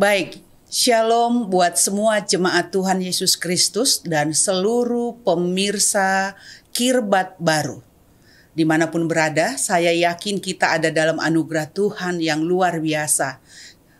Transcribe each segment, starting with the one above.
Baik, Shalom buat semua jemaat Tuhan Yesus Kristus dan seluruh pemirsa Kirbat Baru. Dimanapun berada, saya yakin kita ada dalam anugerah Tuhan yang luar biasa.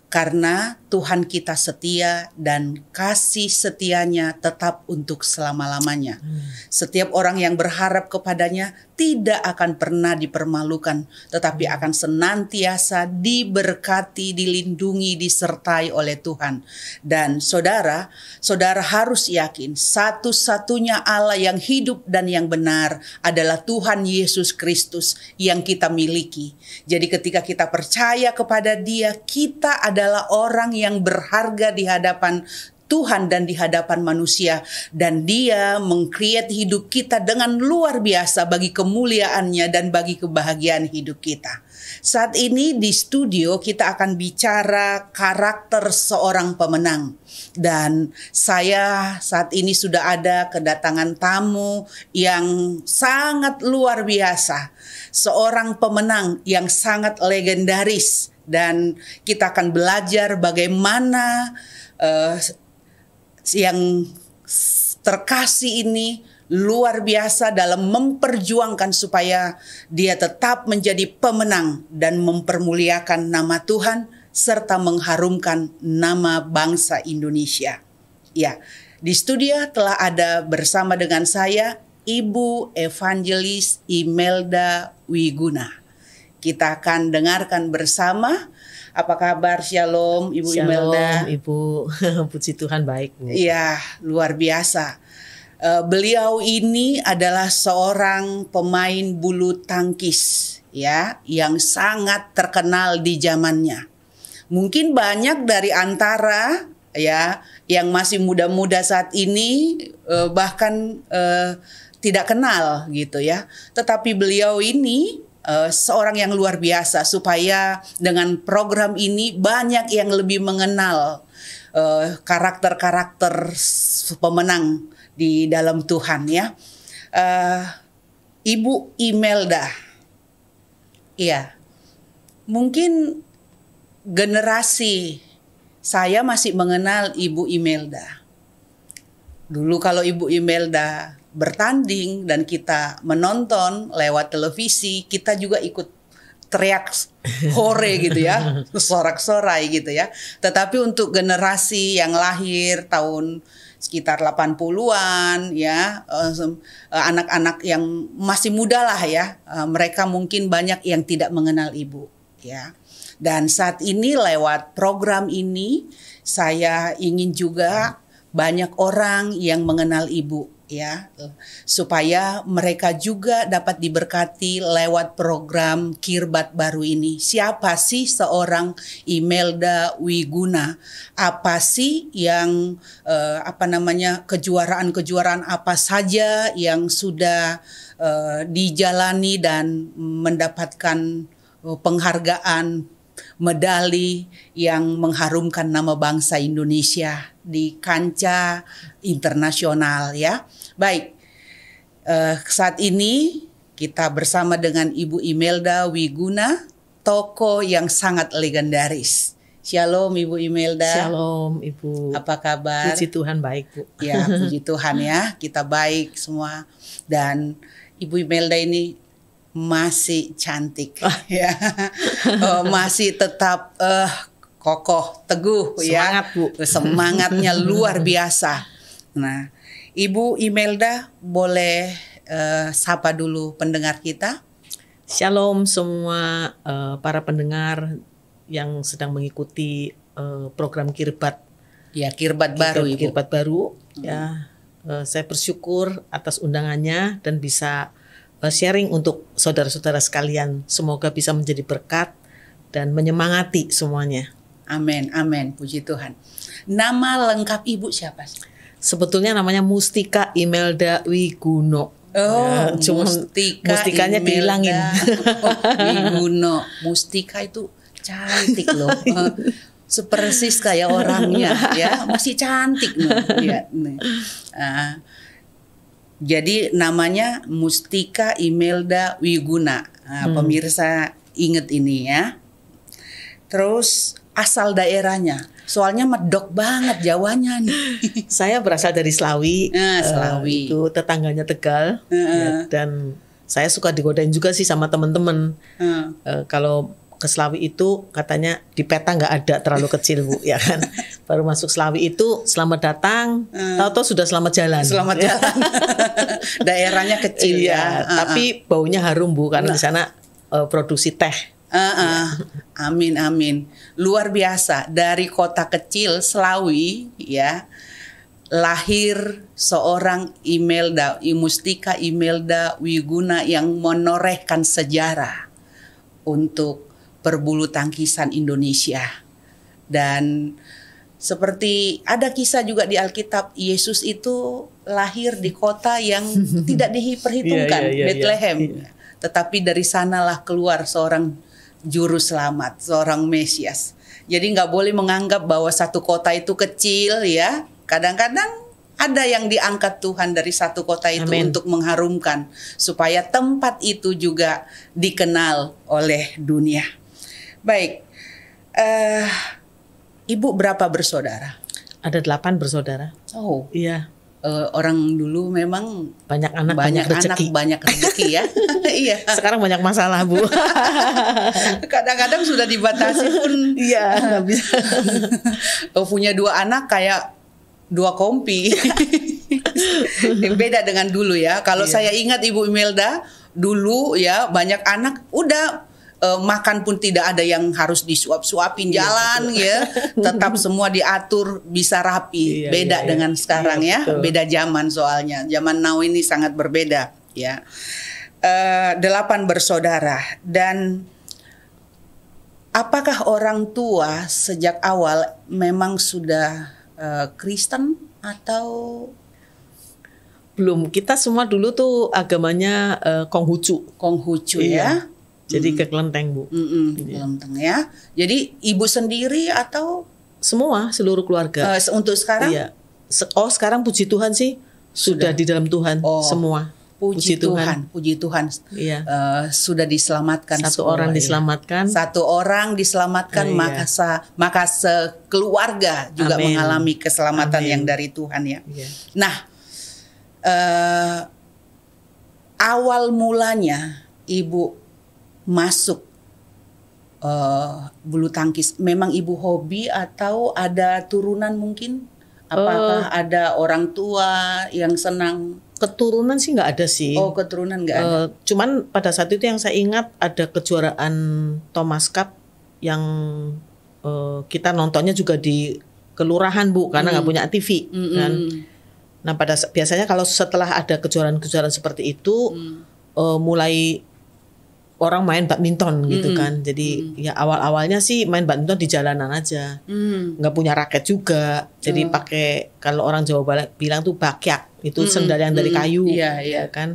Karena Tuhan kita setia dan kasih setianya tetap untuk selama-lamanya. Hmm. Setiap orang yang berharap kepadanya tidak akan pernah dipermalukan, tetapi hmm. akan senantiasa diberkati, dilindungi, disertai oleh Tuhan. Dan saudara, saudara harus yakin satu-satunya Allah yang hidup dan yang benar adalah Tuhan Yesus Kristus yang kita miliki. Jadi ketika kita percaya kepada Dia, kita adalah orang yang berharga di hadapan Tuhan dan di hadapan manusia dan dia mengkreat hidup kita dengan luar biasa bagi kemuliaannya dan bagi kebahagiaan hidup kita. Saat ini di studio kita akan bicara karakter seorang pemenang dan saya saat ini sudah ada kedatangan tamu yang sangat luar biasa, seorang pemenang yang sangat legendaris dan kita akan belajar bagaimana uh, yang terkasih ini luar biasa dalam memperjuangkan supaya dia tetap menjadi pemenang dan mempermuliakan nama Tuhan serta mengharumkan nama bangsa Indonesia. Ya, di studio telah ada bersama dengan saya Ibu Evangelis Imelda Wiguna. Kita akan dengarkan bersama apa kabar? Shalom, Ibu Shalom, Imelda. Ibu, puji Tuhan baik. Iya, luar biasa. Eh, beliau ini adalah seorang pemain bulu tangkis ya, yang sangat terkenal di zamannya. Mungkin banyak dari antara ya yang masih muda-muda saat ini eh, bahkan uh, tidak kenal gitu ya. Tetapi beliau ini Eh, seorang yang luar biasa supaya dengan program ini banyak yang lebih mengenal eh, karakter-karakter uh, pemenang di dalam Tuhan ya. Uh, Ibu Imelda. Iya. Mungkin generasi saya masih mengenal Ibu Imelda. Dulu kalau Ibu Imelda bertanding dan kita menonton lewat televisi, kita juga ikut teriak hore gitu ya, sorak-sorai gitu ya. Tetapi untuk generasi yang lahir tahun sekitar 80-an ya, eh, eh, anak-anak yang masih muda lah ya, eh, mereka mungkin banyak yang tidak mengenal ibu ya. Dan saat ini lewat program ini saya ingin juga banyak orang yang mengenal ibu ya eh, supaya mereka juga dapat diberkati lewat program Kirbat baru ini. Siapa sih seorang Imelda Wiguna? Apa sih yang eh, apa namanya kejuaraan-kejuaraan apa saja yang sudah eh, dijalani dan mendapatkan eh, penghargaan medali yang mengharumkan nama bangsa Indonesia di kancah internasional ya. Baik, uh, saat ini kita bersama dengan Ibu Imelda Wiguna, toko yang sangat legendaris. Shalom Ibu Imelda. Shalom Ibu. Apa kabar? Puji Tuhan baik Bu. Ya puji Tuhan ya kita baik semua dan Ibu Imelda ini masih cantik ah. ya uh, masih tetap uh, kokoh teguh ya. semangat ya. bu semangatnya luar biasa nah ibu Imelda boleh uh, sapa dulu pendengar kita Shalom semua uh, para pendengar yang sedang mengikuti uh, program Kirbat ya Kirbat, baru Kirbat, Ibu. Kirbat baru hmm. ya uh, saya bersyukur atas undangannya dan bisa Uh, sharing untuk saudara-saudara sekalian. Semoga bisa menjadi berkat dan menyemangati semuanya. Amin, amin. Puji Tuhan. Nama lengkap ibu siapa? Sebetulnya namanya Mustika Imelda Wiguno. Oh, ya, Mustika Mustikanya Imelda. dihilangin. Oh, Wiguno. Mustika itu cantik loh. Eh, sepersis kayak orangnya ya, masih cantik loh. Ya, nih. Uh, jadi namanya Mustika Imelda Wiguna. Nah, hmm. Pemirsa inget ini ya. Terus asal daerahnya. Soalnya medok banget Jawanya nih. saya berasal dari Selawi. Nah, Selawi. Uh, itu tetangganya Tegal. Uh -uh. Ya, dan saya suka digodain juga sih sama temen-temen. Uh. Uh, eh, kalau ke Selawi itu katanya di peta nggak ada terlalu kecil bu ya kan baru masuk Selawi itu selamat datang hmm. tahu-tahu sudah selamat jalan selamat ya. jalan daerahnya kecil iya, ya uh-uh. tapi baunya harum bu karena nah. di sana uh, produksi teh Uh, uh, amin amin luar biasa dari kota kecil Selawi ya lahir seorang Imelda Imustika Imelda Wiguna yang menorehkan sejarah untuk perbulu tangkisan Indonesia. Dan seperti ada kisah juga di Alkitab Yesus itu lahir di kota yang tidak diperhitungkan, yeah, yeah, yeah, iya. Bethlehem. Yeah, Tetapi dari sanalah keluar seorang juru selamat, seorang Mesias. Jadi nggak boleh menganggap bahwa satu kota itu kecil ya. Kadang-kadang ada yang diangkat Tuhan dari satu kota itu Amen. untuk mengharumkan supaya tempat itu juga dikenal oleh dunia. Baik, uh, ibu berapa bersaudara? Ada delapan bersaudara. Oh, iya. Uh, orang dulu memang banyak anak banyak, rezeki. anak banyak rezeki ya iya sekarang banyak masalah bu kadang-kadang sudah dibatasi pun iya nggak bisa oh, punya dua anak kayak dua kompi beda dengan dulu ya kalau iya. saya ingat ibu Imelda dulu ya banyak anak udah uh, makan pun tidak ada yang harus disuap-suapin iya, jalan betul. ya. Tetap semua diatur bisa rapi. Iya, iya beda iya, dengan iya. sekarang iya, ya, betul. beda zaman soalnya. Zaman now ini sangat berbeda ya. Uh, delapan bersaudara dan apakah orang tua sejak awal memang sudah uh, Kristen atau belum kita semua dulu tuh agamanya uh, Konghucu. Konghucu ya. iya. ya. Jadi mm. ke kelenteng bu. Mm -mm, gitu. Kelenteng ya. Jadi ibu sendiri atau semua seluruh keluarga. Uh, untuk sekarang? Iya. Oh sekarang puji Tuhan sih sudah, sudah. di dalam Tuhan oh. semua. Puji, puji Tuhan. Tuhan, puji Tuhan, iya. uh, sudah diselamatkan. Satu semua, orang ya. diselamatkan. Satu orang diselamatkan, oh, iya. maka se, maka sekeluarga juga Amen. mengalami keselamatan Amen. yang dari Tuhan ya. Iya. Nah, uh, awal mulanya Ibu masuk uh, bulu tangkis? Memang ibu hobi atau ada turunan mungkin? Apakah uh, ada orang tua yang senang? Keturunan sih nggak ada sih. Oh keturunan nggak uh, ada. Eh, cuman pada saat itu yang saya ingat ada kejuaraan Thomas Cup yang uh, kita nontonnya juga di kelurahan bu, karena nggak hmm. punya TV hmm. kan. Nah pada biasanya kalau setelah ada kejuaraan-kejuaraan seperti itu hmm. uh, mulai orang main badminton gitu mm -hmm. kan. Jadi mm -hmm. ya awal-awalnya sih main badminton di jalanan aja. Mm. Nggak punya raket juga. Jadi mm. pakai kalau orang Jawa Barat bilang tuh bakyak. Itu mm -hmm. sendal yang dari kayu. Iya, yeah, gitu iya ya kan.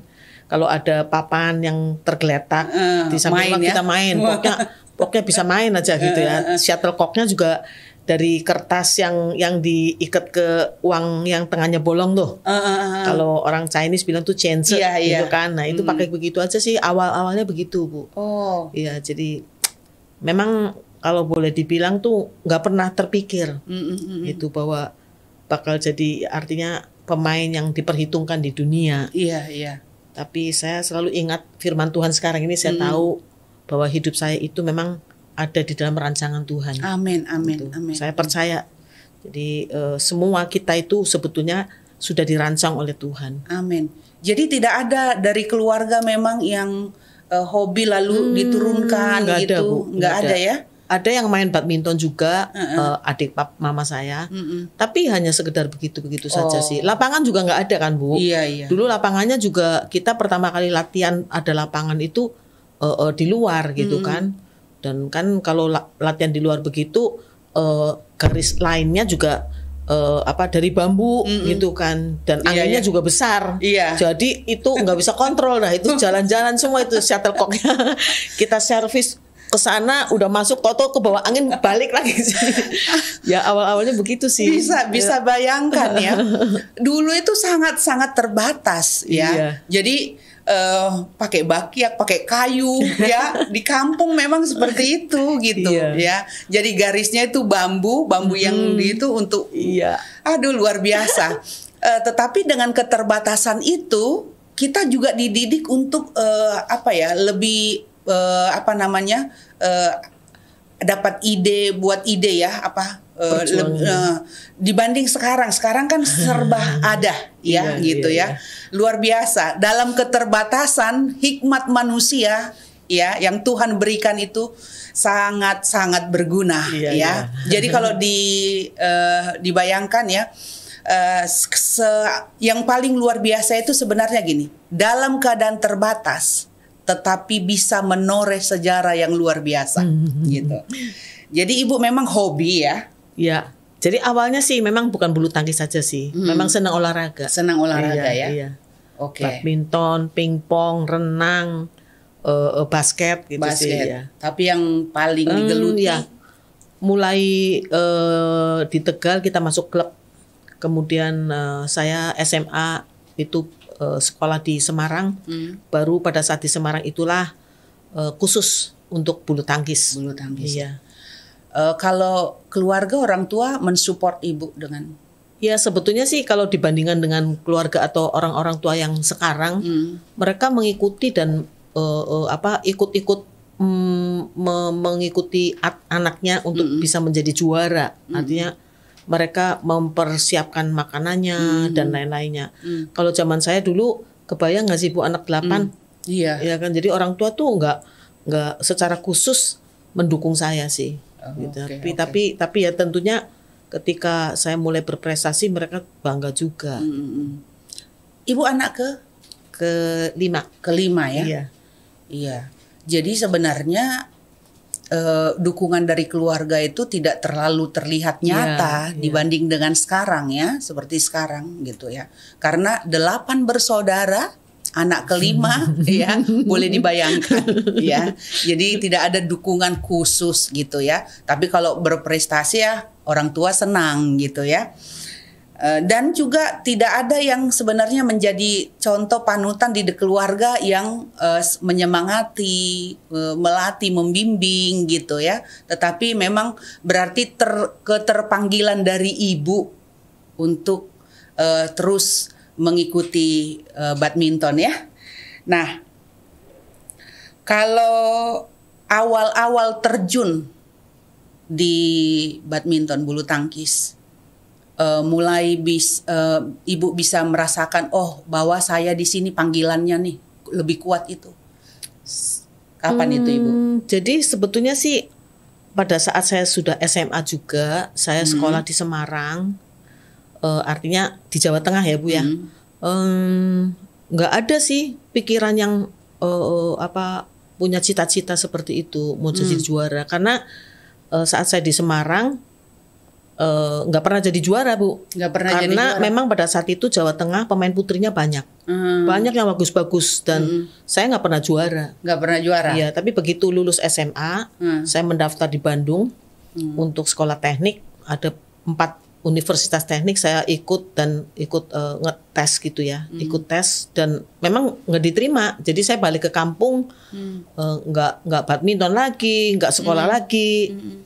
Kalau ada papan yang tergeletak uh, di samping main, kita ya? kita main. Pokoknya pokoknya bisa main aja gitu ya. Eh, eh, Shuttlecocknya juga dari kertas yang yang diikat ke uang yang tengahnya bolong tuh. Uh, uh, uh. Kalau orang Chinese bilang tuh chance. yeah, iya. gitu yeah. kan. Nah, itu hmm. pakai begitu aja sih awal-awalnya begitu, Bu. Oh. Iya, jadi memang kalau boleh dibilang tuh nggak pernah terpikir mm, mm, hmm, hmm. itu bahwa bakal jadi artinya pemain yang diperhitungkan di dunia. Iya, yeah, iya. Yeah. Tapi saya selalu ingat firman Tuhan sekarang ini saya mm. tahu bahwa hidup saya itu memang ada di dalam rancangan Tuhan. Amin, gitu. amin, gitu. amin. Saya percaya. Jadi uh, semua kita itu sebetulnya sudah dirancang oleh Tuhan. Amin. Jadi tidak ada dari keluarga memang yang uh, hobi lalu hmm, diturunkan gitu. gitu, ada, Bu. nggak ada. ada ya? Ada yang main badminton juga, uh -uh. Uh, adik pap mama saya. Uh -uh. Tapi hanya sekedar begitu-begitu oh. saja sih. Oh. Lapangan juga nggak ada kan Bu? Iya iya. Dulu lapangannya juga kita pertama kali latihan ada lapangan itu uh, uh, di luar gitu hmm. kan dan kan kalau latihan di luar begitu uh, garis lainnya juga uh, apa dari bambu mm -hmm. gitu kan dan iya, anginnya yeah. juga besar iya. jadi itu nggak bisa kontrol nah itu jalan-jalan semua itu shuttlecocknya kita servis ke sana udah masuk toto ke bawah angin balik lagi ya awal-awalnya begitu sih. Bisa bisa ya. bayangkan ya. Dulu itu sangat-sangat terbatas ya. Iya. Jadi uh, pakai bakiak, pakai kayu ya. Di kampung memang seperti itu gitu iya. ya. Jadi garisnya itu bambu, bambu hmm. yang itu untuk iya. Aduh luar biasa. uh, tetapi dengan keterbatasan itu kita juga dididik untuk uh, apa ya? Lebih uh, apa namanya? Uh, dapat ide buat ide ya apa uh, uh, dibanding sekarang sekarang kan serba iya, ada ya iya, gitu iya, ya iya. luar biasa dalam keterbatasan hikmat manusia ya yang Tuhan berikan itu sangat sangat berguna iya, ya iya. jadi kalau di uh, dibayangkan ya Uh, se yang paling luar biasa itu sebenarnya gini dalam keadaan terbatas tetapi bisa menoreh sejarah yang luar biasa hmm. gitu jadi ibu memang hobi ya Ya, jadi awalnya sih memang bukan bulu tangkis saja sih, hmm. memang senang olahraga. Senang olahraga iya, ya. Iya. Oke. Okay. Badminton, pingpong, renang, uh, uh, basket gitu basket. sih ya. Tapi yang paling hmm, digeluti ya. mulai uh, di Tegal kita masuk klub. Kemudian uh, saya SMA itu uh, sekolah di Semarang. Hmm. Baru pada saat di Semarang itulah uh, khusus untuk bulu tangkis. Bulu tangkis. Iya uh, kalau keluarga orang tua mensupport ibu dengan Ya sebetulnya sih kalau dibandingkan dengan keluarga atau orang-orang tua yang sekarang, hmm. mereka mengikuti dan uh, uh, apa ikut-ikut um, mengikuti anaknya untuk hmm. bisa menjadi juara. Hmm. Artinya mereka mempersiapkan makanannya hmm. dan lain-lainnya. Hmm. Kalau zaman saya dulu, kebayang nggak sih bu anak delapan? Hmm. Iya. Ya kan jadi orang tua tuh nggak nggak secara khusus mendukung saya sih gitu. Okay, tapi okay. tapi tapi ya tentunya ketika saya mulai berprestasi mereka bangga juga. Hmm. Ibu anak ke kelima, kelima ya. Iya. Iya. Jadi sebenarnya eh, dukungan dari keluarga itu tidak terlalu terlihat iya, nyata yeah, dibanding yeah. dengan sekarang ya, seperti sekarang gitu ya. Karena delapan bersaudara anak kelima ya boleh dibayangkan ya jadi tidak ada dukungan khusus gitu ya tapi kalau berprestasi ya orang tua senang gitu ya eh, dan juga tidak ada yang sebenarnya menjadi contoh panutan di keluarga yang uh, menyemangati, uh, melatih, membimbing gitu ya. Tetapi memang berarti ter, keterpanggilan dari ibu untuk uh, terus mengikuti uh, badminton ya. Nah, kalau awal-awal terjun di badminton bulu tangkis uh, mulai bis, uh, ibu bisa merasakan oh bahwa saya di sini panggilannya nih lebih kuat itu kapan hmm, itu ibu hmm, jadi sebetulnya sih pada saat saya sudah SMA juga saya hmm. sekolah hmm. di Semarang uh, artinya di Jawa Tengah ya Bu ya. Hmm. nggak um, ada sih pikiran yang uh, apa punya cita-cita seperti itu mau jadi hmm. juara karena uh, saat saya di Semarang nggak uh, pernah jadi juara bu nggak pernah karena jadi juara. memang pada saat itu Jawa Tengah pemain putrinya banyak hmm. banyak yang bagus-bagus dan hmm. saya nggak pernah juara nggak pernah juara iya tapi begitu lulus SMA hmm. saya mendaftar di Bandung hmm. untuk sekolah teknik ada empat Universitas Teknik saya ikut dan ikut uh, ngetes gitu ya, hmm. ikut tes dan memang nggak diterima. Jadi saya balik ke kampung hmm. uh, nggak nggak badminton lagi, nggak sekolah hmm. lagi. Hmm.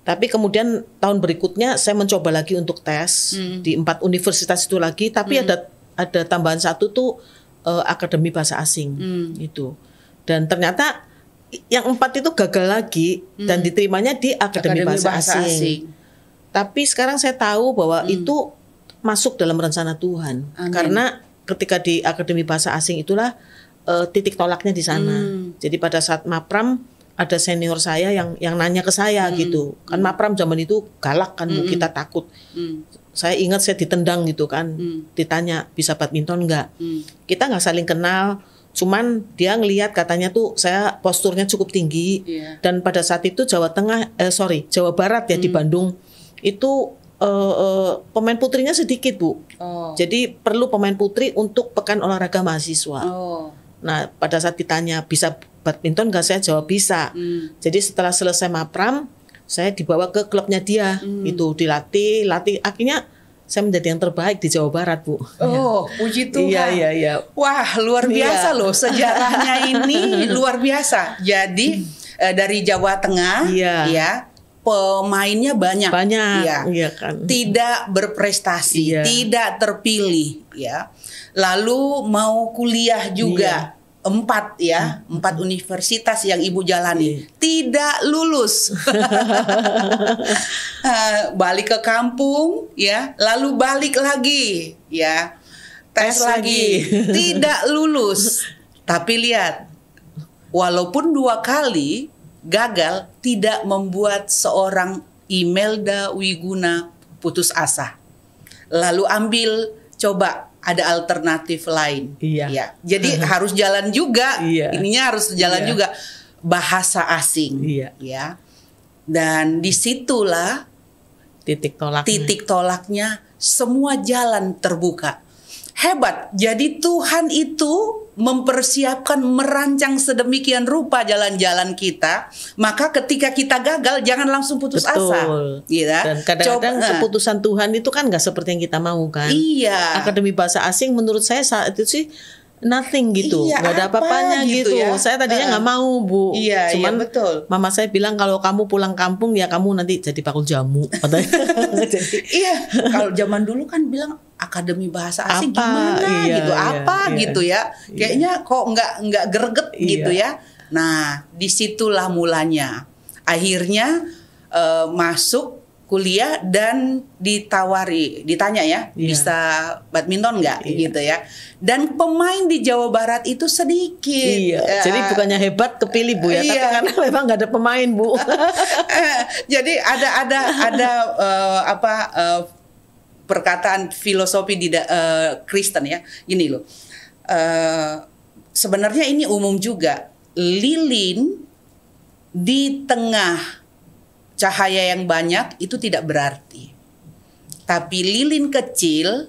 Tapi kemudian tahun berikutnya saya mencoba lagi untuk tes hmm. di empat universitas itu lagi, tapi hmm. ada ada tambahan satu tuh uh, akademi bahasa asing hmm. itu. Dan ternyata yang empat itu gagal lagi hmm. dan diterimanya di akademi, akademi bahasa, bahasa asing. asing tapi sekarang saya tahu bahwa hmm. itu masuk dalam rencana Tuhan. Amin. Karena ketika di Akademi Bahasa Asing itulah uh, titik tolaknya di sana. Hmm. Jadi pada saat Mapram ada senior saya yang yang nanya ke saya hmm. gitu. Kan hmm. Mapram zaman itu galak kan, hmm. kita takut. Hmm. Saya ingat saya ditendang gitu kan. Hmm. Ditanya bisa badminton enggak? Hmm. Kita nggak saling kenal cuman dia ngelihat katanya tuh saya posturnya cukup tinggi yeah. dan pada saat itu Jawa Tengah eh sorry Jawa Barat ya hmm. di Bandung itu uh, pemain putrinya sedikit bu. Oh. Jadi perlu pemain putri untuk pekan olahraga mahasiswa. Oh. Nah pada saat ditanya bisa badminton nggak saya jawab bisa. Hmm. Jadi setelah selesai mapram saya dibawa ke klubnya dia hmm. itu dilatih latih akhirnya saya menjadi yang terbaik di Jawa Barat, Bu. Oh, puji iya, Tuhan. Iya, iya, iya. Wah, luar iya. biasa iya. loh sejarahnya ini luar biasa. Jadi hmm. dari Jawa Tengah iya. ya pemainnya banyak. Banyak. Ya. kan. Tidak berprestasi, iya. tidak terpilih ya. Lalu mau kuliah juga. Iya empat ya hmm. empat universitas yang ibu jalani iya. tidak lulus balik ke kampung ya lalu balik lagi ya tes, tes lagi. tidak lulus tapi lihat walaupun dua kali gagal tidak membuat seorang Imelda Wiguna putus asa. Lalu ambil coba ada alternatif lain. Iya. Ya. Jadi harus jalan juga. Iya. Ininya harus jalan iya. juga bahasa asing. Iya. Ya. Dan disitulah titik tolak titik tolaknya semua jalan terbuka hebat. Jadi Tuhan itu mempersiapkan merancang sedemikian rupa jalan-jalan kita, maka ketika kita gagal jangan langsung putus Betul. asa. Gitu. Dan kadang-kadang eh. keputusan Tuhan itu kan nggak seperti yang kita mau kan. Iya. Akademi bahasa asing menurut saya saat itu sih nothing gitu, iya, gak ada apa-apanya gitu. gitu. Ya? Saya tadinya nggak gak mau bu, iya, iya cuman iya, betul. mama saya bilang kalau kamu pulang kampung ya kamu nanti jadi pakul jamu. iya, kalau zaman dulu kan bilang akademi bahasa asing apa, gimana iya, gitu iya, apa iya, gitu ya iya. kayaknya kok nggak nggak gerget iya. gitu ya nah disitulah mulanya akhirnya uh, masuk kuliah dan ditawari ditanya ya iya. bisa badminton nggak iya. gitu ya dan pemain di Jawa Barat itu sedikit iya. Eh, jadi bukannya hebat kepilih bu ya iya. tapi karena memang nggak ada pemain bu eh, jadi ada ada ada uh, apa uh, perkataan filosofi di uh, Kristen ya. ini loh. Uh, sebenarnya ini umum juga. Lilin di tengah cahaya yang banyak itu tidak berarti. Tapi lilin kecil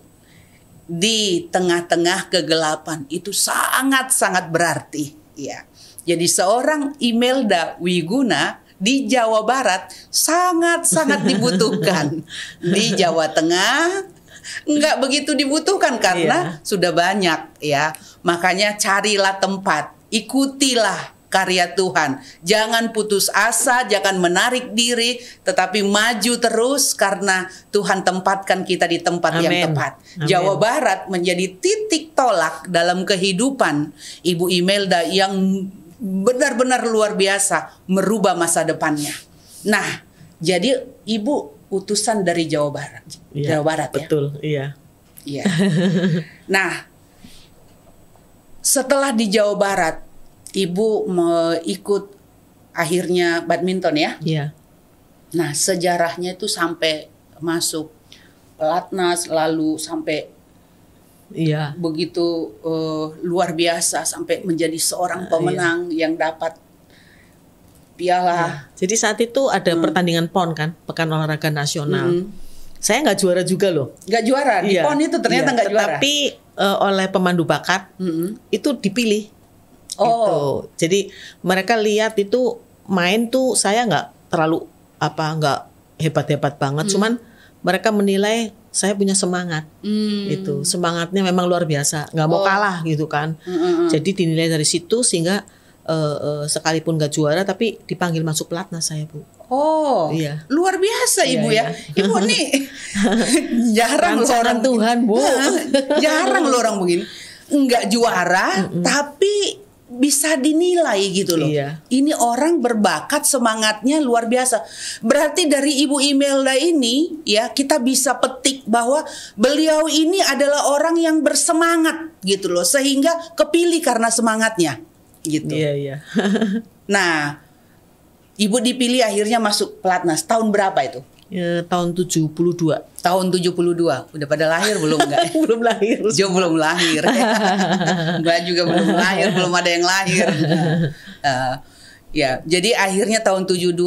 di tengah-tengah kegelapan itu sangat-sangat berarti, ya. Jadi seorang Imelda Wiguna di Jawa Barat sangat-sangat dibutuhkan. di Jawa Tengah nggak begitu dibutuhkan karena iya. sudah banyak ya. Makanya carilah tempat, ikutilah karya Tuhan. Jangan putus asa, jangan menarik diri, tetapi maju terus karena Tuhan tempatkan kita di tempat Amen. yang tepat. Amen. Jawa Barat menjadi titik tolak dalam kehidupan Ibu Imelda yang benar-benar luar biasa merubah masa depannya. Nah, jadi ibu utusan dari Jawa Barat. Iya, Jawa Barat ya? betul, ya. iya. Iya. nah, setelah di Jawa Barat, ibu ikut akhirnya badminton ya. Iya. Nah, sejarahnya itu sampai masuk pelatnas lalu sampai iya. begitu uh, luar biasa sampai menjadi seorang nah, pemenang iya. yang dapat piala. Iya. Jadi saat itu ada hmm. pertandingan PON kan, Pekan Olahraga Nasional. Hmm. Saya nggak juara juga loh. Nggak juara di iya. PON itu ternyata iya. nggak iya. juara. Tapi uh, eh, oleh pemandu bakat hmm. itu dipilih. Oh. Gitu. Jadi mereka lihat itu main tuh saya nggak terlalu apa nggak hebat-hebat banget, hmm. cuman mereka menilai saya punya semangat hmm. itu semangatnya memang luar biasa nggak mau oh. kalah gitu kan hmm. hmm, hmm. jadi dinilai dari situ sehingga uh, uh, sekalipun gak juara tapi dipanggil masuk pelatnas saya bu oh iya luar biasa iya, ibu ya iya. ibu nih jarang loh orang Tuhan bu jarang loh orang begini nggak juara mm tapi bisa dinilai gitu loh. Iya. Ini orang berbakat semangatnya luar biasa. Berarti dari Ibu Imelda ini ya kita bisa petik bahwa beliau ini adalah orang yang bersemangat gitu loh sehingga kepilih karena semangatnya gitu. Iya iya. nah, Ibu dipilih akhirnya masuk pelatnas tahun berapa itu? Ya, tahun 72. Tahun 72. Udah pada lahir belum enggak? belum lahir. Jo belum lahir. Gue juga belum lahir, belum ada yang lahir. uh, ya, jadi akhirnya tahun 72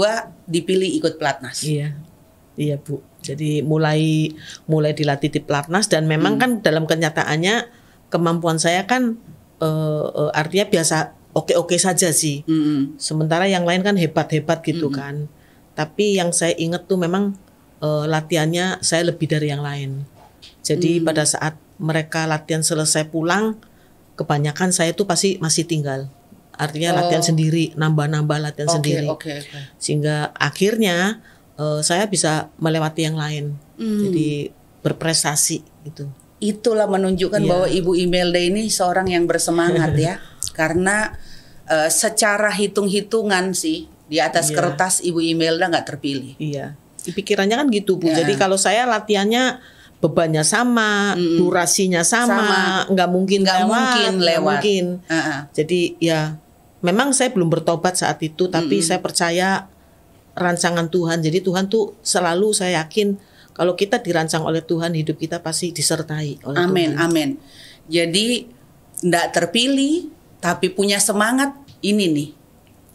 dipilih ikut pelatnas. Iya. Iya, Bu. Jadi mulai mulai dilatih di pelatnas dan memang hmm. kan dalam kenyataannya kemampuan saya kan uh, uh, artinya biasa oke-oke saja sih. Hmm. Sementara yang lain kan hebat-hebat gitu hmm. kan tapi yang saya ingat tuh memang uh, latihannya saya lebih dari yang lain. Jadi hmm. pada saat mereka latihan selesai pulang, kebanyakan saya tuh pasti masih tinggal. Artinya oh. latihan sendiri, nambah-nambah latihan okay, sendiri. Okay, okay. Sehingga akhirnya uh, saya bisa melewati yang lain. Hmm. Jadi berprestasi gitu. Itulah menunjukkan yeah. bahwa Ibu Imelda ini seorang yang bersemangat ya. Karena uh, secara hitung-hitungan sih di atas yeah. kertas Ibu Imelda nggak terpilih. Iya. Pikirannya kan gitu Bu. Yeah. Jadi kalau saya latihannya bebannya sama, mm durasinya sama, nggak mungkin nggak mungkin lewat. Gak mungkin. Uh -huh. Jadi ya memang saya belum bertobat saat itu, tapi -mm. saya percaya rancangan Tuhan. Jadi Tuhan tuh selalu saya yakin kalau kita dirancang oleh Tuhan, hidup kita pasti disertai oleh amen, Tuhan. Amin, amin. Jadi tidak terpilih, tapi punya semangat ini nih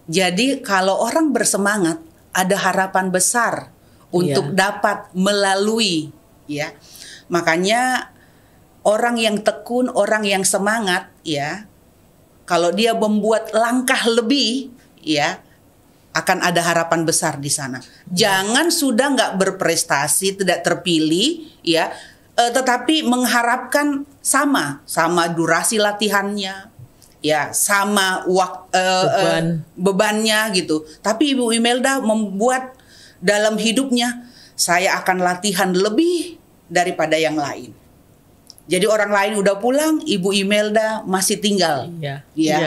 jadi kalau orang bersemangat, ada harapan besar untuk iya. dapat melalui ya. Makanya orang yang tekun, orang yang semangat ya. Kalau dia membuat langkah lebih ya, akan ada harapan besar di sana. Jangan sudah nggak berprestasi, tidak terpilih, ya, eh, tetapi mengharapkan sama, sama durasi latihannya, ya sama wak, uh, Beban. uh, bebannya gitu. Tapi Ibu Imelda membuat dalam hidupnya saya akan latihan lebih daripada yang lain. Jadi orang lain udah pulang, Ibu Imelda masih tinggal. Iya. Ya.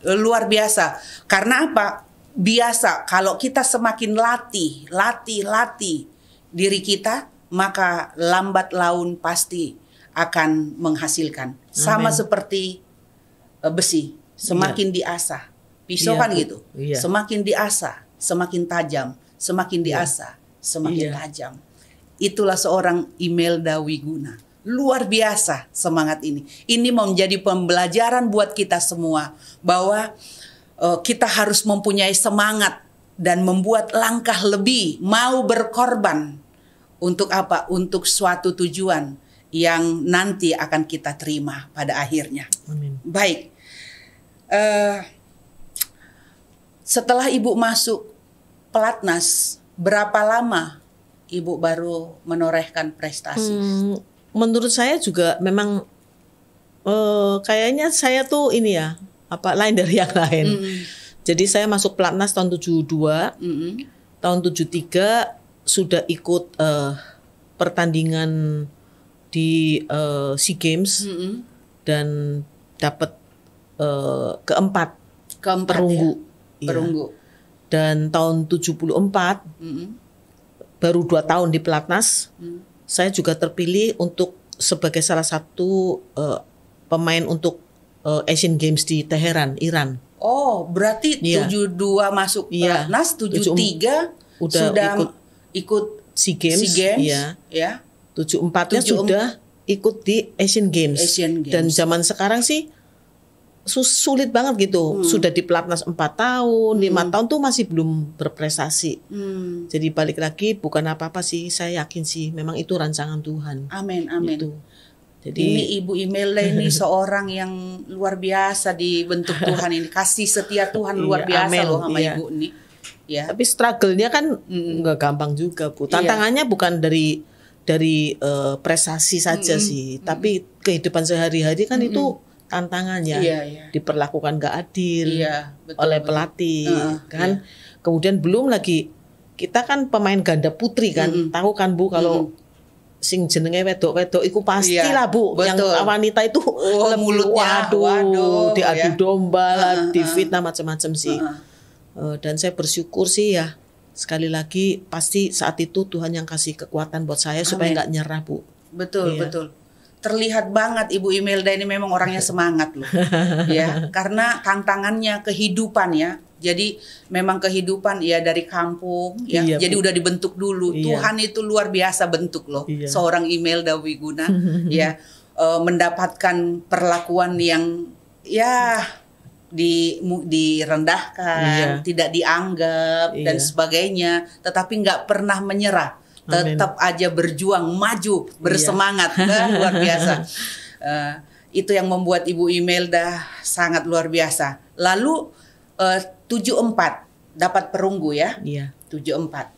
Iya. Luar biasa. Karena apa? Biasa kalau kita semakin latih, latih, latih diri kita, maka lambat laun pasti akan menghasilkan. Sama seperti E, besi, semakin yeah. diasah. Pisau yeah. kan gitu. Yeah. Semakin diasah, semakin tajam, semakin iya. diasah, semakin iya. tajam. Itulah seorang Imelda Wiguna. Luar biasa semangat ini. Ini mau menjadi pembelajaran buat kita semua bahwa uh, kita harus mempunyai semangat dan membuat langkah lebih, mau berkorban untuk apa? Untuk suatu tujuan yang nanti akan kita terima pada akhirnya. Amin. Baik, Eh, setelah ibu masuk pelatnas berapa lama ibu baru menorehkan prestasi? Hmm, menurut saya juga memang uh, kayaknya saya tuh ini ya apa lain dari yang lain. Hmm. Jadi saya masuk pelatnas tahun 72, mm -hmm. tahun 73 sudah ikut uh, pertandingan di uh, Sea Games -hmm. dan dapat uh, keempat, keempat perunggu. Ya. Iya. Perunggu. Ya. Dan tahun 74 mm -hmm. baru dua tahun di pelatnas, mm. saya juga terpilih untuk sebagai salah satu uh, pemain untuk uh, Asian Games di Teheran, Iran. Oh, berarti ya. 72 masuk yeah. pelatnas, 73 um- udah sudah ikut, ikut SEA Games. SEA Games iya. ya. ya 74-nya 74. sudah ikut di Asian Games. Asian Games. Dan zaman sekarang sih sulit banget gitu. Hmm. Sudah di pelatnas 4 tahun, lima hmm. tahun tuh masih belum berprestasi. Hmm. Jadi balik lagi bukan apa-apa sih, saya yakin sih memang itu rancangan Tuhan. Amin, amin. Gitu. Jadi ini Ibu Imelda ini seorang yang luar biasa di bentuk Tuhan ini. Kasih setia Tuhan iya, luar biasa amen, loh sama iya. Ibu ini. Ya. Tapi struggle-nya kan nggak mm. gampang juga, Bu. Iya. Tantangannya iya. bukan dari dari uh, prestasi saja mm -hmm. sih, tapi kehidupan sehari-hari kan mm -hmm. itu tantangannya iya, iya. diperlakukan gak adil iya, betul, oleh pelatih uh, kan iya. kemudian belum lagi kita kan pemain ganda putri kan mm -hmm. tahu kan bu kalau mm -hmm sing jenenge wedok-wedok itu pasti iya, Bu betul. yang wanita itu oh, mulutnya waduh, waduh diadu iya. domba lah uh, uh, difitnah macam-macam sih uh, uh. dan saya bersyukur sih ya sekali lagi pasti saat itu Tuhan yang kasih kekuatan buat saya Amin. supaya nggak nyerah Bu betul iya. betul terlihat banget Ibu Imelda ini memang orangnya semangat loh. ya, karena tantangannya kehidupan ya. Jadi memang kehidupan ya dari kampung ya. Iya, jadi Bu. udah dibentuk dulu. Iya. Tuhan itu luar biasa bentuk loh. Iya. Seorang Imelda Wiguna ya e, mendapatkan perlakuan yang ya di direndahkan, iya. tidak dianggap iya. dan sebagainya, tetapi nggak pernah menyerah tetap Amin. aja berjuang maju iya. bersemangat iya. dah luar biasa uh, itu yang membuat ibu Email dah sangat luar biasa lalu eh, tujuh empat dapat perunggu ya iya. tujuh empat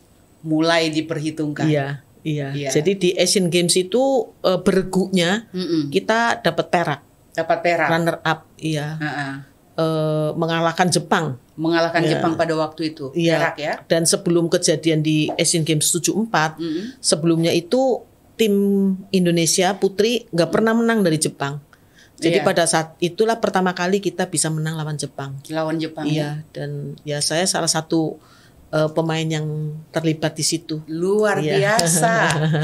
mulai diperhitungkan iya iya, iya. jadi di Asian Games itu uh, bergunya mm -mm. kita dapat perak dapat perak runner up iya uh -uh. Uh, mengalahkan Jepang mengalahkan ya. Jepang pada waktu itu ya. ya dan sebelum kejadian di Asian Games 74 mm -hmm. sebelumnya itu tim Indonesia putri nggak mm. pernah menang dari Jepang jadi ya. pada saat itulah pertama kali kita bisa menang lawan Jepang lawan Jepang iya ya. dan ya saya salah satu uh, pemain yang terlibat di situ. Luar ya. biasa.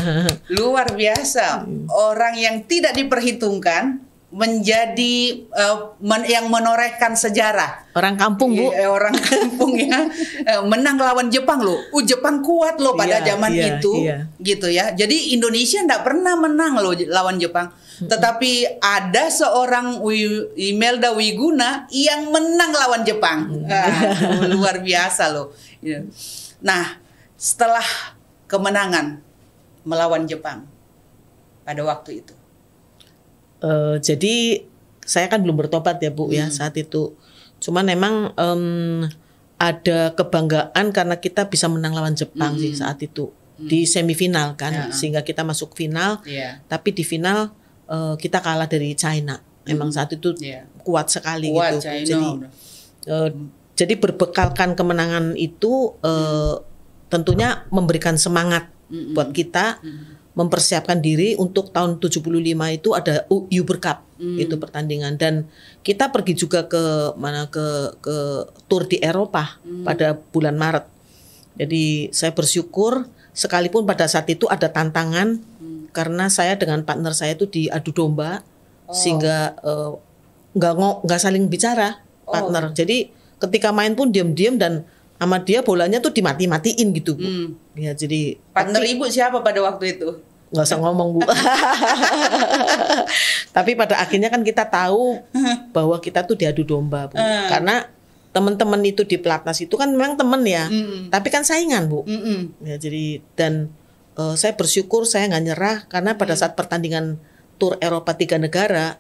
Luar biasa. Mm. Orang yang tidak diperhitungkan menjadi uh, men, yang menorehkan sejarah. Orang kampung, Bu. I, iya, orang kampung ya. Eh, menang lawan Jepang loh. Uh Jepang kuat loh pada yeah, zaman yeah, itu yeah. gitu ya. Jadi Indonesia tidak pernah menang loh lawan Jepang. Tetapi ada seorang Imelda Wiguna yang menang lawan Jepang. Mm. Ah, luar biasa loh. Iya. Nah, setelah kemenangan melawan Jepang pada waktu itu Eh, jadi saya kan belum bertobat ya bu ya, hmm. ya saat itu cuman memang um, ada kebanggaan karena kita bisa menang lawan Jepang hmm. sih saat itu hmm. di semifinal kan ya. sehingga kita masuk final ya. tapi di final uh, kita kalah dari China Memang hmm. saat itu ya. kuat sekali kuat, gitu China. jadi uh, hmm. jadi berbekalkan kemenangan itu uh, hmm. tentunya memberikan semangat hmm. buat kita hmm mempersiapkan diri untuk tahun 75 itu ada Uber Cup hmm. itu pertandingan dan kita pergi juga ke mana ke ke tour di Eropa hmm. pada bulan Maret. Jadi saya bersyukur sekalipun pada saat itu ada tantangan hmm. karena saya dengan partner saya itu diadu domba oh. sehingga eh, nggak uh, nggak saling bicara oh. partner. Jadi ketika main pun diam-diam dan sama dia bolanya tuh dimati-matiin gitu bu. Hmm. Ya jadi partner ibu siapa pada waktu itu? Gak usah ngomong bu tapi pada akhirnya kan kita tahu bahwa kita tuh diadu domba bu Hmm. karena teman-teman itu di pelatnas itu kan memang teman ya Hmm. tapi kan saingan bu Hmm. ya jadi dan uh, saya bersyukur saya nggak nyerah karena pada hmm. saat pertandingan tur Eropa tiga negara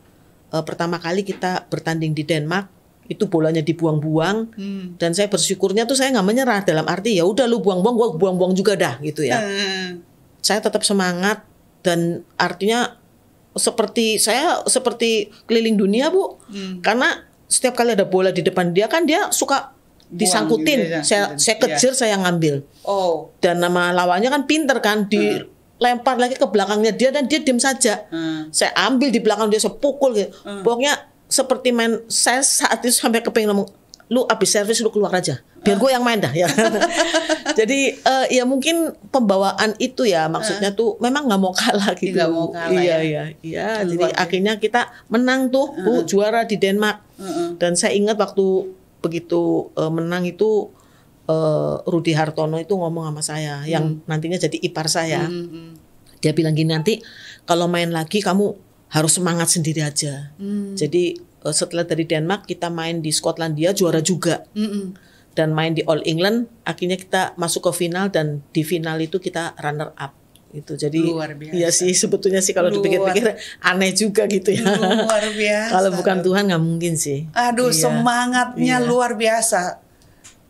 uh, pertama kali kita bertanding di Denmark itu bolanya dibuang-buang hmm. dan saya bersyukurnya tuh saya nggak menyerah dalam arti ya udah lu buang-buang gua buang-buang juga dah gitu ya hmm. saya tetap semangat dan artinya seperti saya seperti keliling dunia bu hmm. karena setiap kali ada bola di depan dia kan dia suka disangkutin gitu, ya. saya saya iya. kejar ya. saya ngambil oh dan nama lawannya kan pinter kan di hmm lempar lagi ke belakangnya dia dan dia diem saja. Hmm. Saya ambil di belakang dia, saya pukul gitu. Hmm. Pokoknya seperti main saya saat itu sampai kepengen ngomong lu abis servis lu keluar aja biar gue yang main dah ya jadi uh, ya mungkin pembawaan itu ya maksudnya ah. tuh memang nggak mau kalah gitu mau kalah iya ya. iya iya jadi ya. akhirnya kita menang tuh uh. juara di Denmark uh -uh. dan saya ingat waktu begitu uh, menang itu uh, Rudi Hartono itu ngomong sama saya hmm. yang mm. nantinya jadi ipar saya hmm, hmm. dia bilang gini nanti kalau main lagi kamu harus semangat sendiri aja. Hmm. Jadi uh, setelah dari Denmark kita main di Skotlandia juara juga. Hmm. Dan main di All England akhirnya kita masuk ke final dan di final itu kita runner up itu jadi luar biasa. ya sih sebetulnya sih kalau dipikir-pikir aneh juga gitu ya luar biasa kalau bukan Tuhan nggak mungkin sih aduh iya. semangatnya iya. luar biasa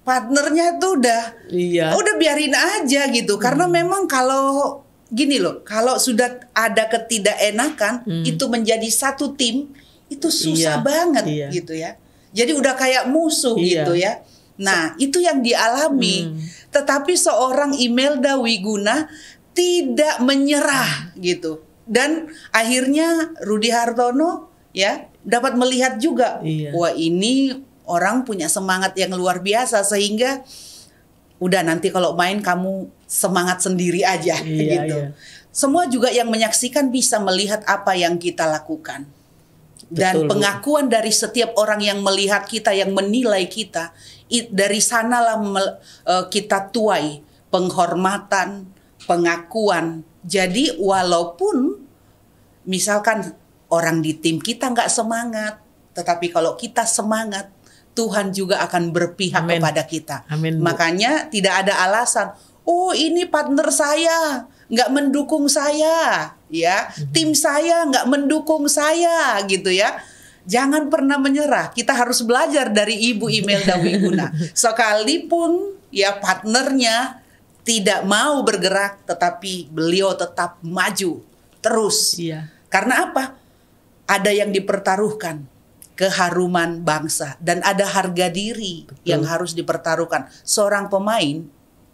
partnernya tuh udah iya. udah biarin aja gitu hmm. karena memang kalau gini loh, kalau sudah ada ketidakenakan hmm. itu menjadi satu tim itu susah iya, banget iya. gitu ya. Jadi udah kayak musuh iya. gitu ya. Nah, itu yang dialami. Hmm. Tetapi seorang Imelda Wiguna tidak menyerah hmm. gitu. Dan akhirnya Rudi Hartono ya dapat melihat juga iya. wah ini orang punya semangat yang luar biasa sehingga udah nanti kalau main kamu semangat sendiri aja iya, iya. gitu. Iya. Semua juga yang menyaksikan bisa melihat apa yang kita lakukan. Dan Betul. pengakuan dari setiap orang yang melihat kita, yang menilai kita, dari sanalah e, kita tuai penghormatan, pengakuan. Jadi walaupun misalkan orang di tim kita nggak semangat, tetapi kalau kita semangat, Tuhan juga akan berpihak Amen. kepada kita. Amen, Makanya tidak ada alasan, oh ini partner saya nggak mendukung saya, ya hmm. tim saya nggak mendukung saya gitu ya. Jangan pernah menyerah. Kita harus belajar dari Ibu Imelda Wiguna. Sekalipun ya partnernya tidak mau bergerak, tetapi beliau tetap maju terus. Iya. Karena apa? Ada yang dipertaruhkan keharuman bangsa dan ada harga diri Betul. yang harus dipertaruhkan. Seorang pemain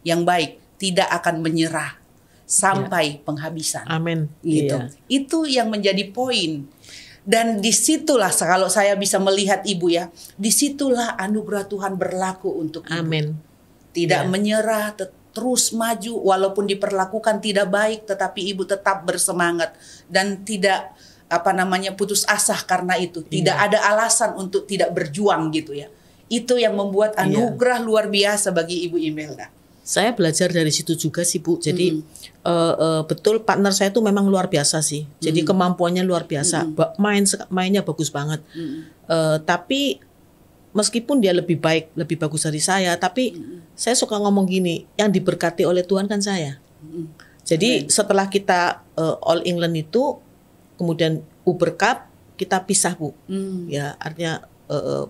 yang baik tidak akan menyerah sampai ya. penghabisan. Amin. Gitu. Iya. Itu yang menjadi poin. Dan disitulah kalau saya bisa melihat ibu ya, disitulah anugerah Tuhan berlaku untuk ibu. Amin. Tidak ya. menyerah, terus maju walaupun diperlakukan tidak baik, tetapi ibu tetap bersemangat dan tidak apa namanya putus asa karena itu. Iya. Tidak iya. ada alasan untuk tidak berjuang gitu ya. Itu yang membuat iya. anugerah iya. luar biasa bagi Ibu Imelda. Saya belajar dari situ juga sih Bu. Jadi mm uh, uh, betul partner saya itu memang luar biasa sih. Jadi mm kemampuannya luar biasa. Mm -hmm. Main mainnya bagus banget. Mm uh, tapi meskipun dia lebih baik, lebih bagus dari saya, tapi mm saya suka ngomong gini, yang diberkati oleh Tuhan kan saya. Mm Jadi Amen. setelah kita uh, All England itu kemudian Uber Cup kita pisah bu, hmm. ya artinya uh,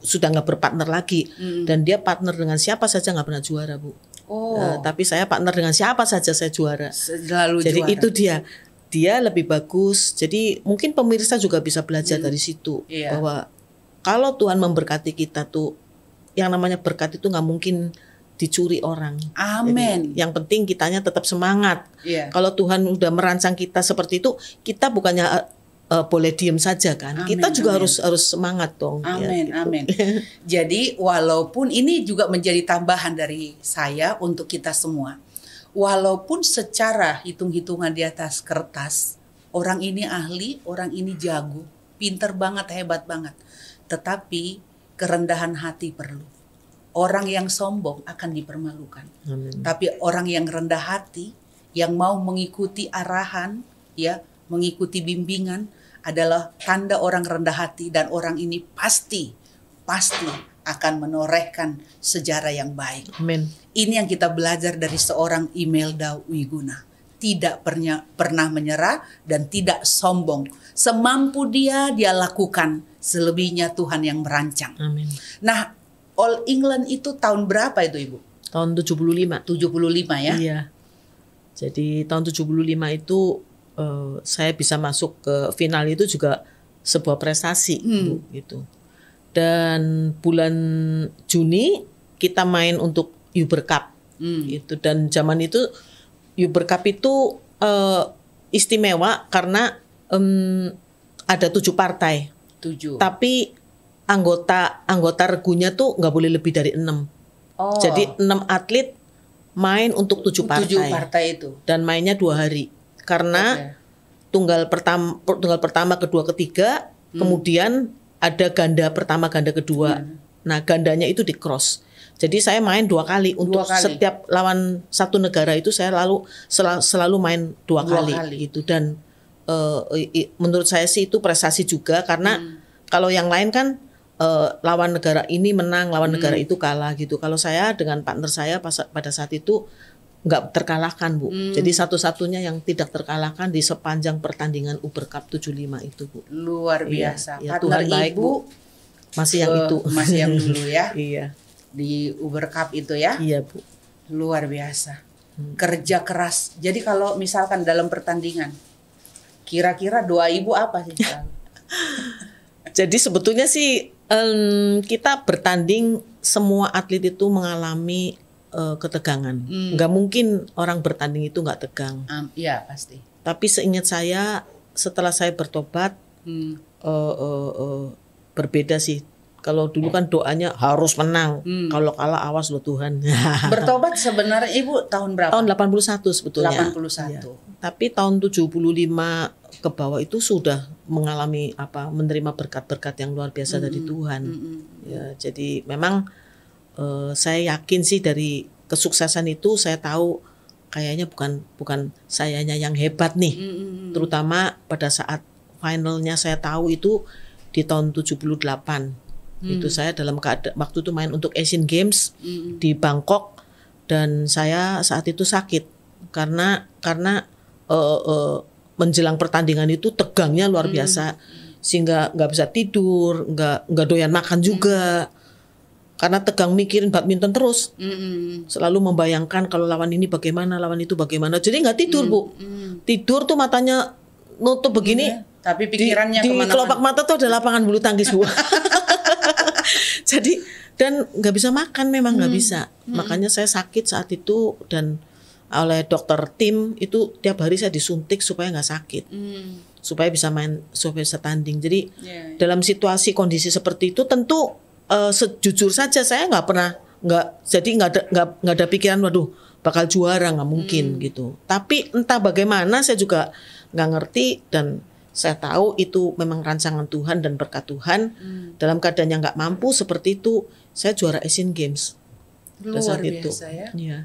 sudah nggak berpartner lagi hmm. dan dia partner dengan siapa saja nggak pernah juara bu. Oh. Uh, tapi saya partner dengan siapa saja saya juara. Selalu Jadi juara. itu dia dia lebih bagus. Jadi mungkin pemirsa juga bisa belajar hmm. dari situ yeah. bahwa kalau Tuhan memberkati kita tuh yang namanya berkat itu nggak mungkin dicuri orang. Amin. yang penting kitanya tetap semangat. Yeah. Kalau Tuhan udah merancang kita seperti itu, kita bukannya uh, boleh diem saja kan. Amen. kita juga Amen. harus harus semangat dong. Amin, ya, gitu. amin. Jadi walaupun ini juga menjadi tambahan dari saya untuk kita semua. Walaupun secara hitung-hitungan di atas kertas, orang ini ahli, orang ini jago, pinter banget, hebat banget. Tetapi kerendahan hati perlu Orang yang sombong akan dipermalukan. Amin. Tapi orang yang rendah hati, yang mau mengikuti arahan, ya, mengikuti bimbingan adalah tanda orang rendah hati dan orang ini pasti pasti akan menorehkan sejarah yang baik. Amin. Ini yang kita belajar dari seorang Imelda Wiguna tidak pernya, pernah menyerah dan tidak sombong. Semampu dia dia lakukan, selebihnya Tuhan yang merancang. Amin. Nah, All England itu tahun berapa itu Ibu? Tahun 75. 75 ya? Iya. Jadi tahun 75 itu uh, saya bisa masuk ke final itu juga sebuah prestasi hmm. Ibu, gitu. Dan bulan Juni kita main untuk Uber Cup. Hmm. Itu dan zaman itu Uber Cup itu uh, istimewa karena um, ada tujuh partai. Tujuh. Tapi anggota anggota regunya tuh nggak boleh lebih dari enam. Oh. Jadi enam atlet main untuk tujuh partai. Tujuh partai itu. Dan mainnya dua hari karena okay. tunggal pertama tunggal pertama kedua ketiga hmm. kemudian ada ganda pertama ganda kedua. Hmm. Nah gandanya itu di cross. Jadi saya main dua kali untuk kali. setiap lawan satu negara itu saya lalu sel, selalu main dua, dua kali, kali gitu dan uh, menurut saya sih itu prestasi juga karena hmm. kalau yang lain kan uh, lawan negara ini menang, lawan hmm. negara itu kalah gitu. Kalau saya dengan partner saya pas, pada saat itu nggak terkalahkan bu. Hmm. Jadi satu-satunya yang tidak terkalahkan di sepanjang pertandingan Uber Cup 75 itu bu. Luar iya, biasa. Iya, ya, partner Tuhan baik, bu. masih yang uh, itu. Masih yang dulu ya. iya. Di Uber Cup itu ya. Iya bu. Luar biasa. Hmm. Kerja keras. Jadi kalau misalkan dalam pertandingan, kira-kira doa ibu apa sih? Jadi sebetulnya sih um, kita bertanding semua atlet itu mengalami uh, ketegangan. Hmm. Gak mungkin orang bertanding itu gak tegang. Um, ya pasti. Tapi seingat saya setelah saya bertobat hmm. uh, uh, uh, berbeda sih. Kalau dulu kan doanya harus menang. Hmm. Kalau kalah awas loh Tuhan. bertobat sebenarnya Ibu tahun berapa? Tahun 81 sebetulnya. 81. Ya. Tapi tahun 75 ke bawah itu sudah mengalami apa menerima berkat-berkat yang luar biasa mm -hmm. dari Tuhan. Mm -hmm. Ya, jadi memang uh, saya yakin sih dari kesuksesan itu saya tahu kayaknya bukan bukan sayanya yang hebat nih. Mm -hmm. Terutama pada saat finalnya saya tahu itu di tahun 78. Hmm. Itu saya dalam keadaan waktu itu main untuk Asian Games hmm. di Bangkok dan saya saat itu sakit karena karena uh, uh, menjelang pertandingan itu tegangnya luar hmm. biasa sehingga nggak bisa tidur nggak nggak doyan makan hmm. juga hmm. karena tegang mikirin badminton terus hmm. selalu membayangkan kalau lawan ini bagaimana lawan itu bagaimana jadi nggak tidur hmm. bu tidur tuh matanya nutup iya, begini hmm. tapi pikirannya di, di kelopak mata tuh ada lapangan bulu tangkis bu jadi dan nggak bisa makan memang nggak bisa makanya saya sakit saat itu dan oleh dokter tim itu tiap hari saya disuntik supaya nggak sakit mm. supaya bisa main supaya bisa tanding jadi yeah, yeah. dalam situasi kondisi seperti itu tentu uh, sejujur saja saya nggak pernah nggak jadi nggak ada nggak nggak ada pikiran waduh bakal juara nggak mungkin mm. gitu tapi entah bagaimana saya juga nggak ngerti dan saya tahu itu memang rancangan Tuhan dan berkat Tuhan. mm. Dalam keadaan yang nggak mampu seperti itu, saya juara Asian Games. Luar biasa itu. ya. yeah.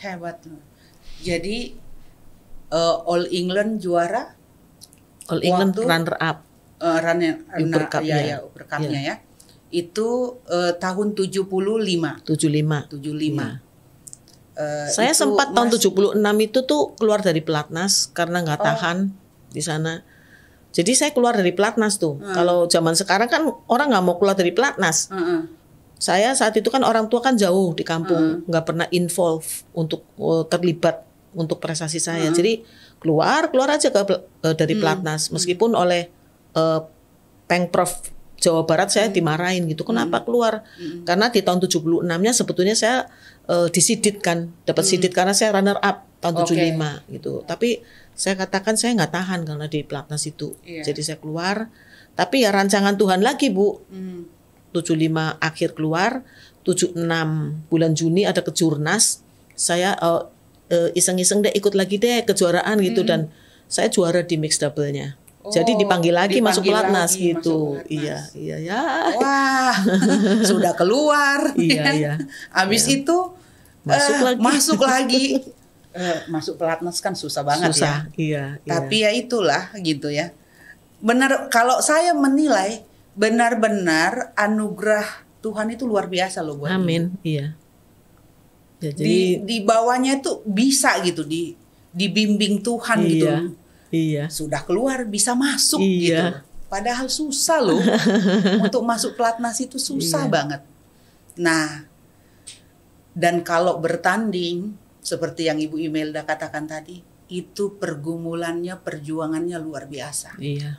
Hebat loh. Jadi uh, All England juara. All England waktu, runner up. Uh, runner, runner up Ya, ya, ya. Itu uh, tahun 75. 75. 75. Yeah. Uh, Saya sempat tahun 76 itu tuh keluar dari pelatnas karena nggak oh. tahan di sana. Jadi saya keluar dari pelatnas tuh. Hmm. Kalau zaman sekarang kan orang nggak mau keluar dari pelatnas. Hmm. Saya saat itu kan orang tua kan jauh di kampung, hmm. nggak hmm. pernah involve untuk terlibat untuk prestasi saya. Hmm. Jadi keluar keluar aja ke, uh, dari hmm. pelatnas hmm. meskipun oleh uh, eh, Pengprov Jawa Barat saya hmm. dimarahin gitu. Kenapa keluar? Karena di tahun 76-nya sebetulnya saya uh, eh, disidit kan, dapat sidit karena saya runner up tahun okay. 75 gitu. Tapi saya katakan saya nggak tahan karena di pelatnas itu. Yeah. Jadi saya keluar. Tapi ya rancangan Tuhan lagi, Bu. Hmm. 75 akhir keluar, 76 bulan Juni ada kejurnas. Saya uh, Eh, iseng-iseng deh ikut lagi deh kejuaraan gitu hmm. dan saya juara di mix double-nya. Oh, Jadi dipanggil lagi dipanggil masuk pelatnas gitu. Masuk iya, iya ya. Wah, sudah keluar. Iya, iya. Habis iya. itu masuk uh, lagi. Masuk lagi. Eh, masuk pelatnas kan susah banget susah, ya. Iya, iya. Tapi ya itulah gitu ya. Benar kalau saya menilai benar-benar anugerah Tuhan itu luar biasa loh buat Amin, ini. iya ya, jadi, di di bawahnya itu bisa gitu di dibimbing Tuhan gitu. iya, gitu iya sudah keluar bisa masuk iya. gitu padahal susah loh untuk masuk pelatnas itu susah iya. banget nah dan kalau bertanding seperti yang Ibu Imelda katakan tadi itu pergumulannya perjuangannya luar biasa iya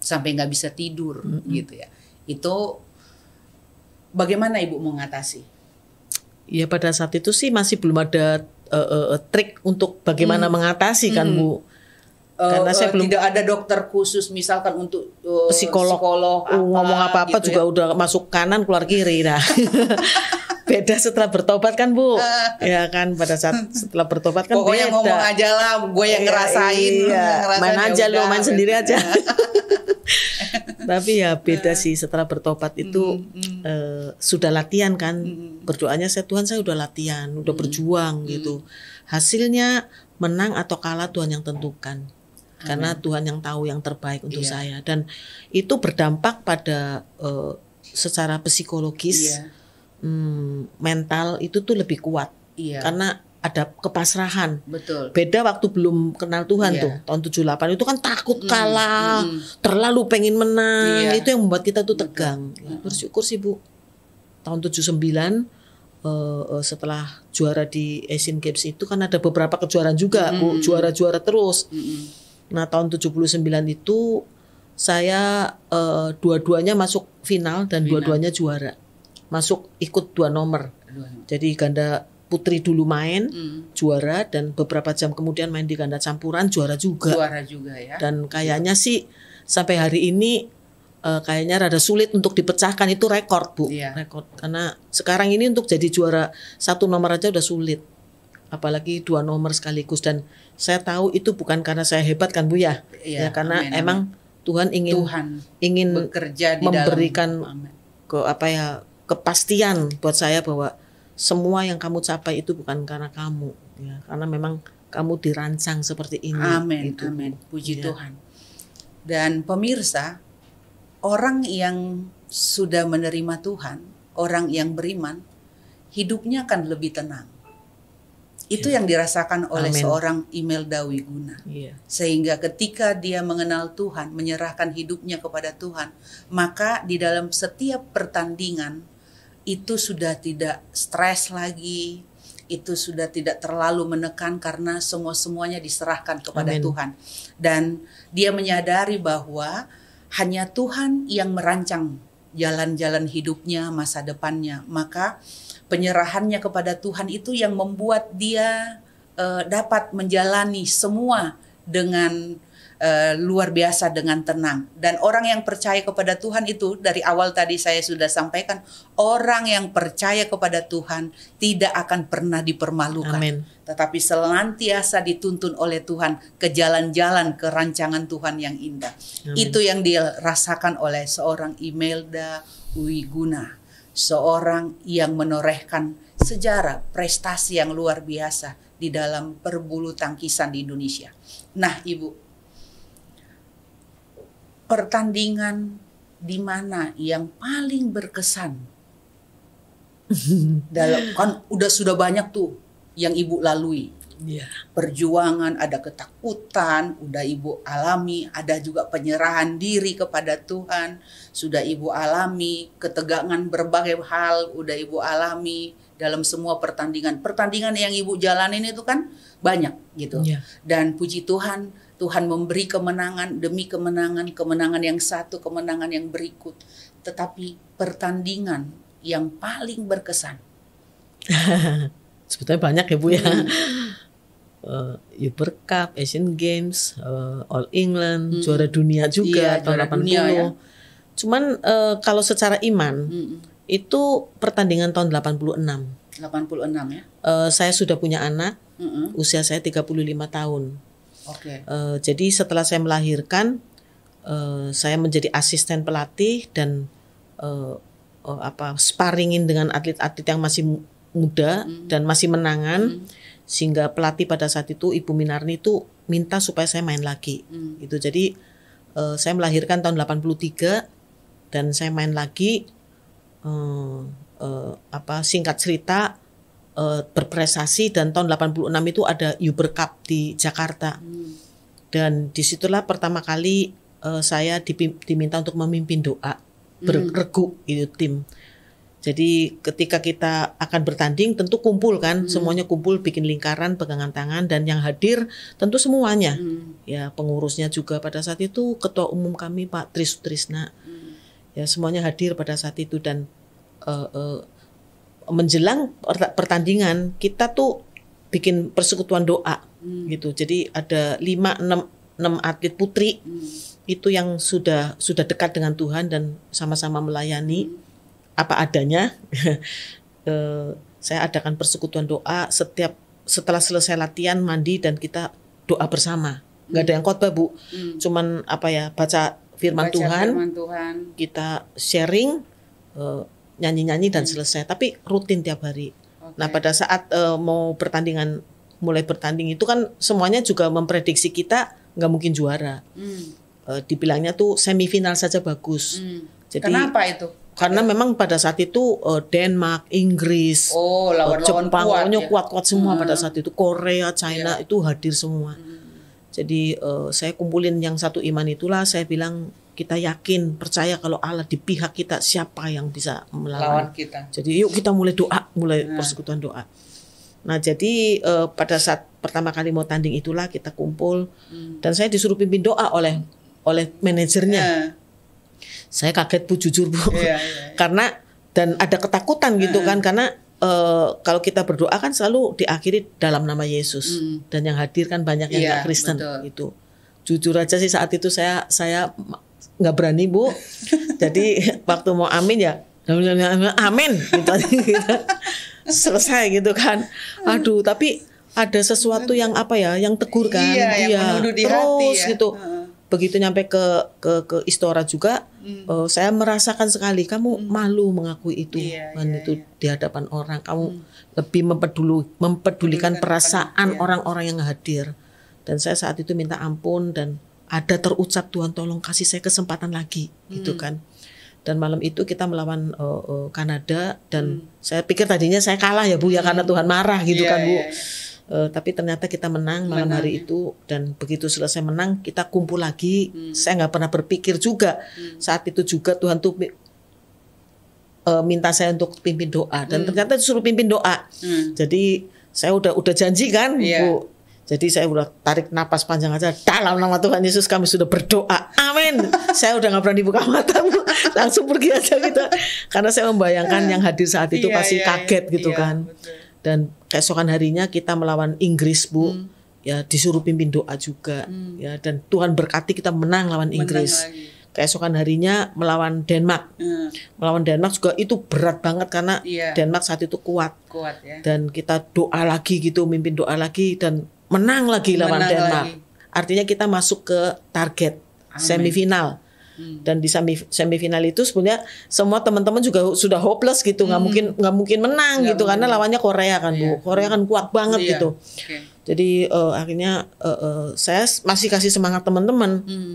sampai nggak bisa tidur mm -hmm. gitu ya itu bagaimana ibu mengatasi Ya pada saat itu sih masih belum ada uh, uh, trik untuk bagaimana hmm. mengatasi kan hmm. Bu. Karena uh, saya belum tidak ada dokter khusus misalkan untuk uh, psikolog, psikolog oh, apa, ngomong apa-apa gitu juga ya. udah masuk kanan keluar kiri nah. beda setelah bertobat kan bu uh, ya kan pada saat setelah bertobat kan pokoknya beda. ngomong aja lah gue yang iya, ngerasain iya, ngerasain main ya aja lo main sendiri aja tapi ya beda eh. sih setelah bertobat itu mm, mm. Eh, sudah latihan kan mm. berdoanya saya Tuhan saya udah latihan udah hmm. berjuang mm. gitu hasilnya menang atau kalah Tuhan yang tentukan Amin. karena Tuhan yang tahu yang terbaik untuk yeah. saya dan itu berdampak pada eh, secara psikologis yeah hmm, mental itu tuh lebih kuat. Iya. Karena ada kepasrahan. Betul. Beda waktu belum kenal Tuhan iya. tuh. Tahun 78 itu kan takut hmm, kalah, mm, terlalu pengen menang. Iya. Itu yang membuat kita tuh tegang. Hmm. Ya, bersyukur sih, Bu. Tahun 79 Uh, uh, setelah juara di Asian Games itu kan ada beberapa kejuaraan juga, mm. Bu. Hmm. Juara-juara terus. Mm. Nah, tahun 79 itu saya uh, dua-duanya masuk final dan dua-duanya juara masuk ikut dua nomor. Jadi ganda putri dulu main hmm. juara dan beberapa jam kemudian main di ganda campuran juara juga. Juara juga ya. Dan kayaknya sih sampai hari ini uh, kayaknya rada sulit untuk dipecahkan itu rekor bu. Ya. Rekor karena sekarang ini untuk jadi juara satu nomor aja udah sulit. Apalagi dua nomor sekaligus dan saya tahu itu bukan karena saya hebat kan bu ya. Ya, ya karena amin, emang Tuhan ingin Tuhan ingin bekerja di memberikan dalam, ke apa ya kepastian buat saya bahwa semua yang kamu capai itu bukan karena kamu ya karena memang kamu dirancang seperti ini amin gitu. amin puji ya. Tuhan dan pemirsa orang yang sudah menerima Tuhan orang yang beriman hidupnya akan lebih tenang itu iya. yang dirasakan oleh amen. seorang Imelda Wiguna ya. sehingga ketika dia mengenal Tuhan menyerahkan hidupnya kepada Tuhan maka di dalam setiap pertandingan itu sudah tidak stres lagi, itu sudah tidak terlalu menekan karena semua-semuanya diserahkan kepada Amen. Tuhan. Dan dia menyadari bahwa hanya Tuhan yang merancang jalan-jalan hidupnya, masa depannya. Maka penyerahannya kepada Tuhan itu yang membuat dia uh, dapat menjalani semua dengan Eh, luar biasa dengan tenang. Dan orang yang percaya kepada Tuhan itu dari awal tadi saya sudah sampaikan, orang yang percaya kepada Tuhan tidak akan pernah dipermalukan. Amen. Tetapi selantiasa dituntun oleh Tuhan ke jalan-jalan ke Tuhan yang indah. Amen. Itu yang dirasakan oleh seorang Imelda Wiguna, seorang yang menorehkan sejarah prestasi yang luar biasa di dalam perbulu tangkisan di Indonesia. Nah, Ibu, pertandingan di mana yang paling berkesan dalam kan udah sudah banyak tuh yang ibu lalui yeah. perjuangan ada ketakutan udah ibu alami ada juga penyerahan diri kepada Tuhan sudah ibu alami ketegangan berbagai hal udah ibu alami dalam semua pertandingan pertandingan yang ibu jalanin itu kan banyak gitu yeah. dan puji Tuhan Tuhan memberi kemenangan demi kemenangan, kemenangan yang satu, kemenangan yang berikut. Tetapi pertandingan yang paling berkesan. Sebetulnya banyak ya Bu ya. Hmm. uh, eh, Uber Cup, Asian Games, uh, All England, hmm. juara dunia juga iya, tahun 80. Dunia, ya. Cuman uh, kalau secara iman hmm. itu pertandingan tahun 86. 86 ya. Uh, saya sudah punya anak. Mm -hmm. Usia saya 35 tahun. Okay. Uh, eh, jadi setelah saya melahirkan, uh, saya menjadi asisten pelatih dan uh, uh, apa sparringin dengan atlet-atlet yang masih muda mm. dan masih menangan, mm. sehingga pelatih pada saat itu Ibu Minarni itu minta supaya saya main lagi. Mm. Itu jadi uh, saya melahirkan tahun 83 dan saya main lagi. Uh, uh, apa singkat cerita uh, berprestasi dan tahun 86 itu ada Uber Cup di Jakarta. Hmm. Dan disitulah pertama kali uh, saya diminta untuk memimpin doa hmm. berregu itu tim. Jadi ketika kita akan bertanding tentu kumpul kan, hmm. semuanya kumpul bikin lingkaran pegangan tangan dan yang hadir tentu semuanya. Hmm. Ya pengurusnya juga pada saat itu ketua umum kami Pak Trisutrisna. Hmm. Ya semuanya hadir pada saat itu dan uh, uh, menjelang pertandingan kita tuh bikin persekutuan doa hmm. gitu. Jadi ada 5 6 6 atlet putri hmm. itu yang sudah sudah dekat dengan Tuhan dan sama-sama melayani hmm. apa adanya. e, saya adakan persekutuan doa setiap setelah selesai latihan mandi dan kita doa bersama. Hmm. Gak ada yang khotbah, Bu. Hmm. Cuman apa ya, baca firman baca Tuhan. Firman Tuhan. Kita sharing eh, nyanyi-nyanyi dan hmm. selesai tapi rutin tiap hari okay. nah pada saat uh, mau pertandingan mulai bertanding itu kan semuanya juga memprediksi kita nggak mungkin juara hmm. uh, dibilangnya tuh semifinal saja bagus hmm. jadi kenapa itu karena memang pada saat itu uh, Denmark, Inggris, oh, lawan -lawan Jepang, kuat, ya? kuat-kuat semua hmm. pada saat itu Korea, China yeah. itu hadir semua. Hmm. Jadi uh, saya kumpulin yang satu iman itulah saya bilang kita yakin percaya kalau Allah di pihak kita siapa yang bisa melawan Lawan kita. Jadi yuk kita mulai doa, mulai nah. persekutuan doa. Nah, jadi uh, pada saat pertama kali mau tanding itulah kita kumpul hmm. dan saya disuruh pimpin doa oleh oleh manajernya. Yeah. Saya kaget Bu jujur Bu. Yeah, yeah, yeah. karena dan ada ketakutan gitu nah. kan karena Uh, kalau kita berdoa kan selalu diakhiri dalam nama Yesus mm. dan yang hadir kan banyak yang yeah, Kristen betul. gitu. Jujur aja sih saat itu saya saya nggak berani bu jadi waktu mau amin ya amin gitu, gitu. selesai gitu kan aduh tapi ada sesuatu yang apa ya yang tegur kan iya, dia Yang iya. di terus hati ya. gitu begitu nyampe ke ke ke istora juga hmm. uh, saya merasakan sekali kamu hmm. malu mengakui itu iya, kan iya, itu iya. di hadapan orang kamu hmm. lebih mempedulu, mempedulikan Pedulikan perasaan iya. orang-orang iya. yang hadir dan saya saat itu minta ampun dan ada terucap Tuhan tolong kasih saya kesempatan lagi gitu hmm. gitu kan dan malam itu kita melawan uh, uh, Kanada dan hmm. saya pikir tadinya saya kalah ya Bu ya hmm. karena Tuhan marah gitu yeah, kan Bu. Yeah, iya, iya. Uh, tapi ternyata kita menang malam menang, hari itu dan begitu selesai menang kita kumpul lagi. Hmm. Saya nggak pernah berpikir juga hmm. saat itu juga Tuhan tuh uh, minta saya untuk pimpin doa dan hmm. ternyata disuruh pimpin doa. Hmm. Jadi saya udah udah janji kan yeah. Bu jadi saya udah tarik napas panjang aja. Dalam nama Tuhan Yesus kami sudah berdoa. Amin. saya udah nggak berani buka mata, langsung pergi aja kita. Gitu. Karena saya membayangkan yang hadir saat itu iya, pasti iya, kaget iya, gitu iya, kan. Betul. Dan keesokan harinya kita melawan Inggris, Bu. Hmm. Ya disuruh pimpin doa juga. Hmm. Ya dan Tuhan berkati kita menang lawan Inggris. lagi keesokan harinya melawan Denmark. Hmm. Melawan Denmark juga itu berat banget karena yeah. Denmark saat itu kuat. Kuat ya. Dan kita doa lagi gitu, mimpin doa lagi dan menang lagi lawan Denmark. Lagi. Artinya kita masuk ke target Amin. semifinal. Hmm. Dan di semifinal itu sebenarnya semua teman-teman juga sudah hopeless gitu, nggak hmm. mungkin nggak mungkin menang gak gitu mungkin. karena lawannya Korea kan yeah. bu, iya. Korea kan kuat banget yeah. gitu. Okay. Jadi uh, akhirnya uh, uh, saya masih kasih semangat teman-teman. Hmm.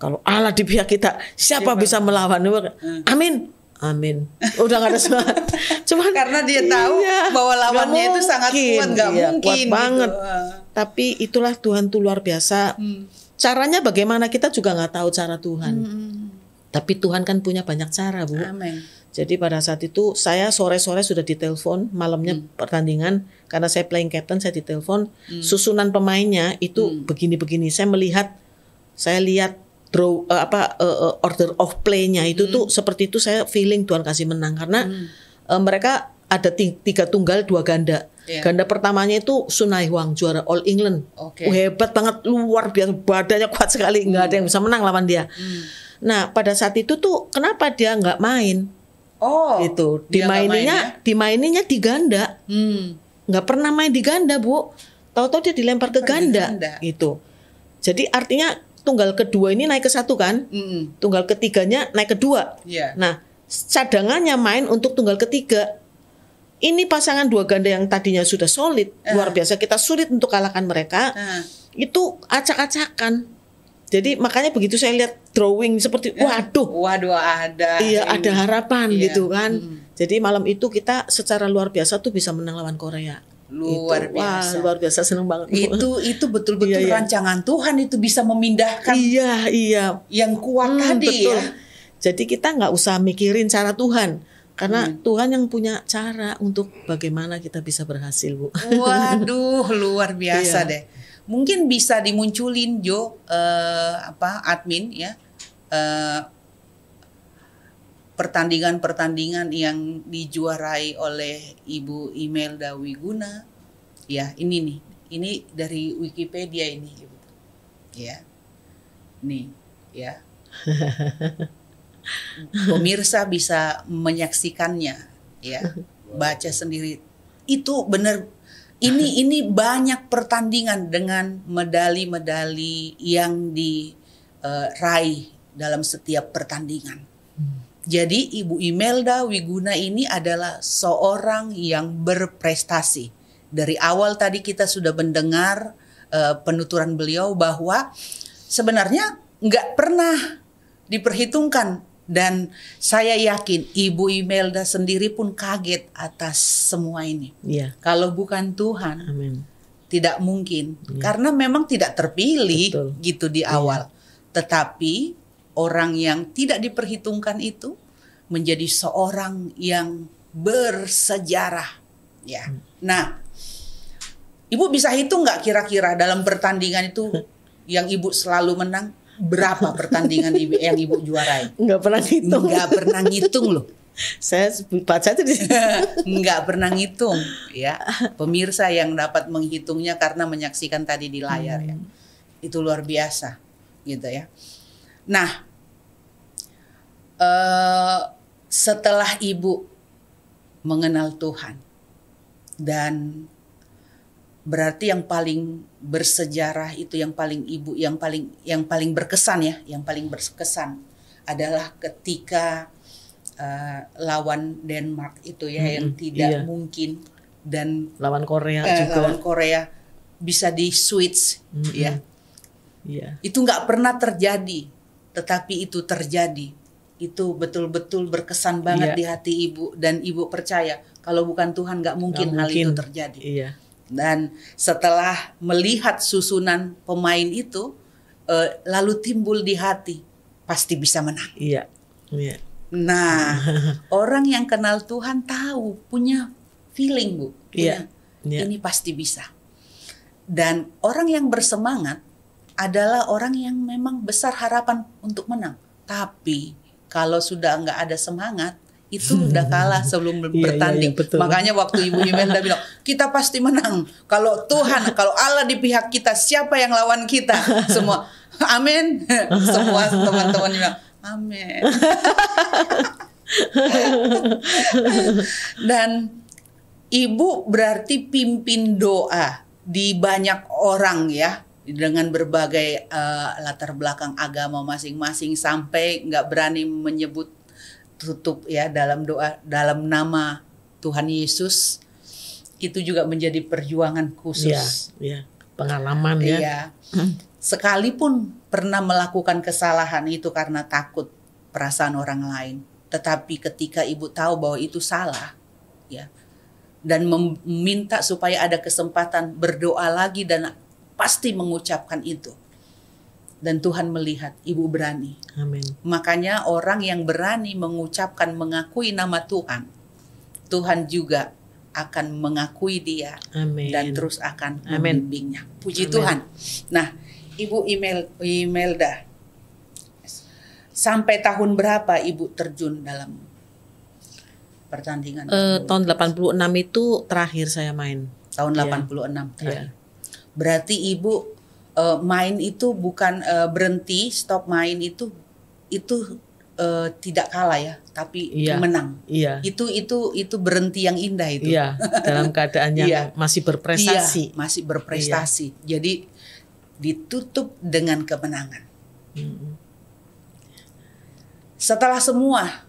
Kalau Allah di pihak kita, siapa, siapa? bisa melawan? Hmm. Amin, Amin. Udah gak ada semangat. cuma karena dia tahu iya, bahwa lawannya itu sangat kuat, nggak iya, mungkin. Kuat gitu. banget. Ah tapi itulah Tuhan tuh luar biasa. Hmm. Caranya bagaimana kita juga nggak tahu cara Tuhan. Hmm. Tapi Tuhan kan punya banyak cara, Bu. Amen. Jadi pada saat itu saya sore-sore sudah ditelepon, malamnya hmm. pertandingan karena saya playing captain saya ditelepon, hmm. susunan pemainnya itu hmm. begini-begini. Hmm. Saya melihat saya lihat draw uh, apa uh, order of play-nya itu hmm. tuh seperti itu saya feeling Tuhan kasih menang karena hmm. uh, mereka ada tiga tunggal dua ganda. Yeah. Ganda pertamanya itu Sunai Huang juara All England. Okay. Oh, hebat banget, luar biasa badannya kuat sekali, nggak mm. ada yang bisa menang lawan dia. Mm. Nah pada saat itu tuh kenapa dia nggak main? Oh, itu dimaininya, main, ya? dimaininya di ganda. Nggak hmm. Nggak pernah main di ganda bu. Tahu-tahu dia dilempar ke ganda, ganda, gitu. Jadi artinya tunggal kedua ini naik ke satu kan, mm tunggal ketiganya naik kedua. dua. Iya. Yeah. Nah cadangannya main untuk tunggal ketiga ini pasangan dua ganda yang tadinya sudah solid uh. luar biasa kita sulit untuk kalahkan mereka uh. itu acak-acakan jadi makanya begitu saya lihat drawing seperti ah. waduh waduh ada iya ada harapan iya. gitu kan hmm. jadi malam itu kita secara luar biasa tuh bisa menang lawan Korea luar itu, biasa wah, luar biasa seneng banget itu itu betul-betul iya, iya, rancangan Tuhan itu bisa memindahkan iya iya yang kuat hmm, tadi ya. betul. ya jadi kita nggak usah mikirin cara Tuhan karena hmm. Tuhan yang punya cara untuk bagaimana kita bisa berhasil, Bu. Waduh, luar biasa iya. deh. Mungkin bisa dimunculin Jo uh, apa admin ya. Uh, pertandingan-pertandingan yang dijuarai oleh Ibu Imelda Wiguna. Ya, ini nih. Ini dari Wikipedia ini, Ibu. Gitu. Ya. Nih, ya. pemirsa bisa menyaksikannya ya baca sendiri itu benar ini ini banyak pertandingan dengan medali-medali yang diraih eh, dalam setiap pertandingan. Jadi Ibu Imelda Wiguna ini adalah seorang yang berprestasi. Dari awal tadi kita sudah mendengar uh, penuturan beliau bahwa sebenarnya nggak pernah diperhitungkan dan saya yakin Ibu Imelda sendiri pun kaget atas semua ini. Ya. Kalau bukan Tuhan, Amin. tidak mungkin. Ya. Karena memang tidak terpilih Betul. gitu di iya. awal. Ya. Tetapi orang yang tidak diperhitungkan itu menjadi seorang yang bersejarah. Ya. Hmm. Nah, Ibu bisa hitung nggak kira-kira dalam pertandingan itu yang Ibu selalu menang? berapa pertandingan ibu yang ibu juarai? Nggak pernah ngitung. Nggak pernah ngitung loh. saya baca di nggak pernah ngitung ya pemirsa yang dapat menghitungnya karena menyaksikan tadi di layar ya. hmm. ya itu luar biasa gitu ya nah eh, setelah ibu mengenal Tuhan dan berarti yang paling bersejarah itu yang paling ibu yang paling yang paling berkesan ya yang paling berkesan adalah ketika uh, lawan Denmark itu ya hmm, yang tidak iya. mungkin dan lawan Korea eh, juga lawan Korea bisa di switch hmm, ya iya. itu nggak pernah terjadi tetapi itu terjadi itu betul-betul berkesan banget iya. di hati ibu dan ibu percaya kalau bukan Tuhan nggak mungkin mungkin hal itu terjadi iya dan setelah melihat susunan pemain itu, uh, lalu timbul di hati pasti bisa menang. Iya. iya. Nah, orang yang kenal Tuhan tahu punya feeling bu, punya iya, iya. ini pasti bisa. Dan orang yang bersemangat adalah orang yang memang besar harapan untuk menang. Tapi kalau sudah nggak ada semangat, itu udah kalah sebelum iya, iya, bertanding. Iya, iya, betul. Makanya waktu Ibu Imelda bilang, "Kita pasti menang. Kalau Tuhan, kalau Allah di pihak kita, siapa yang lawan kita?" Semua amin. Semua teman-teman bilang, "Amin." Dan ibu berarti pimpin doa di banyak orang ya dengan berbagai uh, latar belakang agama masing-masing sampai nggak berani menyebut tutup ya dalam doa dalam nama Tuhan Yesus itu juga menjadi perjuangan khusus. Ya, ya. Pengalaman ya. ya. Sekalipun pernah melakukan kesalahan itu karena takut perasaan orang lain, tetapi ketika ibu tahu bahwa itu salah, ya, dan meminta supaya ada kesempatan berdoa lagi dan pasti mengucapkan itu, dan Tuhan melihat ibu berani. Amin. Makanya orang yang berani mengucapkan mengakui nama Tuhan, Tuhan juga akan mengakui dia Amin. dan terus akan Amin. membimbingnya. Puji Amin. Tuhan. Nah, Ibu email Imelda sampai tahun berapa Ibu terjun dalam pertandingan? Eh, tahun 86 itu terakhir saya main. Tahun yeah. Iya. 86 terakhir. Yeah. Berarti Ibu uh, main itu bukan uh, berhenti stop main itu itu uh, tidak kalah ya tapi iya, menang iya. itu itu itu berhenti yang indah itu iya, dalam keadaan yang iya, masih berprestasi iya, masih berprestasi iya. jadi ditutup dengan kemenangan mm-hmm. setelah semua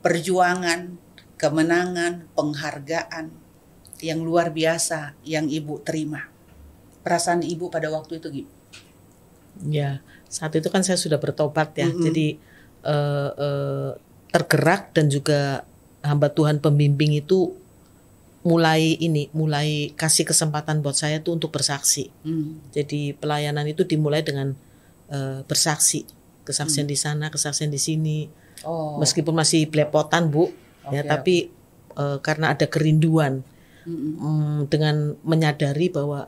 perjuangan kemenangan penghargaan yang luar biasa yang ibu terima perasaan ibu pada waktu itu gitu? Ya, saat itu kan saya sudah bertobat ya, mm -hmm. jadi uh, uh, tergerak dan juga hamba Tuhan pembimbing itu mulai ini, mulai kasih kesempatan buat saya tuh untuk bersaksi. Mm. Jadi pelayanan itu dimulai dengan uh, bersaksi, kesaksian mm. di sana, kesaksian di sini. Oh. Meskipun masih belepotan bu, okay, ya tapi Uh, karena ada kerinduan mm hmm dengan menyadari bahwa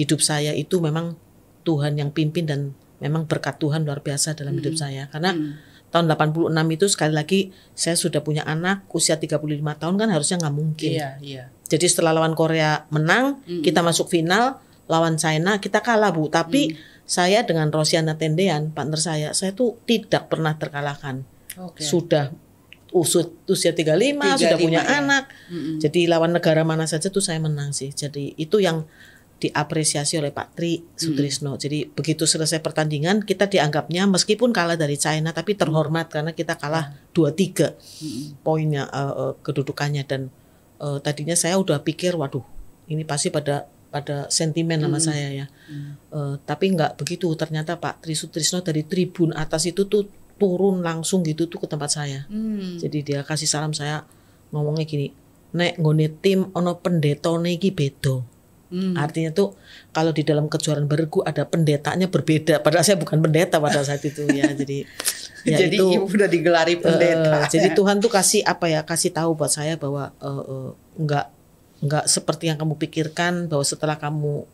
hidup saya itu memang Tuhan yang pimpin dan memang berkat Tuhan luar biasa dalam hmm. hidup saya karena hmm. tahun 86 itu sekali lagi saya sudah punya anak usia 35 tahun kan harusnya nggak mungkin. Iya, iya. Jadi setelah lawan Korea menang, hmm. kita masuk final lawan China kita kalah Bu, tapi hmm. saya dengan Rosiana Tendean partner saya, saya tuh tidak pernah terkalahkan. Okay. Sudah usut usia 35, 35 sudah punya ya. anak. Hmm. Jadi lawan negara mana saja tuh saya menang sih. Jadi itu yang diapresiasi oleh Pak Tri hmm. Sutrisno. Hmm. Jadi begitu selesai pertandingan kita dianggapnya meskipun kalah dari China tapi terhormat karena kita kalah 2 tiga hmm. poinnya uh, kedudukannya dan uh, tadinya saya udah pikir waduh ini pasti pada pada sentimen hmm. saya ya. Hmm. Uh, tapi nggak begitu ternyata Pak Tri Sutrisno dari tribun atas itu tuh turun langsung gitu tuh ke tempat saya. Hmm. Jadi dia kasih salam saya ngomongnya gini, nek ngone tim ono pendeto iki bedo. Hmm. Artinya tuh kalau di dalam kejuaraan bergu ada pendetanya berbeda. Padahal saya bukan pendeta pada saat itu ya. Jadi ya jadi itu, ibu udah digelari eh, pendeta. Uh, jadi Tuhan tuh kasih apa ya? Kasih tahu buat saya bahwa uh, uh, eh, enggak enggak seperti yang kamu pikirkan bahwa setelah kamu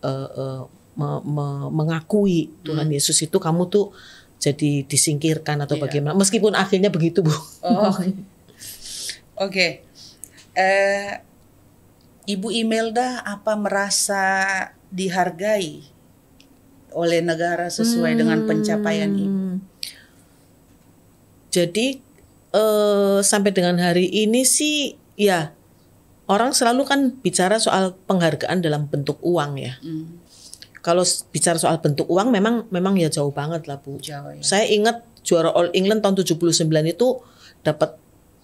uh, uh, me, me, mengakui Tuhan hmm. Yesus itu kamu tuh jadi disingkirkan atau yeah. bagaimana. Meskipun akhirnya begitu, Bu. Oh. Oke. okay. uh, Ibu Imelda apa merasa dihargai oleh negara sesuai hmm. dengan pencapaian ibu? Jadi eh, sampai dengan hari ini sih ya orang selalu kan bicara soal penghargaan dalam bentuk uang ya. Hmm. Kalau bicara soal bentuk uang memang memang ya jauh banget lah Bu. Jauh, ya. Saya ingat juara All England tahun 79 itu dapat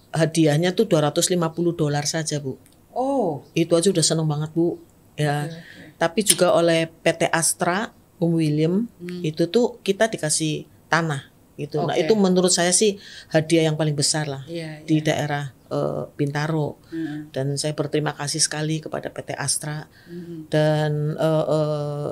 hadiahnya tuh 250 dolar saja Bu. Oh, itu aja udah seneng banget bu. Ya, okay. tapi juga oleh PT Astra, Om William, hmm. itu tuh kita dikasih tanah gitu. Okay. Nah itu menurut saya sih hadiah yang paling besar lah yeah, di iya. daerah eh, Bintaro. Hmm. Dan saya berterima kasih sekali kepada PT Astra hmm. dan uh, uh,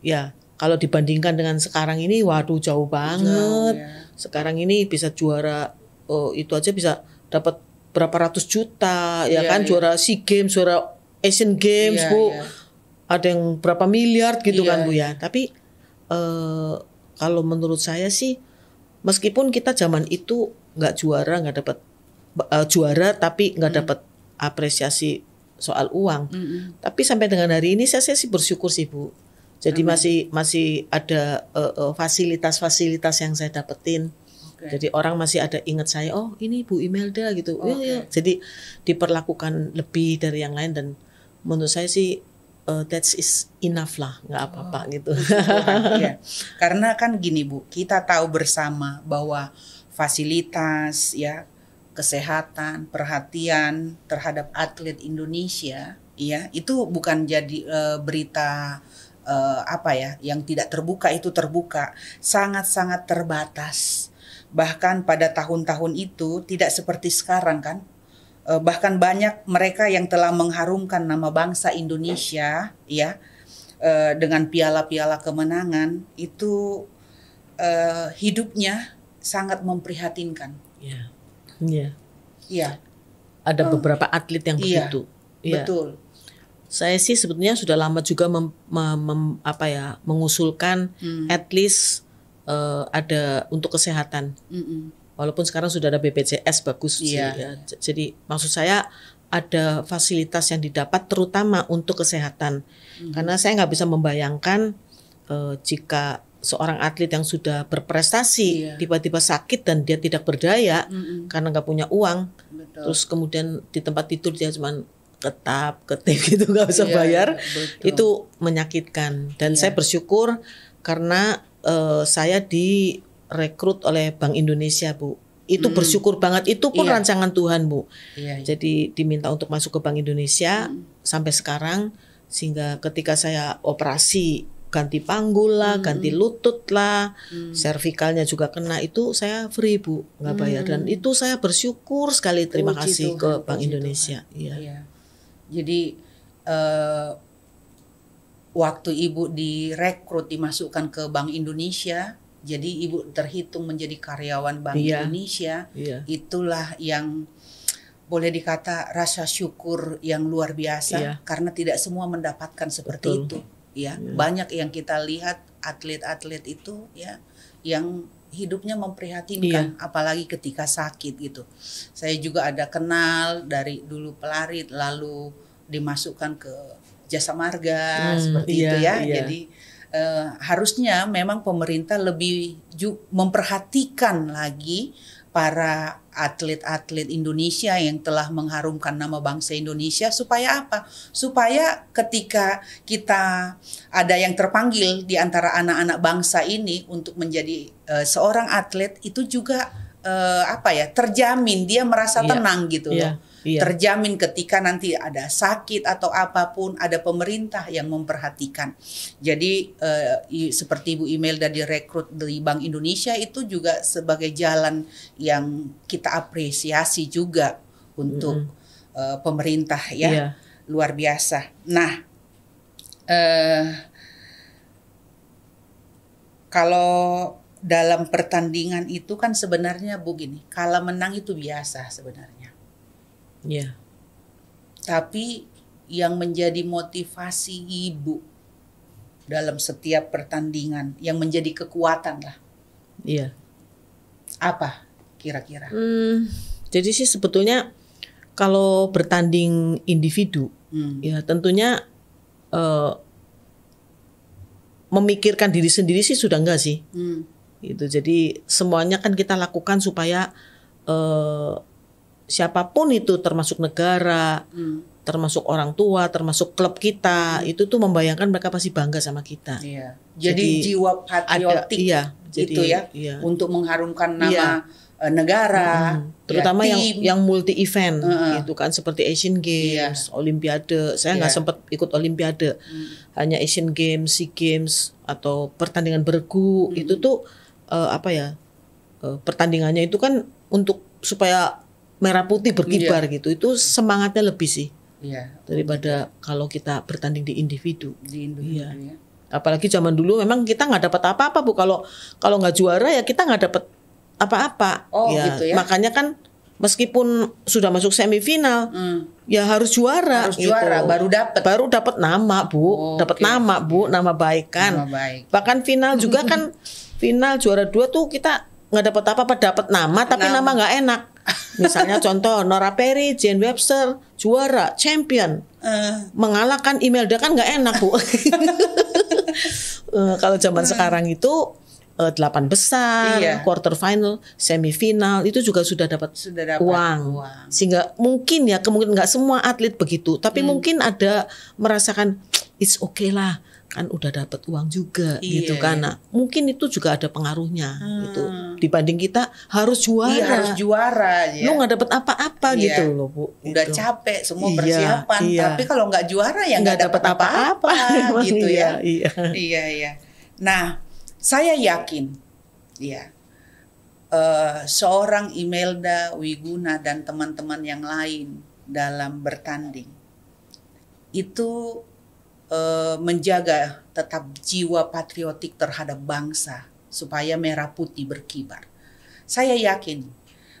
ya kalau dibandingkan dengan sekarang ini, waduh jauh banget. Jauh, ya. Sekarang ini bisa juara uh, itu aja bisa dapat berapa ratus juta ya yeah, kan yeah. juara SEA Games, juara Asian Games, yeah, Bu. Yeah. Ada yang berapa miliar gitu yeah. kan, Bu ya. Tapi uh, kalau menurut saya sih meskipun kita zaman itu nggak juara, nggak dapat uh, eh, juara tapi nggak mm. dapat apresiasi soal uang. Mm -hmm. Tapi sampai dengan hari ini saya, saya sih bersyukur sih Bu. Jadi mm -hmm. masih masih ada eh, fasilitas-fasilitas uh, uh, fasilitas -fasilitas yang saya dapetin Okay. Jadi orang masih ada ingat saya, oh ini Bu Imelda gitu. Ya, okay. Ya. Jadi diperlakukan lebih dari yang lain dan menurut saya sih uh, that is enough lah, nggak apa-apa oh, gitu. ya. Karena kan gini Bu, kita tahu bersama bahwa fasilitas ya kesehatan, perhatian terhadap atlet Indonesia, ya itu bukan jadi uh, berita uh, apa ya yang tidak terbuka itu terbuka sangat-sangat terbatas bahkan pada tahun-tahun itu tidak seperti sekarang kan e, bahkan banyak mereka yang telah mengharumkan nama bangsa Indonesia ya e, dengan piala-piala kemenangan itu e, hidupnya sangat memprihatinkan. Iya. Iya. Iya. Ada uh, beberapa atlet yang iya. begitu. Iya. Betul. Saya sih sebetulnya sudah lama juga mem, mem, apa ya mengusulkan hmm. at least uh, ada untuk kesehatan. Mm -mm. Walaupun sekarang sudah ada BPJS bagus yeah. sih. Iya. Ya. Jadi maksud saya ada fasilitas yang didapat terutama untuk kesehatan. Mm -hmm. Karena saya nggak bisa membayangkan uh, jika seorang atlet yang sudah berprestasi iya. tiba-tiba yeah. sakit dan dia tidak berdaya mm, -hmm. karena nggak punya uang Betul. terus kemudian di tempat tidur dia cuma ketap ketip gitu nggak bisa yeah, bayar betul. itu menyakitkan dan yeah. saya bersyukur karena uh, saya direkrut oleh Bank Indonesia Bu itu hmm. bersyukur banget itu pun iya. rancangan Tuhan Bu iya, iya. jadi diminta untuk masuk ke Bank Indonesia hmm. sampai sekarang sehingga ketika saya operasi ganti panggul lah, hmm. ganti lutut lah, hmm. servikalnya juga kena itu saya free bu, nggak hmm. bayar dan itu saya bersyukur sekali terima Puji kasih Tuhan, ke Bank Puji Indonesia. Ya. Jadi eh, waktu ibu direkrut dimasukkan ke Bank Indonesia, jadi ibu terhitung menjadi karyawan Bank iya. Indonesia, iya. itulah yang boleh dikata rasa syukur yang luar biasa iya. karena tidak semua mendapatkan seperti Betul. itu, ya. Iya. Banyak yang kita lihat atlet-atlet itu ya yang hidupnya memprihatinkan iya. apalagi ketika sakit gitu. Saya juga ada kenal dari dulu pelarit lalu dimasukkan ke jasa marga hmm, seperti iya, itu ya. Iya. Jadi uh, harusnya memang pemerintah lebih memperhatikan lagi para atlet-atlet Indonesia yang telah mengharumkan nama bangsa Indonesia supaya apa? Supaya ketika kita ada yang terpanggil di antara anak-anak bangsa ini untuk menjadi uh, seorang atlet itu juga uh, apa ya? terjamin dia merasa iya. tenang yeah. gitu iya. loh iya. terjamin ketika nanti ada sakit atau apapun ada pemerintah yang memperhatikan. Jadi eh, seperti Bu Imelda direkrut dari Bank Indonesia itu juga sebagai jalan yang kita apresiasi juga untuk mm -hmm. eh, pemerintah ya iya. luar biasa. Nah eh, kalau dalam pertandingan itu kan sebenarnya begini, kalah menang itu biasa sebenarnya. Iya. Tapi yang menjadi motivasi ibu dalam setiap pertandingan, yang menjadi kekuatan lah. Iya. Apa kira-kira? Hmm, jadi sih sebetulnya kalau bertanding individu, hmm. ya tentunya uh, memikirkan diri sendiri sih sudah enggak sih. Hmm. Itu jadi semuanya kan kita lakukan supaya uh, siapapun itu termasuk negara hmm. termasuk orang tua termasuk klub kita hmm. itu tuh membayangkan mereka pasti bangga sama kita iya. jadi, jadi jiwa patriotik iya, jadi, itu ya iya. untuk mengharumkan nama iya eh, negara, hmm. terutama ya, tim. yang multi event itu kan seperti Asian iya. Games, yeah. Olimpiade. Saya nggak yeah. sempat ikut Olimpiade, hmm. hanya Asian Games, Sea Games atau pertandingan bergu hmm. itu tuh uh, apa ya uh, pertandingannya itu kan untuk supaya merah putih berkibar yeah. gitu itu semangatnya lebih sih yeah. daripada kalau kita bertanding di individu. Di individu yeah. ya. Iya. Apalagi zaman dulu memang kita nggak dapat apa-apa bu kalau kalau nggak juara ya kita nggak dapat apa-apa. Oh ya. gitu ya. Makanya kan meskipun sudah masuk semifinal hmm. ya harus juara harus gitu. juara baru dapat baru dapat nama bu oh, dapat okay. nama bu iya. nama baik kan nama baik. bahkan final juga kan final juara dua tuh kita nggak dapat apa apa dapat nama tapi nama nggak enak Misalnya contoh Nora Perry, Jane Webster juara, champion, uh. mengalahkan Imelda kan nggak enak bu. uh, kalau zaman uh. sekarang itu uh, delapan besar, iya. quarter final, semifinal itu juga sudah dapat sudah dapat uang. uang. Sehingga mungkin ya kemungkinan nggak semua atlet begitu, tapi hmm. mungkin ada merasakan it's okay lah kan udah dapat uang juga iya. gitu kan. Iya. Nah, mungkin itu juga ada pengaruhnya hmm. gitu. Dibanding kita harus iya, juara. Iya, harus juara ya. Lu nggak dapat apa-apa iya. gitu loh, Bu. Udah gitu. capek semua iya, persiapan, iya. tapi kalau nggak juara ya nggak dapat apa-apa gitu ya. Iya, iya. iya. Nah, saya yakin ya uh, seorang Imelda Wiguna dan teman-teman yang lain dalam bertanding itu Eh, menjaga tetap jiwa patriotik terhadap bangsa supaya merah putih berkibar. Saya yakin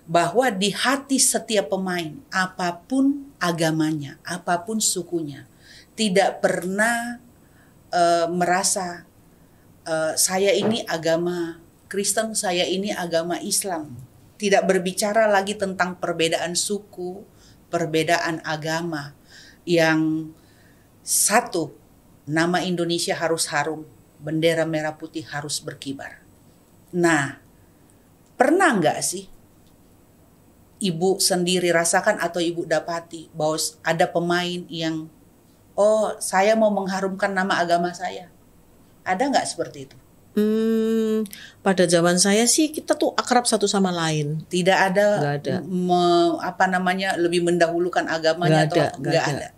bahwa di hati setiap pemain, apapun agamanya, apapun sukunya, tidak pernah uh, merasa uh, saya ini agama Kristen, saya ini agama Islam. Tidak berbicara lagi tentang perbedaan suku, perbedaan agama yang satu Nama Indonesia harus harum, bendera merah putih harus berkibar. Nah, pernah nggak sih ibu sendiri rasakan atau ibu dapati bahwa ada pemain yang oh saya mau mengharumkan nama agama saya? Ada nggak seperti itu? Hmm, pada zaman saya sih kita tuh akrab satu sama lain. Tidak ada, ada. Me, apa namanya lebih mendahulukan agamanya gak ada, atau nggak ada. ada.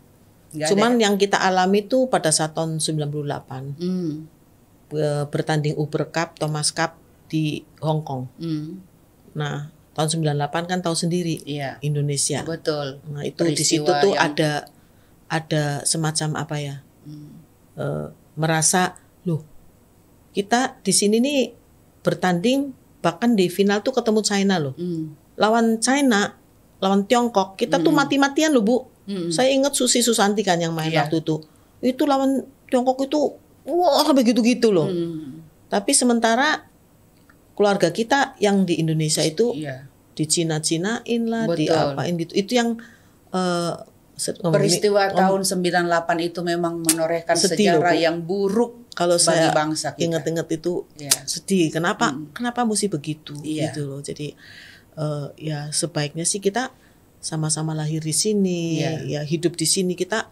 Gak Cuman ada. yang kita alami tuh pada saat tahun 98. Hmm. Bertanding Uber Cup, Thomas Cup di Hong Kong. Hmm. Nah, tahun 98 kan tahu sendiri iya. Indonesia. Betul. Nah, itu di situ tuh yang... ada ada semacam apa ya? Hmm. E, merasa loh, kita di sini nih bertanding bahkan di final tuh ketemu China loh. Hmm. Lawan China, lawan Tiongkok, kita hmm. tuh mati-matian loh, Bu. Hmm. Saya ingat Susi Susanti kan yang main yeah. waktu itu. Itu lawan Tiongkok itu wah sampai gitu-gitu loh. Hmm. Tapi sementara keluarga kita yang di Indonesia itu yeah. cina cinain lah, Betul. apain gitu. Itu yang uh, peristiwa sembilan tahun 98 itu memang menorehkan sedih sejarah loh, yang buruk kalau bagi saya bangsa kita. Ingat-ingat itu yeah. sedih. Kenapa? Hmm. Kenapa mesti begitu yeah. gitu loh. Jadi uh, ya sebaiknya sih kita sama-sama lahir di sini, yeah. ya hidup di sini kita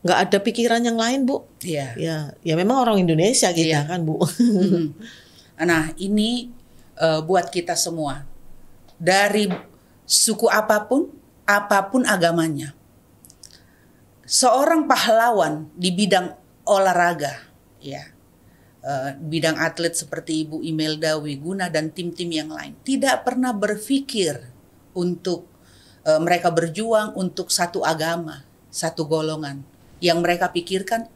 nggak ada pikiran yang lain bu. Iya. Ya, ya memang orang Indonesia kita yeah. kan bu. Mhm. Nah ini uh, buat kita semua dari suku apapun, apapun agamanya, seorang pahlawan di bidang olahraga, ya. Uh, bidang atlet seperti Ibu Imelda Wiguna dan tim-tim yang lain tidak pernah berpikir untuk e, mereka berjuang untuk satu agama, satu golongan. Yang mereka pikirkan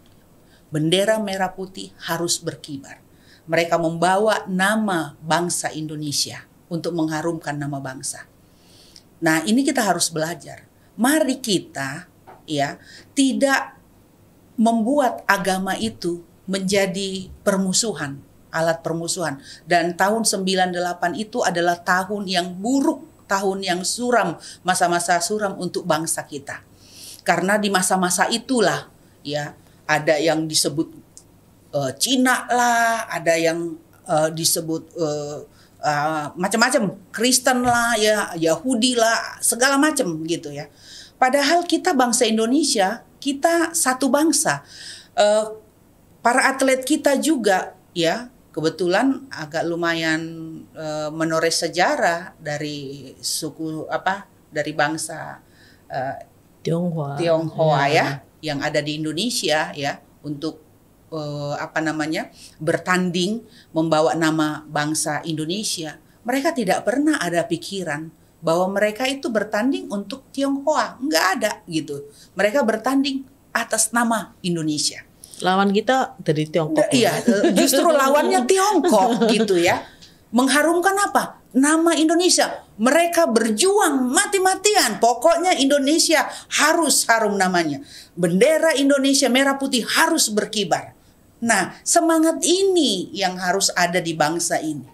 bendera merah putih harus berkibar. Mereka membawa nama bangsa Indonesia untuk mengharumkan nama bangsa. Nah, ini kita harus belajar. Mari kita ya tidak membuat agama itu menjadi permusuhan, alat permusuhan. Dan tahun 98 itu adalah tahun yang buruk tahun yang suram, masa-masa suram untuk bangsa kita. Karena di masa-masa itulah ya ada yang disebut uh, Cina lah, ada yang uh, disebut uh, uh, macam-macam Kristen lah, ya Yahudi lah, segala macam gitu ya. Padahal kita bangsa Indonesia, kita satu bangsa. Uh, para atlet kita juga ya kebetulan agak lumayan e, eh, menoreh sejarah dari suku apa dari bangsa e, Tionghoa Tionghoa ya. ya yang ada di Indonesia ya untuk e, apa namanya bertanding membawa nama bangsa Indonesia mereka tidak pernah ada pikiran bahwa mereka itu bertanding untuk Tionghoa nggak ada gitu mereka bertanding atas nama Indonesia Lawan kita dari Tiongkok. Iya, iya. justru lawannya Tiongkok gitu ya. Mengharumkan apa? Nama Indonesia. Mereka berjuang mati-matian. Pokoknya Indonesia harus harum namanya. Bendera Indonesia merah putih harus berkibar. Nah, semangat ini yang harus ada di bangsa ini.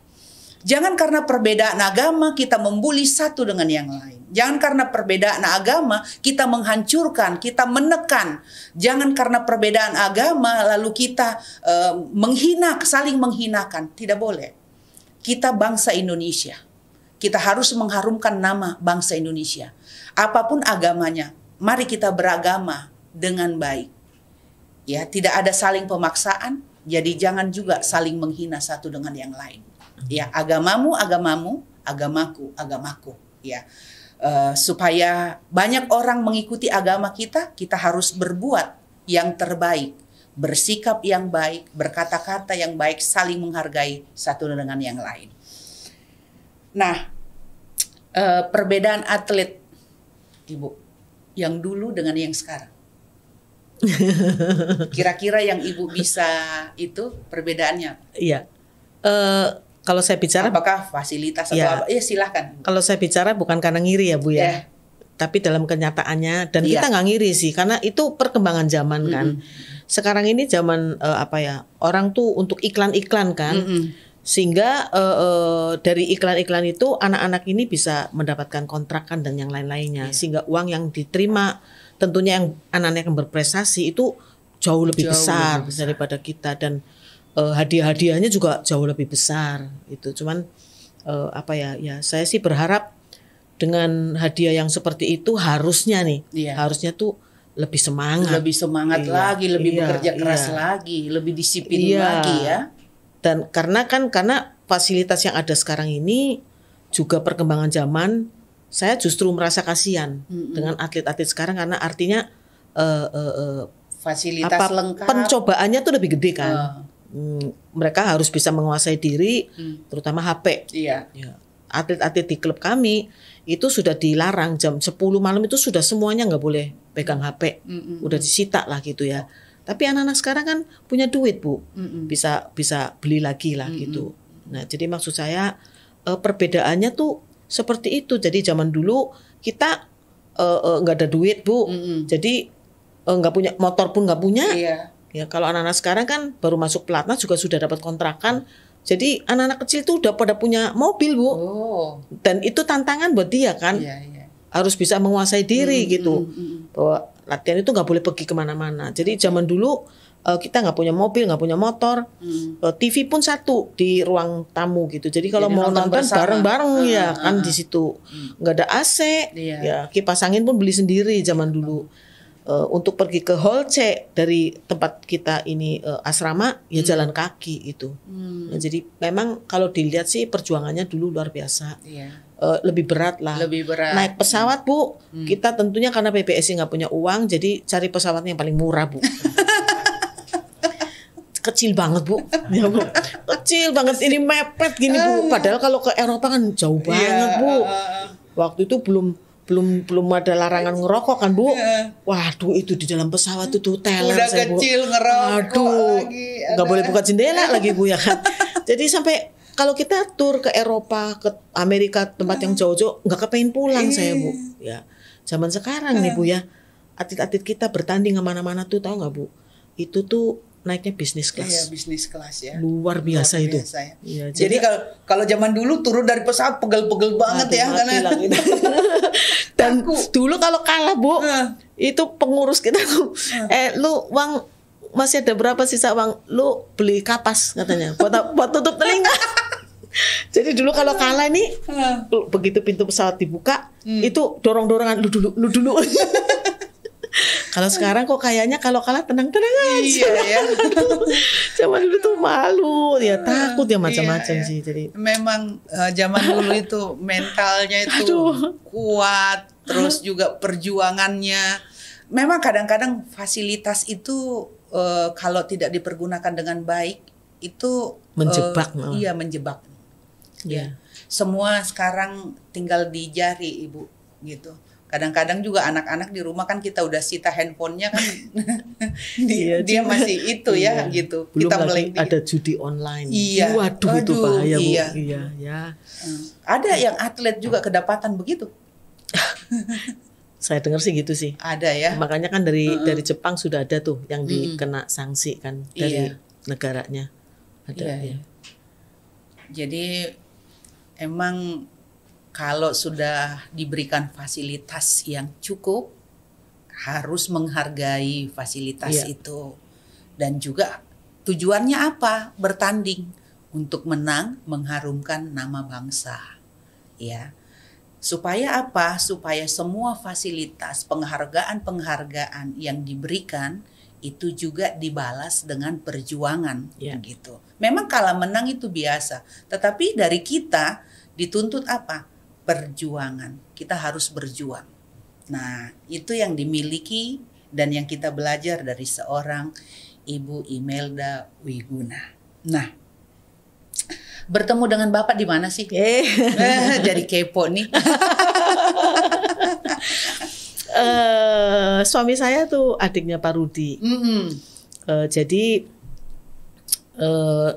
Jangan karena perbedaan agama kita membuli satu dengan yang lain. Jangan karena perbedaan agama kita menghancurkan, kita menekan. Jangan karena perbedaan agama lalu kita uh, menghina, saling menghinakan. Tidak boleh. Kita bangsa Indonesia. Kita harus mengharumkan nama bangsa Indonesia. Apapun agamanya, mari kita beragama dengan baik. Ya, tidak ada saling pemaksaan. Jadi jangan juga saling menghina satu dengan yang lain ya agamamu agamamu agamaku agamaku ya uh, supaya banyak orang mengikuti agama kita kita harus berbuat yang terbaik bersikap yang baik berkata-kata yang baik saling menghargai satu dengan yang lain nah uh, perbedaan atlet ibu yang dulu dengan yang sekarang kira-kira yang ibu bisa itu perbedaannya iya uh, kalau saya bicara apakah fasilitas ya, atau apa? Ya silahkan. Kalau saya bicara bukan karena ngiri ya Bu ya. Yeah. Tapi dalam kenyataannya dan yeah. kita nggak ngiri sih karena itu perkembangan zaman kan. Mm -hmm. Sekarang ini zaman uh, apa ya? Orang tuh untuk iklan-iklan kan. Mm -hmm. Sehingga uh, uh, dari iklan-iklan itu anak-anak ini bisa mendapatkan kontrakan dan yang lain-lainnya. Yeah. Sehingga uang yang diterima tentunya yang anak-anak yang berprestasi itu jauh lebih jauh lebih besar daripada kita dan uh, hadiah-hadiahnya juga jauh lebih besar itu cuman uh, apa ya ya saya sih berharap dengan hadiah yang seperti itu harusnya nih iya. harusnya tuh lebih semangat lebih semangat iya, lagi lebih iya, bekerja iya. keras iya. lagi lebih disiplin iya. lagi ya dan karena kan karena fasilitas yang ada sekarang ini juga perkembangan zaman saya justru merasa kasihan mm -hmm. dengan atlet-atlet sekarang karena artinya uh, uh, uh, fasilitas apa, lengkap pencobaannya tuh lebih gede kan uh Mm, mereka harus bisa menguasai diri, hmm. terutama HP. Iya. Ya. Atlet-atlet di klub kami itu sudah dilarang jam 10 malam itu sudah semuanya nggak boleh pegang HP, mm udah disita lah gitu ya. Tapi anak-anak sekarang kan punya duit bu, mm bisa bisa beli lagi lah mm gitu. Nah jadi maksud saya eh, perbedaannya tuh seperti itu. Jadi zaman dulu kita eh, eh, nggak uh, uh, ada duit bu, mm jadi nggak uh, punya motor pun nggak punya, iya. Ya kalau anak-anak sekarang kan baru masuk pelatnas juga sudah dapat kontrakan. Jadi anak-anak kecil itu udah pada punya mobil bu. Oh. Dan itu tantangan buat dia kan. Iya, iya. Harus bisa menguasai diri hmm, hmm gitu. Hmm, hmm, Bahwa latihan itu nggak boleh pergi kemana-mana. Jadi zaman dulu eh, kita nggak punya mobil, nggak punya motor, hmm. Eh, TV pun satu di ruang tamu gitu. Jadi kalau Jadi mau nonton bareng-bareng ah, ya uh, kan uh, di ah. situ nggak ada AC, iya. ya kipas angin pun beli sendiri zaman iya, dulu. Uh uh, untuk pergi ke hall C dari tempat kita ini uh, asrama ya hmm. jalan kaki itu. Hmm. Nah, jadi memang kalau dilihat sih perjuangannya dulu luar biasa. Yeah. Iya. lebih berat lah. Lebih berat. Naik pesawat bu, hmm. kita tentunya karena PPSI nggak punya uang, jadi cari pesawatnya yang paling murah bu. kecil banget bu, ya, bu. kecil banget ini mepet gini bu. Padahal kalau ke Eropa kan jauh iya, banget yeah. bu. Waktu itu belum belum belum ada larangan iya. ngerokok kan bu yeah. waduh itu di dalam pesawat itu teler udah saya, kecil bu. ngerokok aduh nggak boleh buka jendela lagi bu ya kan jadi sampai kalau kita tur ke Eropa ke Amerika tempat yang jauh-jauh nggak kepengen pulang yeah. saya bu ya zaman sekarang yeah. nih bu ya atlet-atlet kita bertanding kemana-mana tuh tahu nggak bu itu tuh naiknya bisnis iya, kelas. Iya, bisnis kelas ya. Luar biasa, Luar itu. Biasa, ya. Ya, jadi, kalau kalau zaman dulu turun dari pesawat pegel-pegel banget ya karena gitu. dan aku. dulu kalau kalah, Bu, uh. itu pengurus kita uh. eh lu uang masih ada berapa sisa uang? Lu beli kapas katanya buat buat tutup telinga. Jadi dulu kalau kalah nih, begitu pintu pesawat dibuka, hmm. itu dorong-dorongan lu dulu, lu dulu. kalau sekarang kok kayaknya kalau kalah tenang-tenang aja. Iya ya. zaman dulu tuh malu, ya ah, takut ya iya, macam-macam iya, iya. sih. Jadi memang uh, zaman dulu itu mentalnya itu Aduh. kuat, terus juga perjuangannya. Memang kadang-kadang fasilitas itu uh, kalau tidak dipergunakan dengan baik itu eh, menjebak. Uh, iya menjebak. Iya. Yeah. Semua sekarang tinggal di jari ibu gitu kadang-kadang juga anak-anak di rumah kan kita udah sita handphonenya kan di, iya, dia masih itu ya iya. gitu Belum kita lagi ada judi online iya waduh Aduh, itu bahaya iya. bu iya, iya ya hmm. ada yang atlet juga kedapatan begitu saya dengar sih gitu sih ada ya makanya kan dari uh -uh. dari Jepang sudah ada tuh yang uh dikena hmm. sanksi kan dari iya. negaranya ada iya, ya. iya. jadi emang kalau sudah diberikan fasilitas yang cukup harus menghargai fasilitas yeah. itu dan juga tujuannya apa bertanding untuk menang mengharumkan nama bangsa ya supaya apa supaya semua fasilitas penghargaan-penghargaan yang diberikan itu juga dibalas dengan perjuangan yeah. gitu. Memang kalah menang itu biasa, tetapi dari kita dituntut apa? perjuangan. Kita harus berjuang. Nah, itu yang dimiliki dan yang kita belajar dari seorang Ibu Imelda Wiguna. Nah, bertemu dengan Bapak di mana sih? Eh. eh jadi kepo nih. uh, suami saya tuh adiknya Pak Rudi. Mm -hmm. uh, jadi uh,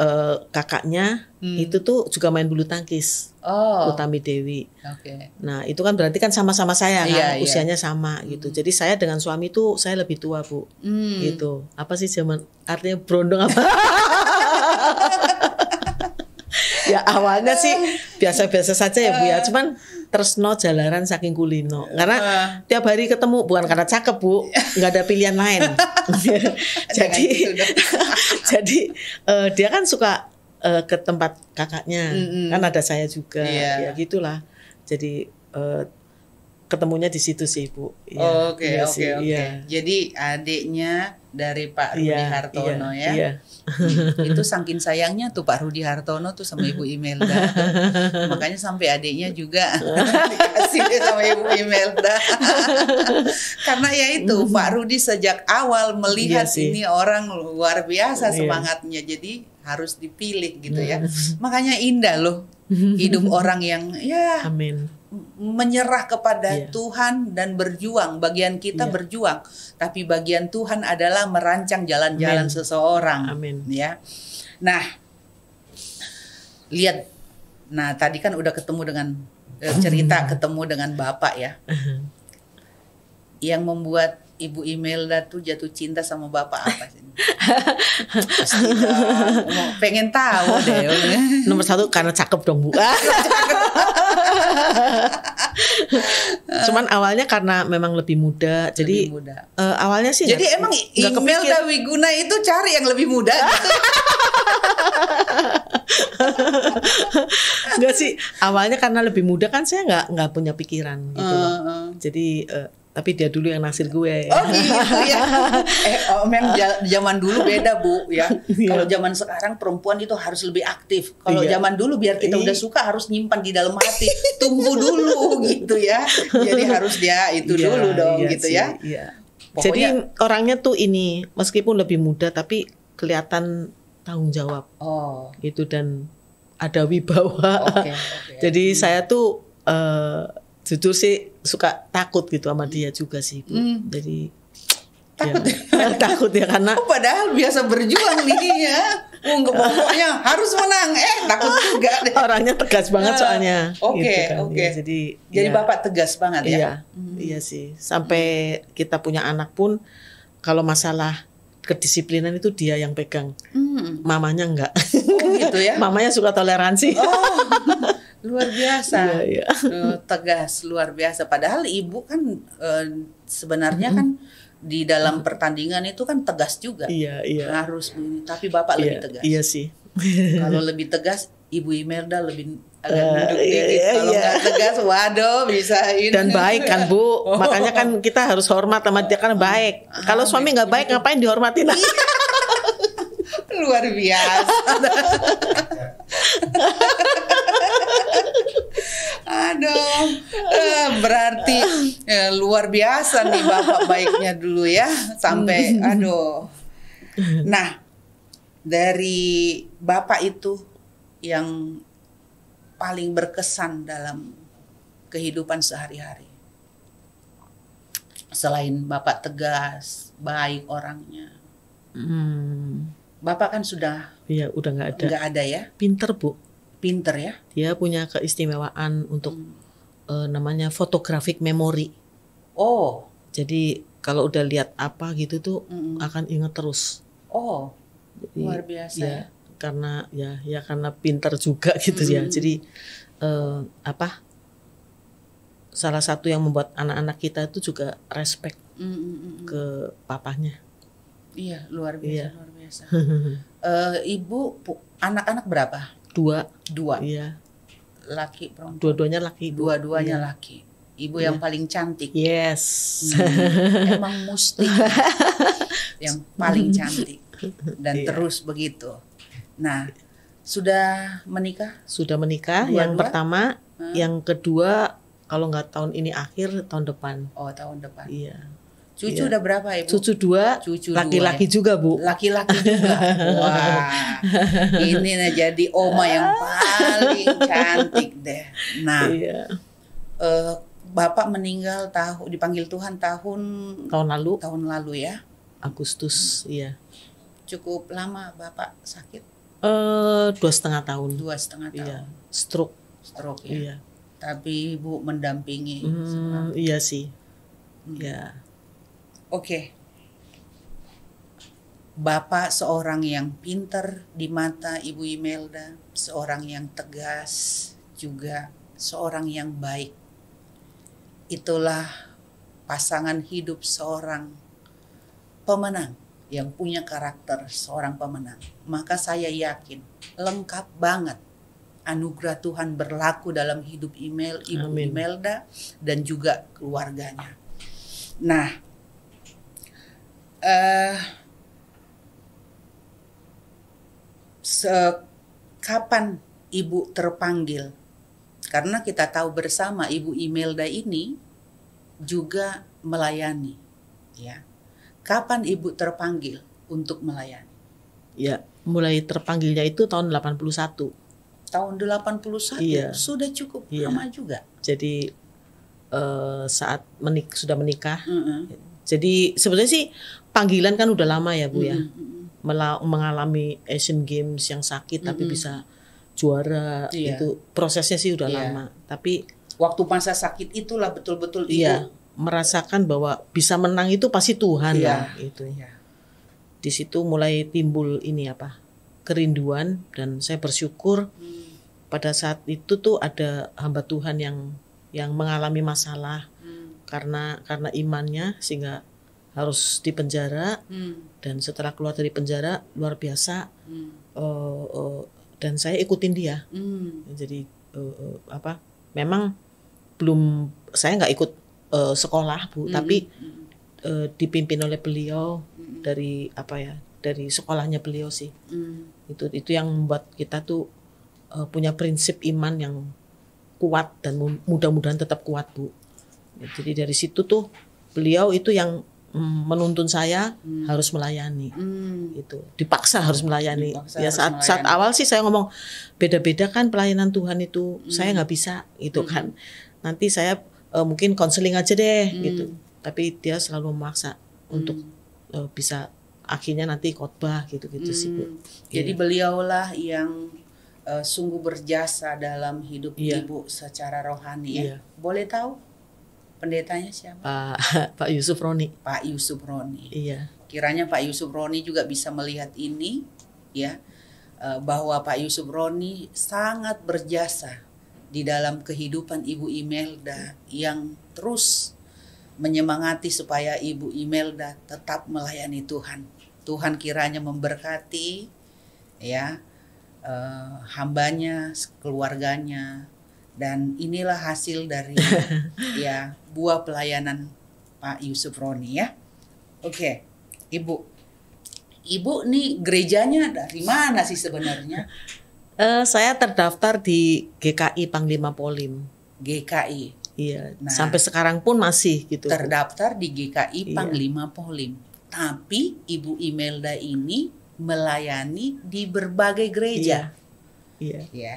Eh, kakaknya hmm. itu tuh juga main bulu tangkis. Oh. Utami Dewi. Okay. Nah, itu kan berarti kan sama-sama saya kan, yeah, iya. usianya yeah. sama hmm. gitu. Hmm. Jadi saya dengan suami tuh saya lebih tua, Bu. Hmm. Gitu. Apa sih zaman artinya berondong apa? ya awalnya sih biasa-biasa saja ya, Bu ya. Eh. Cuman tersno jalaran saking kulino karena uh. tiap hari ketemu bukan karena cakep bu nggak ada pilihan lain jadi gitu jadi uh, dia kan suka uh, ke tempat kakaknya mm -hmm. kan ada saya juga yeah. ya gitulah jadi uh, ketemunya di situ sih bu iya. Oke iya oke oke. Jadi adiknya dari Pak Rudi yeah, Hartono yeah, ya. Yeah. itu sangkin sayangnya tuh Pak Rudi Hartono tuh sama Ibu Imelda makanya sampai adiknya juga dikasih sama Ibu Imelda karena ya itu Pak Rudi sejak awal melihat iya ini orang luar biasa iya. semangatnya jadi harus dipilih gitu ya makanya indah loh hidup orang yang ya Amin menyerah kepada yeah. Tuhan dan berjuang. Bagian kita yeah. berjuang, tapi bagian Tuhan adalah merancang jalan-jalan seseorang. Amin. Ya. Nah, lihat. Nah, tadi kan udah ketemu dengan eh, cerita ketemu dengan Bapak ya. Uh-huh. Yang membuat Ibu Imelda tuh jatuh cinta sama bapak apa sih? pengen tahu deh. Nomor satu karena cakep dong bu. Cuman awalnya karena memang lebih muda, jadi muda. Uh, awalnya sih. Jadi emang gak Imelda Wiguna itu cari yang lebih muda. Enggak gitu. sih, awalnya karena lebih muda kan saya nggak nggak punya pikiran gitu. Uh, uh. Jadi uh, tapi dia dulu yang naksir gue. Oh gitu ya. eh, oh, memang zaman dulu beda bu ya. Yeah. Kalau zaman sekarang perempuan itu harus lebih aktif. Kalau yeah. zaman dulu biar kita udah suka harus nyimpan di dalam hati, tunggu dulu gitu ya. Jadi harus dia itu yeah, dulu dong yeah, gitu ya. sih, ya. Iya. Pokoknya, Jadi orangnya tuh ini meskipun lebih muda tapi kelihatan tanggung jawab. Oh. Gitu dan ada wibawa. Okay, okay. Jadi hmm. saya tuh uh, jujur sih suka takut gitu sama dia juga sih Bu. Hmm. Jadi takut. Ya, takut ya karena oh, padahal biasa berjuang nih ya. pokoknya harus menang. Eh, takut juga deh. Orangnya tegas banget ah, soalnya. Oke, okay, gitu kan. oke. Okay. Ya, jadi Jadi ya, Bapak tegas banget ya. Iya. Hmm. Iya sih. Sampai kita punya anak pun kalau masalah kedisiplinan itu dia yang pegang. Hmm. Mamanya enggak. Oh, gitu ya. Mamanya suka toleransi. Oh. luar biasa yeah, iya, iya. yeah. tegas luar biasa padahal ibu kan e, sebenarnya mm -hmm. kan di dalam pertandingan itu kan tegas juga iya, iya. harus tapi bapak iya, lebih tegas iya sih kalau lebih tegas ibu Imelda lebih agak uh, eh, duduk iya, kalau iya. tegas waduh bisa ini dan baik kan bu oh. makanya kan kita harus hormat sama dia kan baik ah, kalau suami nggak baik ngapain dihormatin iya. luar biasa Aduh, eh, berarti ya, luar biasa nih bapak baiknya dulu ya sampai aduh. Nah, dari bapak itu yang paling berkesan dalam kehidupan sehari-hari. Selain bapak tegas, baik orangnya. Hmm. Bapak kan sudah Iya, udah nggak ada. Nggak ada ya. Pinter bu. Pinter ya. Dia punya keistimewaan untuk hmm. uh, namanya photographic memory. Oh. Jadi kalau udah lihat apa gitu tuh hmm. akan inget terus. Oh. Jadi, luar biasa. Ya, ya, karena ya ya karena pinter juga gitu ya. hmm. ya. Jadi uh, apa? Salah satu yang membuat anak-anak kita itu juga respect mm ke papahnya. Iya, luar biasa, iya. luar biasa. uh, ibu anak-anak berapa? Dua. Dua. Iya. Laki perempuan. Dua-duanya laki. Dua-duanya iya. laki. Ibu iya. yang paling cantik. Yes. Hmm, emang musti yang paling cantik dan iya. terus begitu. Nah, sudah menikah? Sudah menikah. Dua -dua? Yang pertama, hmm. yang kedua kalau nggak tahun ini akhir tahun depan. Oh, tahun depan. Iya Cucu iya. udah berapa ibu? Cucu dua. Cucu laki-laki ya. juga bu. Laki-laki juga. Wah, ini nah jadi oma yang paling cantik deh. Nah, iya. uh, bapak meninggal tahu dipanggil Tuhan tahun tahun lalu. Tahun lalu ya. Agustus, hmm. iya. Cukup lama bapak sakit? Eh, uh, dua setengah tahun. Dua setengah iya, tahun. Iya. Stroke. Stroke ya. Iya. Tapi ibu mendampingi. Hmm, iya sih. Hmm. Yeah. Oke. Okay. Bapak seorang yang pinter di mata Ibu Imelda, seorang yang tegas juga, seorang yang baik. Itulah pasangan hidup seorang pemenang yang punya karakter seorang pemenang. Maka saya yakin lengkap banget anugerah Tuhan berlaku dalam hidup email Ibu Amin. Imelda dan juga keluarganya. Nah, uh, eh, se kapan ibu terpanggil? Karena kita tahu bersama ibu Imelda ini juga melayani, ya. Kapan ibu terpanggil untuk melayani? Ya, mulai terpanggilnya itu tahun 81. Tahun 81 iya. sudah cukup iya. lama juga. Jadi uh, saat menik sudah menikah. Mm -hmm. Jadi sebenarnya sih panggilan kan udah lama ya Bu ya. Mm-hmm. mengalami Asian Games yang sakit mm-hmm. tapi bisa juara yeah. itu prosesnya sih udah yeah. lama. Tapi waktu masa sakit itulah betul-betul iya, itu merasakan bahwa bisa menang itu pasti Tuhan yeah. lah itu. ya. Di situ mulai timbul ini apa? kerinduan dan saya bersyukur hmm. pada saat itu tuh ada hamba Tuhan yang yang mengalami masalah hmm. karena karena imannya sehingga harus di penjara hmm. dan setelah keluar dari penjara luar biasa hmm. uh, uh, dan saya ikutin dia hmm. jadi uh, uh, apa memang belum saya nggak ikut uh, sekolah bu hmm. tapi uh, dipimpin oleh beliau hmm. dari apa ya dari sekolahnya beliau sih hmm. itu itu yang membuat kita tuh uh, punya prinsip iman yang kuat dan mudah-mudahan tetap kuat bu jadi dari situ tuh beliau itu yang menuntun saya hmm. harus melayani hmm. itu dipaksa harus melayani dipaksa ya harus saat melayani. saat awal sih saya ngomong beda-beda kan pelayanan Tuhan itu hmm. saya nggak bisa gitu hmm. kan nanti saya uh, mungkin konseling aja deh hmm. gitu tapi dia selalu memaksa hmm. untuk uh, bisa akhirnya nanti khotbah gitu-gitu hmm. sih bu hmm. jadi ya. beliaulah yang uh, sungguh berjasa dalam hidup ya. ibu secara rohani ya, ya boleh tahu pendetanya siapa? Pak Pak Yusuf Roni. Pak Yusuf Roni. Iya. Kiranya Pak Yusuf Roni juga bisa melihat ini ya e, bahwa Pak Yusuf Roni sangat berjasa di dalam kehidupan Ibu Imelda yang terus menyemangati supaya Ibu Imelda tetap melayani Tuhan. Tuhan kiranya memberkati ya eh, hambanya, keluarganya, dan inilah hasil dari ya buah pelayanan Pak Yusuf Roni ya. Oke, okay. Ibu. Ibu nih gerejanya dari mana sih sebenarnya? Uh, saya terdaftar di GKI Panglima Polim. GKI. Iya. Nah, sampai sekarang pun masih gitu. Terdaftar di GKI iya. Panglima Polim. Tapi Ibu Imelda ini melayani di berbagai gereja. Iya. Iya. Ya.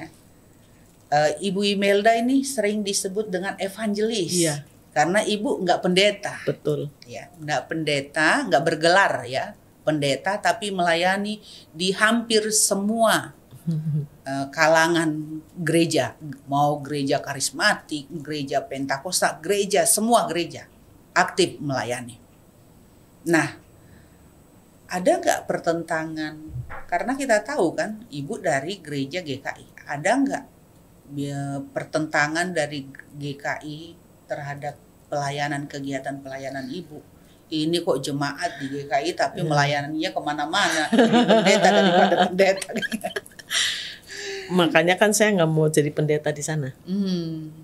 Uh, Ibu Imelda ini sering disebut dengan evangelis. Iya karena ibu nggak pendeta. Betul. Ya, nggak pendeta, nggak bergelar ya pendeta, tapi melayani di hampir semua eh, kalangan gereja, mau gereja karismatik, gereja Pentakosta, gereja semua gereja aktif melayani. Nah, ada nggak pertentangan? Karena kita tahu kan, ibu dari gereja GKI, ada nggak ya, pertentangan dari GKI terhadap pelayanan kegiatan pelayanan ibu ini kok jemaat di GKI tapi hmm. Iya. melayaninya kemana-mana pendeta daripada pendeta makanya kan saya nggak mau jadi pendeta di sana hmm.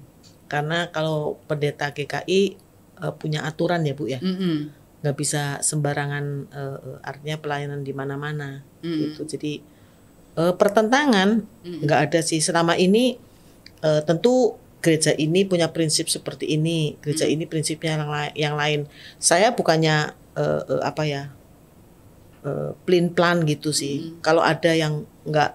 karena kalau pendeta GKI uh, eh, punya aturan ya bu ya nggak hmm. nggak bisa sembarangan uh, artinya pelayanan di mana-mana hmm. gitu jadi uh, pertentangan nggak ada sih selama ini uh, tentu gereja ini punya prinsip seperti ini, gereja hmm. ini prinsipnya yang, la yang lain. Saya bukannya uh, uh, apa ya uh, plain plan gitu sih. Hmm. Kalau ada yang nggak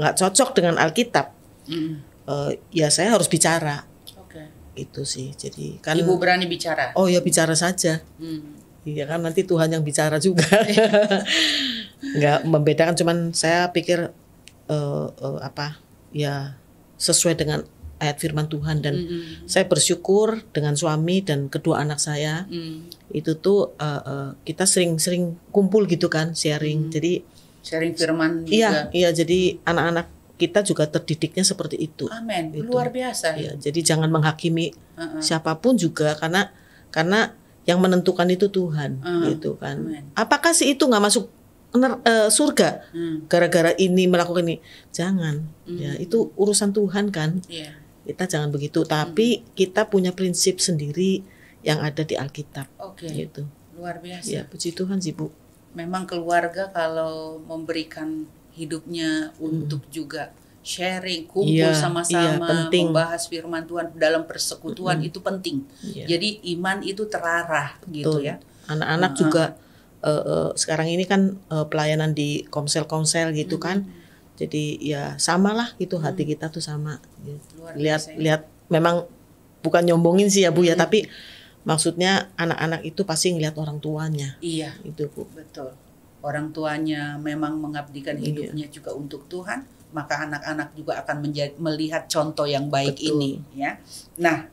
nggak cocok dengan Alkitab, hmm. uh, ya saya harus bicara. Okay. Itu sih. Jadi kan ibu berani bicara. Oh ya bicara saja. Hmm. Iya kan nanti Tuhan yang bicara juga. nggak membedakan, cuman saya pikir uh, uh, apa ya sesuai dengan ayat firman Tuhan dan mm -hmm. saya bersyukur dengan suami dan kedua anak saya mm. itu tuh uh, uh, kita sering-sering kumpul gitu kan sharing mm. jadi sharing firman iya, juga iya jadi anak-anak kita juga terdidiknya seperti itu amin gitu. luar biasa iya jadi jangan menghakimi uh -uh. siapapun juga karena karena yang menentukan itu Tuhan uh, gitu kan amen. apakah si itu nggak masuk ner, uh, surga mm. gara-gara hmm. ini melakukan ini jangan hmm. ya mm. itu urusan Tuhan kan yeah kita jangan begitu tapi hmm. kita punya prinsip sendiri yang ada di Alkitab okay. gitu luar biasa ya puji Tuhan sih bu memang keluarga kalau memberikan hidupnya untuk juga sharing, kumpul iya, sama-sama, ya, membahas firman Tuhan dalam persekutuan -hmm. itu penting. ya. Jadi iman itu terarah gitu Betul. gitu ya. Anak-anak uh juga uh, uh, sekarang ini kan uh, pelayanan di komsel-komsel gitu -hmm. kan jadi ya samalah gitu hmm. hati kita tuh sama gitu. lihat lihat memang bukan nyombongin sih ya bu ya hmm. tapi maksudnya anak-anak itu pasti ngelihat orang tuanya iya itu bu betul orang tuanya memang mengabdikan iya. hidupnya juga untuk Tuhan maka anak-anak juga akan menjadi, melihat contoh yang baik betul. ini ya nah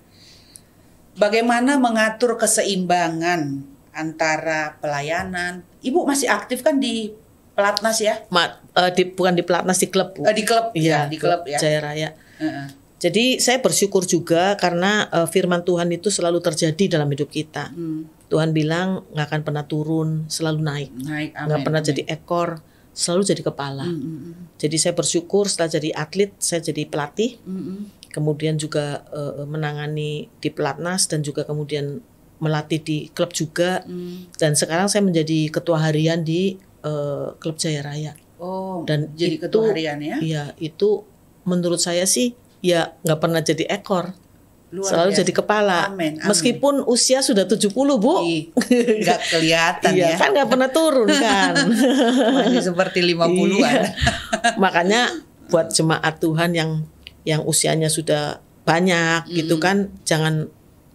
bagaimana mengatur keseimbangan antara pelayanan ibu masih aktif kan di pelatnas ya? Ma, uh, di, bukan di pelatnas di klub. Uh, di klub. Iya, ya, di klub ya. Jaya Raya. Uh-uh. Jadi saya bersyukur juga karena uh, firman Tuhan itu selalu terjadi dalam hidup kita. Hmm. Tuhan bilang nggak akan pernah turun, selalu naik. Naik. Nggak pernah amen. jadi ekor, selalu jadi kepala. Hmm, hmm, hmm, Jadi saya bersyukur setelah jadi atlet, saya jadi pelatih. hmm. hmm. Kemudian juga uh, menangani di pelatnas dan juga kemudian melatih di klub juga. Hmm. Dan sekarang saya menjadi ketua harian di Eh, klub Jaya Raya. Oh, dan jadi itu, ketua harian ya? Iya, itu menurut saya sih ya nggak pernah jadi ekor. Luar selalu biasa. jadi kepala. Amen, amen. Meskipun usia sudah 70, Bu. nggak kelihatan iya, ya. kan nggak pernah turun kan. Masih seperti 50-an. Iya. Makanya buat jemaat Tuhan yang yang usianya sudah banyak mm. gitu kan, jangan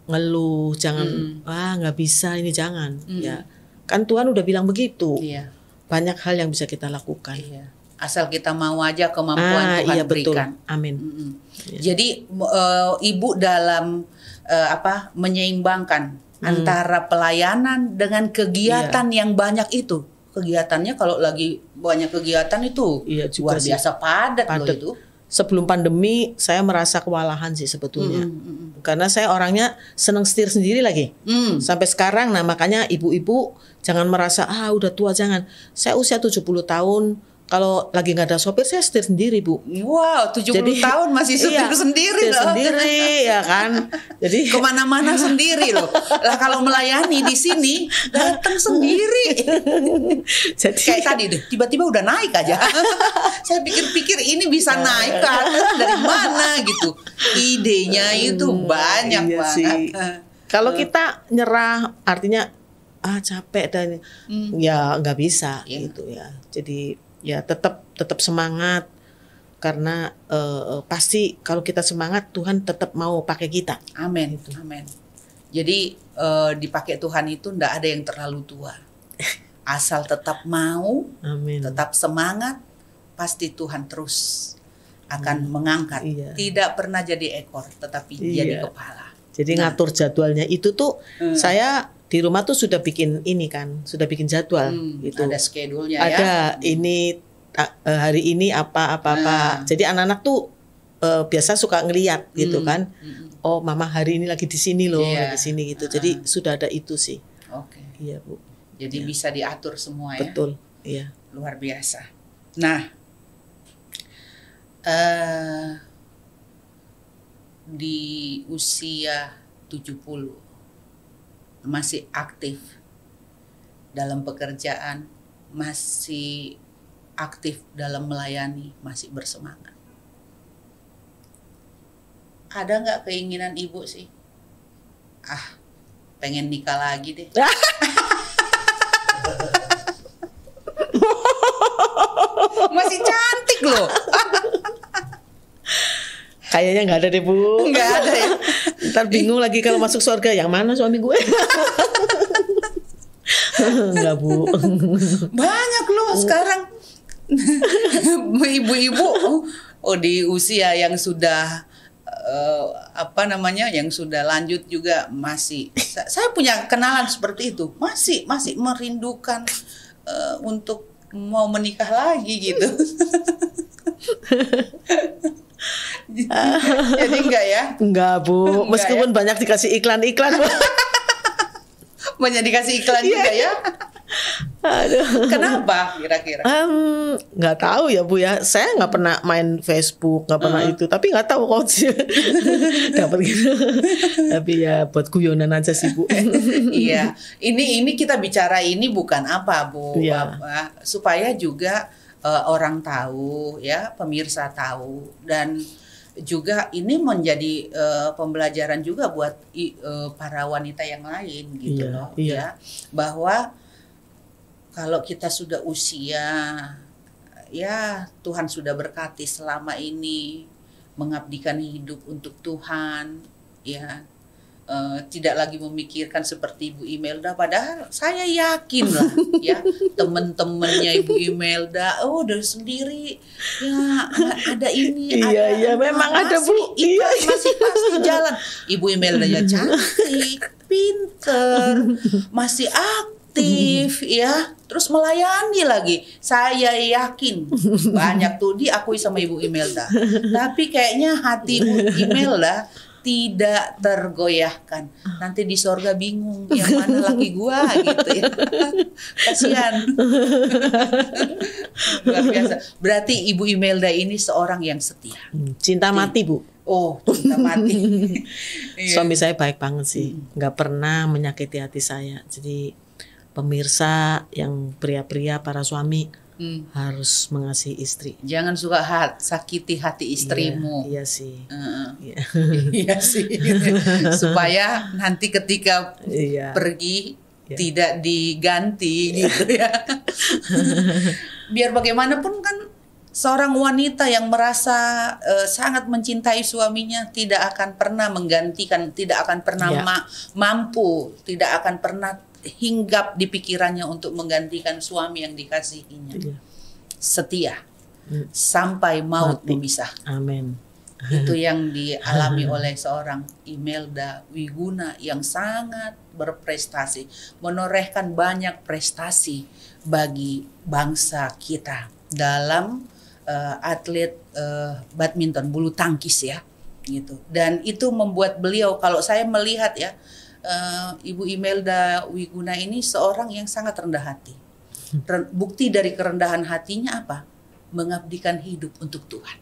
ngeluh, jangan mm. ah nggak bisa ini jangan mm. ya. Kan Tuhan udah bilang begitu. yeah banyak hal yang bisa kita lakukan. Iya. Asal kita mau aja kemampuan ah, Tuhan iya, berikan. Amin. Mm -hmm. iya. Jadi uh, ibu dalam uh, apa menyeimbangkan hmm. antara pelayanan dengan kegiatan iya. yang banyak itu. Kegiatannya kalau lagi banyak kegiatan itu iya, luar biasa padat, padat loh itu sebelum pandemi saya merasa kewalahan sih sebetulnya. Mm mm, mm, mm, Karena saya orangnya seneng setir sendiri lagi. Mm. Sampai sekarang nah makanya ibu-ibu jangan merasa ah udah tua jangan. Saya usia 70 tahun kalau lagi nggak ada sopir saya setir sendiri bu. Wow, tujuh jadi, tahun masih iya, setir iya, sendiri loh. sendiri ya kan. Jadi kemana-mana sendiri loh. Lah kalau melayani di sini datang sendiri. jadi kayak tadi deh, tiba-tiba udah naik aja. saya pikir-pikir ini bisa naik kan dari mana gitu. Idenya hmm, itu hmm, banyak iya banget. Sih. Eh, eh. Kalau kita nyerah artinya ah capek dan hmm. ya nggak bisa yeah. gitu ya. Jadi ya tetap tetap semangat karena uh, pasti kalau kita semangat Tuhan tetap mau pakai kita. Amin. Gitu. Amin. Jadi uh, dipakai Tuhan itu ndak ada yang terlalu tua. Asal tetap mau, Amin. tetap semangat, pasti Tuhan terus akan hmm. mengangkat. Iya. Tidak pernah jadi ekor, tetapi iya. jadi kepala. Jadi nah. ngatur jadwalnya itu tuh hmm. saya di rumah tuh sudah bikin ini kan, sudah bikin jadwal hmm, gitu. Ada schedule-nya ya. Ada hmm. ini eh, hari ini apa apa apa. Jadi anak-anak tuh uh, biasa suka ngeliat gitu hmm. kan. Hmm, hmm. Oh, mama hari ini lagi di sini loh, yeah. di sini gitu. Uh -huh. Jadi ah. sudah ada itu sih. Oke. Okay. Iya, Bu. Jadi ya. bisa diatur semua ya. Betul. Iya. Luar biasa. Nah, uh, di usia 70 masih aktif dalam pekerjaan, masih aktif dalam melayani, masih bersemangat. Ada nggak keinginan ibu sih? Ah, pengen nikah lagi deh. masih cantik loh. Kayaknya nggak ada deh bu. Nggak ada ya. Ntar bingung lagi kalau masuk surga yang mana suami gue. Enggak bu. Banyak loh sekarang ibu-ibu oh di usia yang sudah uh, apa namanya yang sudah lanjut juga masih saya punya kenalan seperti itu masih masih merindukan uh, untuk mau menikah lagi gitu Jadi enggak ya? Enggak, Bu. Enggak ya? Meskipun ya? banyak dikasih iklan-iklan, Bu. banyak dikasih iklan yeah. juga ya? Aduh. Kenapa kira-kira? Um, tahu ya bu ya. Saya nggak pernah main Facebook, nggak pernah uh itu. Tapi nggak tahu kok sih dapat gitu. Tapi ya buat guyonan aja sih bu. iya. Ini ini kita bicara ini bukan apa bu. Ya. Apa, supaya juga uh, orang tahu ya pemirsa tahu dan juga ini menjadi uh, pembelajaran juga buat uh, para wanita yang lain gitu iya, loh iya. ya bahwa kalau kita sudah usia ya Tuhan sudah berkati selama ini mengabdikan hidup untuk Tuhan ya Eh, tidak lagi memikirkan seperti Ibu Imelda padahal saya yakin lah ya teman-temannya Ibu Imelda oh dari sendiri ya ada ini iya ada, iya memang masih, ada Bu iya masih pasti jalan Ibu Imelda ya cantik pinter masih aktif ya terus melayani lagi saya yakin banyak tuh diakui sama Ibu Imelda tapi kayaknya hati Ibu Imelda tidak tergoyahkan. Ah. Nanti di sorga bingung yang mana laki gua gitu ya. Kasihan. Luar biasa. Berarti Ibu Imelda ini seorang yang setia. Cinta mati, Bu. Oh, cinta mati. Iya. Suami saya baik banget sih. Hmm. nggak pernah menyakiti hati saya. Jadi pemirsa yang pria-pria para suami hmm. harus mengasihi istri. Jangan suka hat, sakiti hati istrimu. Iya, iya sih. Uh, iya. sih. Supaya nanti ketika iya. pergi iya. tidak diganti iya. gitu ya. Biar bagaimanapun kan seorang wanita yang merasa uh, sangat mencintai suaminya tidak akan pernah menggantikan, tidak akan pernah iya. ma mampu, tidak akan pernah hinggap di pikirannya untuk menggantikan suami yang dikasihinya. Iya. Setia hmm. sampai maut Mati. memisah. Amin. Itu yang dialami oleh seorang Imelda Wiguna yang sangat berprestasi, menorehkan banyak prestasi bagi bangsa kita dalam uh, atlet uh, badminton bulu tangkis ya gitu. Dan itu membuat beliau kalau saya melihat ya uh, Ibu Imelda Wiguna ini seorang yang sangat rendah hati. Hmm. Bukti dari kerendahan hatinya apa? Mengabdikan hidup untuk Tuhan.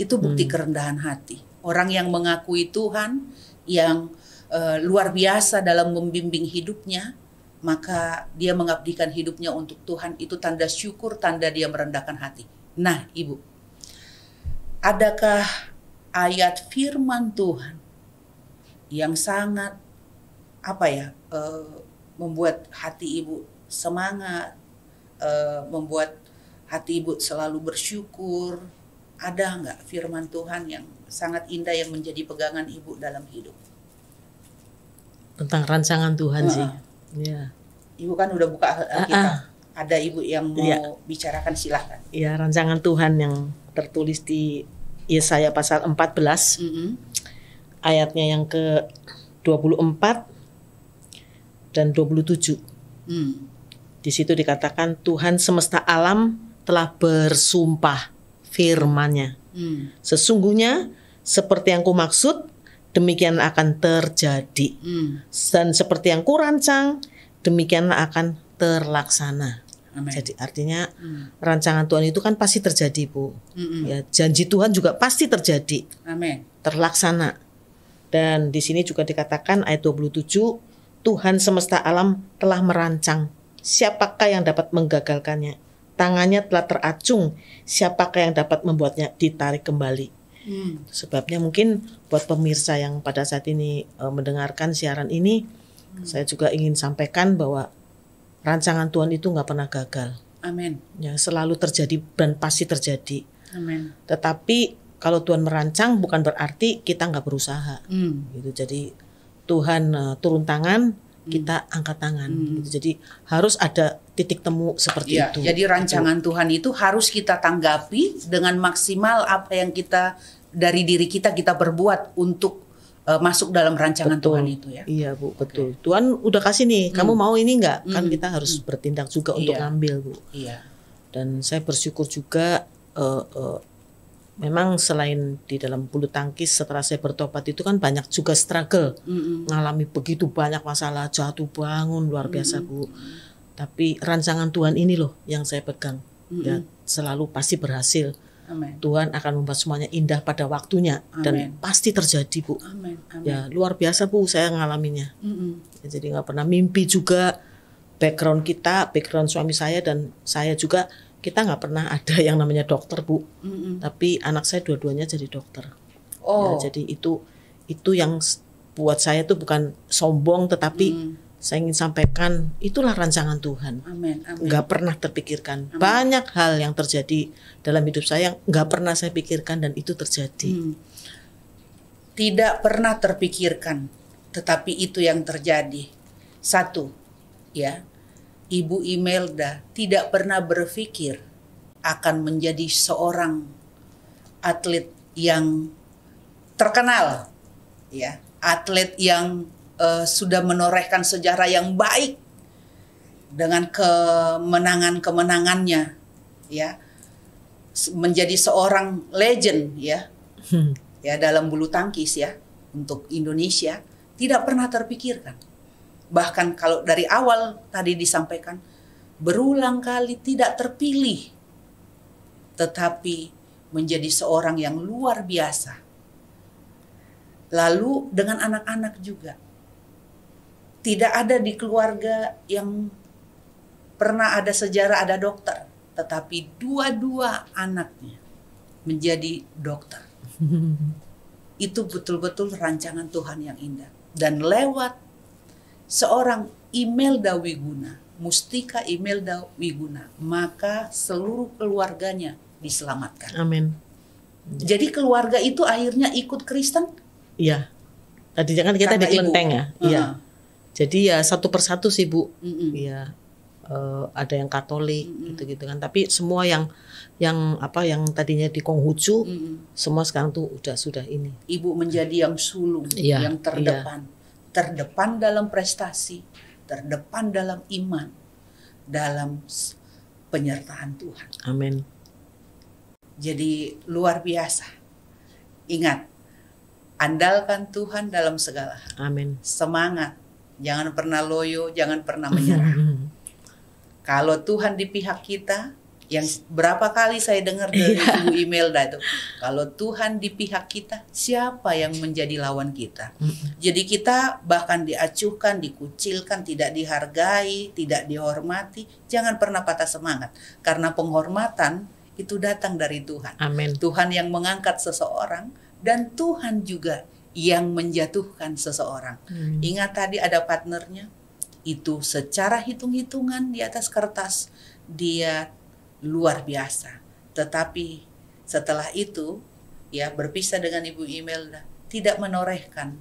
Itu bukti hmm. kerendahan hati. Orang yang mengakui Tuhan yang uh, luar biasa dalam membimbing hidupnya, maka dia mengabdikan hidupnya untuk Tuhan itu tanda syukur, tanda dia merendahkan hati. Nah, Ibu, adakah ayat firman Tuhan yang sangat apa ya uh, membuat hati ibu semangat, uh, membuat hati ibu selalu bersyukur. Ada nggak firman Tuhan yang sangat indah yang menjadi pegangan ibu dalam hidup? Tentang rancangan Tuhan uh, sih. Ya. Ibu kan udah buka kita. Uh, ah, ah. Ada ibu yang mau ya. bicarakan silahkan. ya rancangan Tuhan yang tertulis di Yesaya pasal 14. Mm -hmm. Ayatnya yang ke 24 dan 27. Hmm. Di situ dikatakan Tuhan semesta alam telah bersumpah firmannya. Hmm. Sesungguhnya seperti yang ku maksud, demikian akan terjadi. Hmm. Dan seperti yang kurancang demikian akan terlaksana. Amen. Jadi artinya hmm. rancangan Tuhan itu kan pasti terjadi, Bu. Hmm. Ya, janji Tuhan juga pasti terjadi. Amin. Terlaksana. Dan di sini juga dikatakan ayat 27 Tuhan semesta alam telah merancang. Siapakah yang dapat menggagalkannya? Tangannya telah teracung. Siapakah yang dapat membuatnya ditarik kembali? Hmm. Sebabnya mungkin buat pemirsa yang pada saat ini e, mendengarkan siaran ini, hmm. saya juga ingin sampaikan bahwa rancangan Tuhan itu nggak pernah gagal. Amin. Ya selalu terjadi dan pasti terjadi. Amin. Tetapi kalau Tuhan merancang bukan berarti kita nggak berusaha. Hmm. Gitu. Jadi Tuhan uh, turun tangan, hmm. kita angkat tangan. Hmm. Gitu. Jadi harus ada titik temu seperti ya, itu. Jadi rancangan gitu. Tuhan itu harus kita tanggapi dengan maksimal apa yang kita dari diri kita kita berbuat untuk uh, masuk dalam rancangan betul. Tuhan itu ya. Iya bu, betul. Okay. Tuhan udah kasih nih, hmm. kamu mau ini nggak? Kan hmm. Kan kita harus hmm. bertindak juga iya. untuk ngambil bu. Iya. Dan saya bersyukur juga uh, uh, memang selain di dalam bulu tangkis setelah saya bertobat itu kan banyak juga struggle mm-hmm. begitu banyak masalah jatuh bangun luar biasa mm-hmm. bu tapi rancangan Tuhan ini loh yang saya pegang mm-hmm. ya selalu pasti berhasil Amen. Tuhan akan membuat semuanya indah pada waktunya Amen. dan pasti terjadi bu Amen. Amen. ya luar biasa bu saya ngalaminya mm-hmm. ya, jadi nggak pernah mimpi juga background kita background suami saya dan saya juga kita nggak pernah ada yang namanya dokter bu, mm-hmm. tapi anak saya dua-duanya jadi dokter. Ya, oh. Ya, jadi itu itu yang buat saya itu bukan sombong, tetapi mm. saya ingin sampaikan itulah rancangan Tuhan. Amin. Nggak pernah terpikirkan. Amen. Banyak hal yang terjadi dalam hidup saya yang nggak pernah saya pikirkan dan itu terjadi. Mm. Tidak pernah terpikirkan, tetapi itu yang terjadi. Satu, ya Ibu Imelda tidak pernah berpikir akan menjadi seorang atlet yang terkenal, ya, atlet yang uh, sudah menorehkan sejarah yang baik dengan kemenangan-kemenangannya, ya, menjadi seorang legend, ya, hmm. ya dalam bulu tangkis, ya, untuk Indonesia tidak pernah terpikirkan bahkan kalau dari awal tadi disampaikan berulang kali tidak terpilih tetapi menjadi seorang yang luar biasa lalu dengan anak-anak juga tidak ada di keluarga yang pernah ada sejarah ada dokter tetapi dua-dua anaknya menjadi dokter itu betul-betul rancangan Tuhan yang indah dan lewat seorang Imelda Wiguna, Mustika Imelda Wiguna, maka seluruh keluarganya diselamatkan. Amin. Jadi keluarga itu akhirnya ikut Kristen? Iya. Tadi jangan kita di kelenteng ya. Iya. Jadi ya satu persatu sih Bu. Iya. Uh, ada yang Katolik gitu-gitu kan tapi semua yang yang apa yang tadinya di Konghucu mm mm semua sekarang tuh udah sudah ini ibu menjadi yang sulung yeah, yang iya. terdepan yeah terdepan dalam prestasi, terdepan dalam iman, dalam penyertaan Tuhan. Amin. Jadi luar biasa. Ingat, andalkan Tuhan dalam segala Amin. Semangat, jangan pernah loyo, jangan pernah menyerah. Kalau Tuhan di pihak kita, yang berapa kali saya dengar dari yeah. email Imelda itu kalau Tuhan di pihak kita siapa yang menjadi lawan kita jadi kita bahkan diacuhkan dikucilkan tidak dihargai tidak dihormati jangan pernah patah semangat karena penghormatan itu datang dari Tuhan Amen. Tuhan yang mengangkat seseorang dan Tuhan juga yang menjatuhkan seseorang mm. ingat tadi ada partnernya itu secara hitung-hitungan di atas kertas dia luar biasa. Tetapi setelah itu ya berpisah dengan Ibu Imelda tidak menorehkan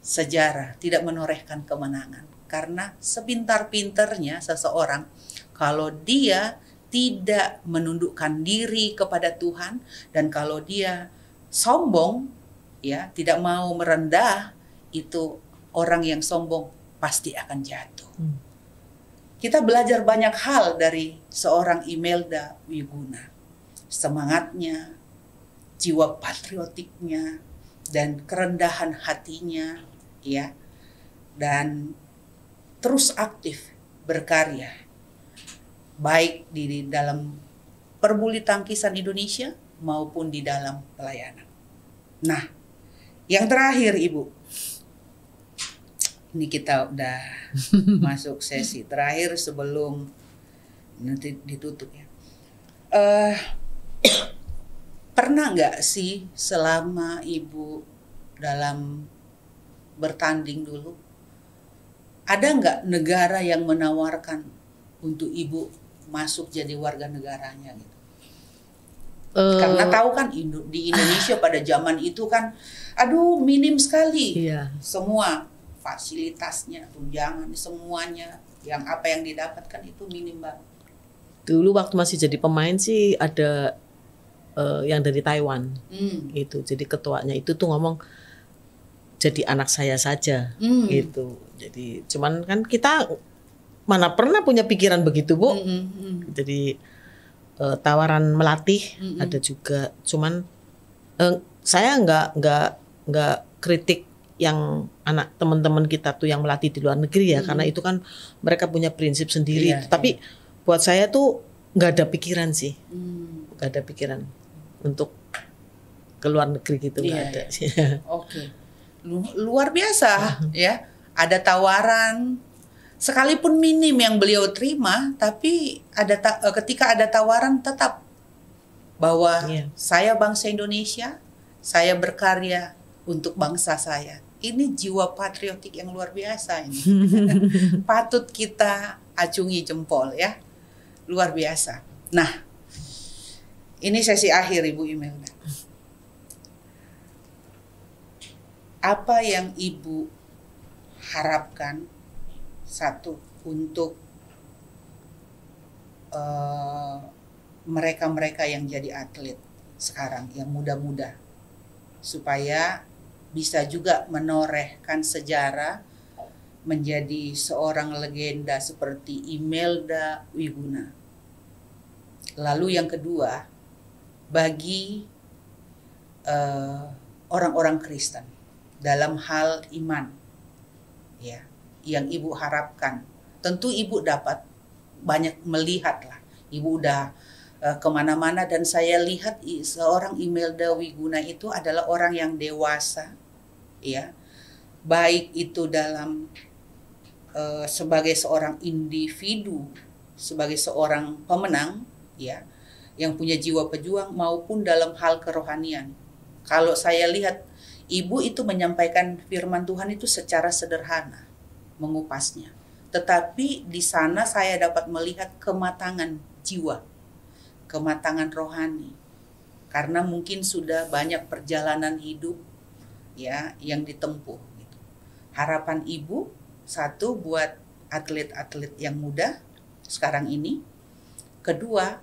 sejarah, tidak menorehkan kemenangan. Karena sepintar-pinternya seseorang kalau dia tidak menundukkan diri kepada Tuhan dan kalau dia sombong ya, tidak mau merendah itu orang yang sombong pasti akan jatuh. Hmm. Kita belajar banyak hal dari seorang Imelda Wiguna. Semangatnya, jiwa patriotiknya, dan kerendahan hatinya, ya. Dan terus aktif berkarya baik di dalam perbuli tangkisan Indonesia maupun di dalam pelayanan. Nah, yang terakhir Ibu, ini kita udah masuk sesi terakhir sebelum nanti ditutup ya. Uh, pernah nggak sih selama ibu dalam bertanding dulu ada nggak negara yang menawarkan untuk ibu masuk jadi warga negaranya gitu? Eh, Karena tahu kan di Indonesia pada zaman itu kan, aduh minim sekali iya. semua fasilitasnya, tunjangan, semuanya yang apa yang didapatkan itu minim banget. Dulu waktu masih jadi pemain sih ada uh, yang dari Taiwan, hmm. itu jadi ketuanya itu tuh ngomong jadi anak saya saja, hmm. gitu. Jadi cuman kan kita mana pernah punya pikiran begitu bu, hmm, hmm, hmm. jadi uh, tawaran melatih hmm, hmm, ada juga, cuman uh, saya nggak nggak nggak kritik yang anak teman-teman kita tuh yang melatih di luar negeri ya hmm. karena itu kan mereka punya prinsip sendiri iya, tapi iya. buat saya tuh nggak ada pikiran sih hmm. nggak hmm. ada pikiran untuk ke luar negeri gitu nggak iya, ada iya. sih oke luar biasa ya ada tawaran sekalipun minim yang beliau terima tapi ada ta eh, ketika ada tawaran tetap bahwa iya. saya bangsa Indonesia saya berkarya untuk bangsa saya ini jiwa patriotik yang luar biasa ini. Patut kita acungi jempol ya. Luar biasa. Nah, ini sesi akhir Ibu Imelda. Apa yang Ibu harapkan satu untuk eh, mereka-mereka uh, yang jadi atlet sekarang yang muda-muda supaya bisa juga menorehkan sejarah menjadi seorang legenda seperti Imelda Wiguna. Lalu yang kedua, bagi orang eh, orang-orang Kristen dalam hal iman, ya, yang ibu harapkan, tentu ibu dapat banyak melihat Ibu udah uh, kemana-mana dan saya lihat seorang Imelda Wiguna itu adalah orang yang dewasa, ya baik itu dalam uh, sebagai seorang individu sebagai seorang pemenang ya yang punya jiwa pejuang maupun dalam hal kerohanian kalau saya lihat ibu itu menyampaikan firman Tuhan itu secara sederhana mengupasnya tetapi di sana saya dapat melihat kematangan jiwa kematangan rohani karena mungkin sudah banyak perjalanan hidup ya yang ditempuh. Gitu. Harapan ibu satu buat atlet-atlet yang muda sekarang ini, kedua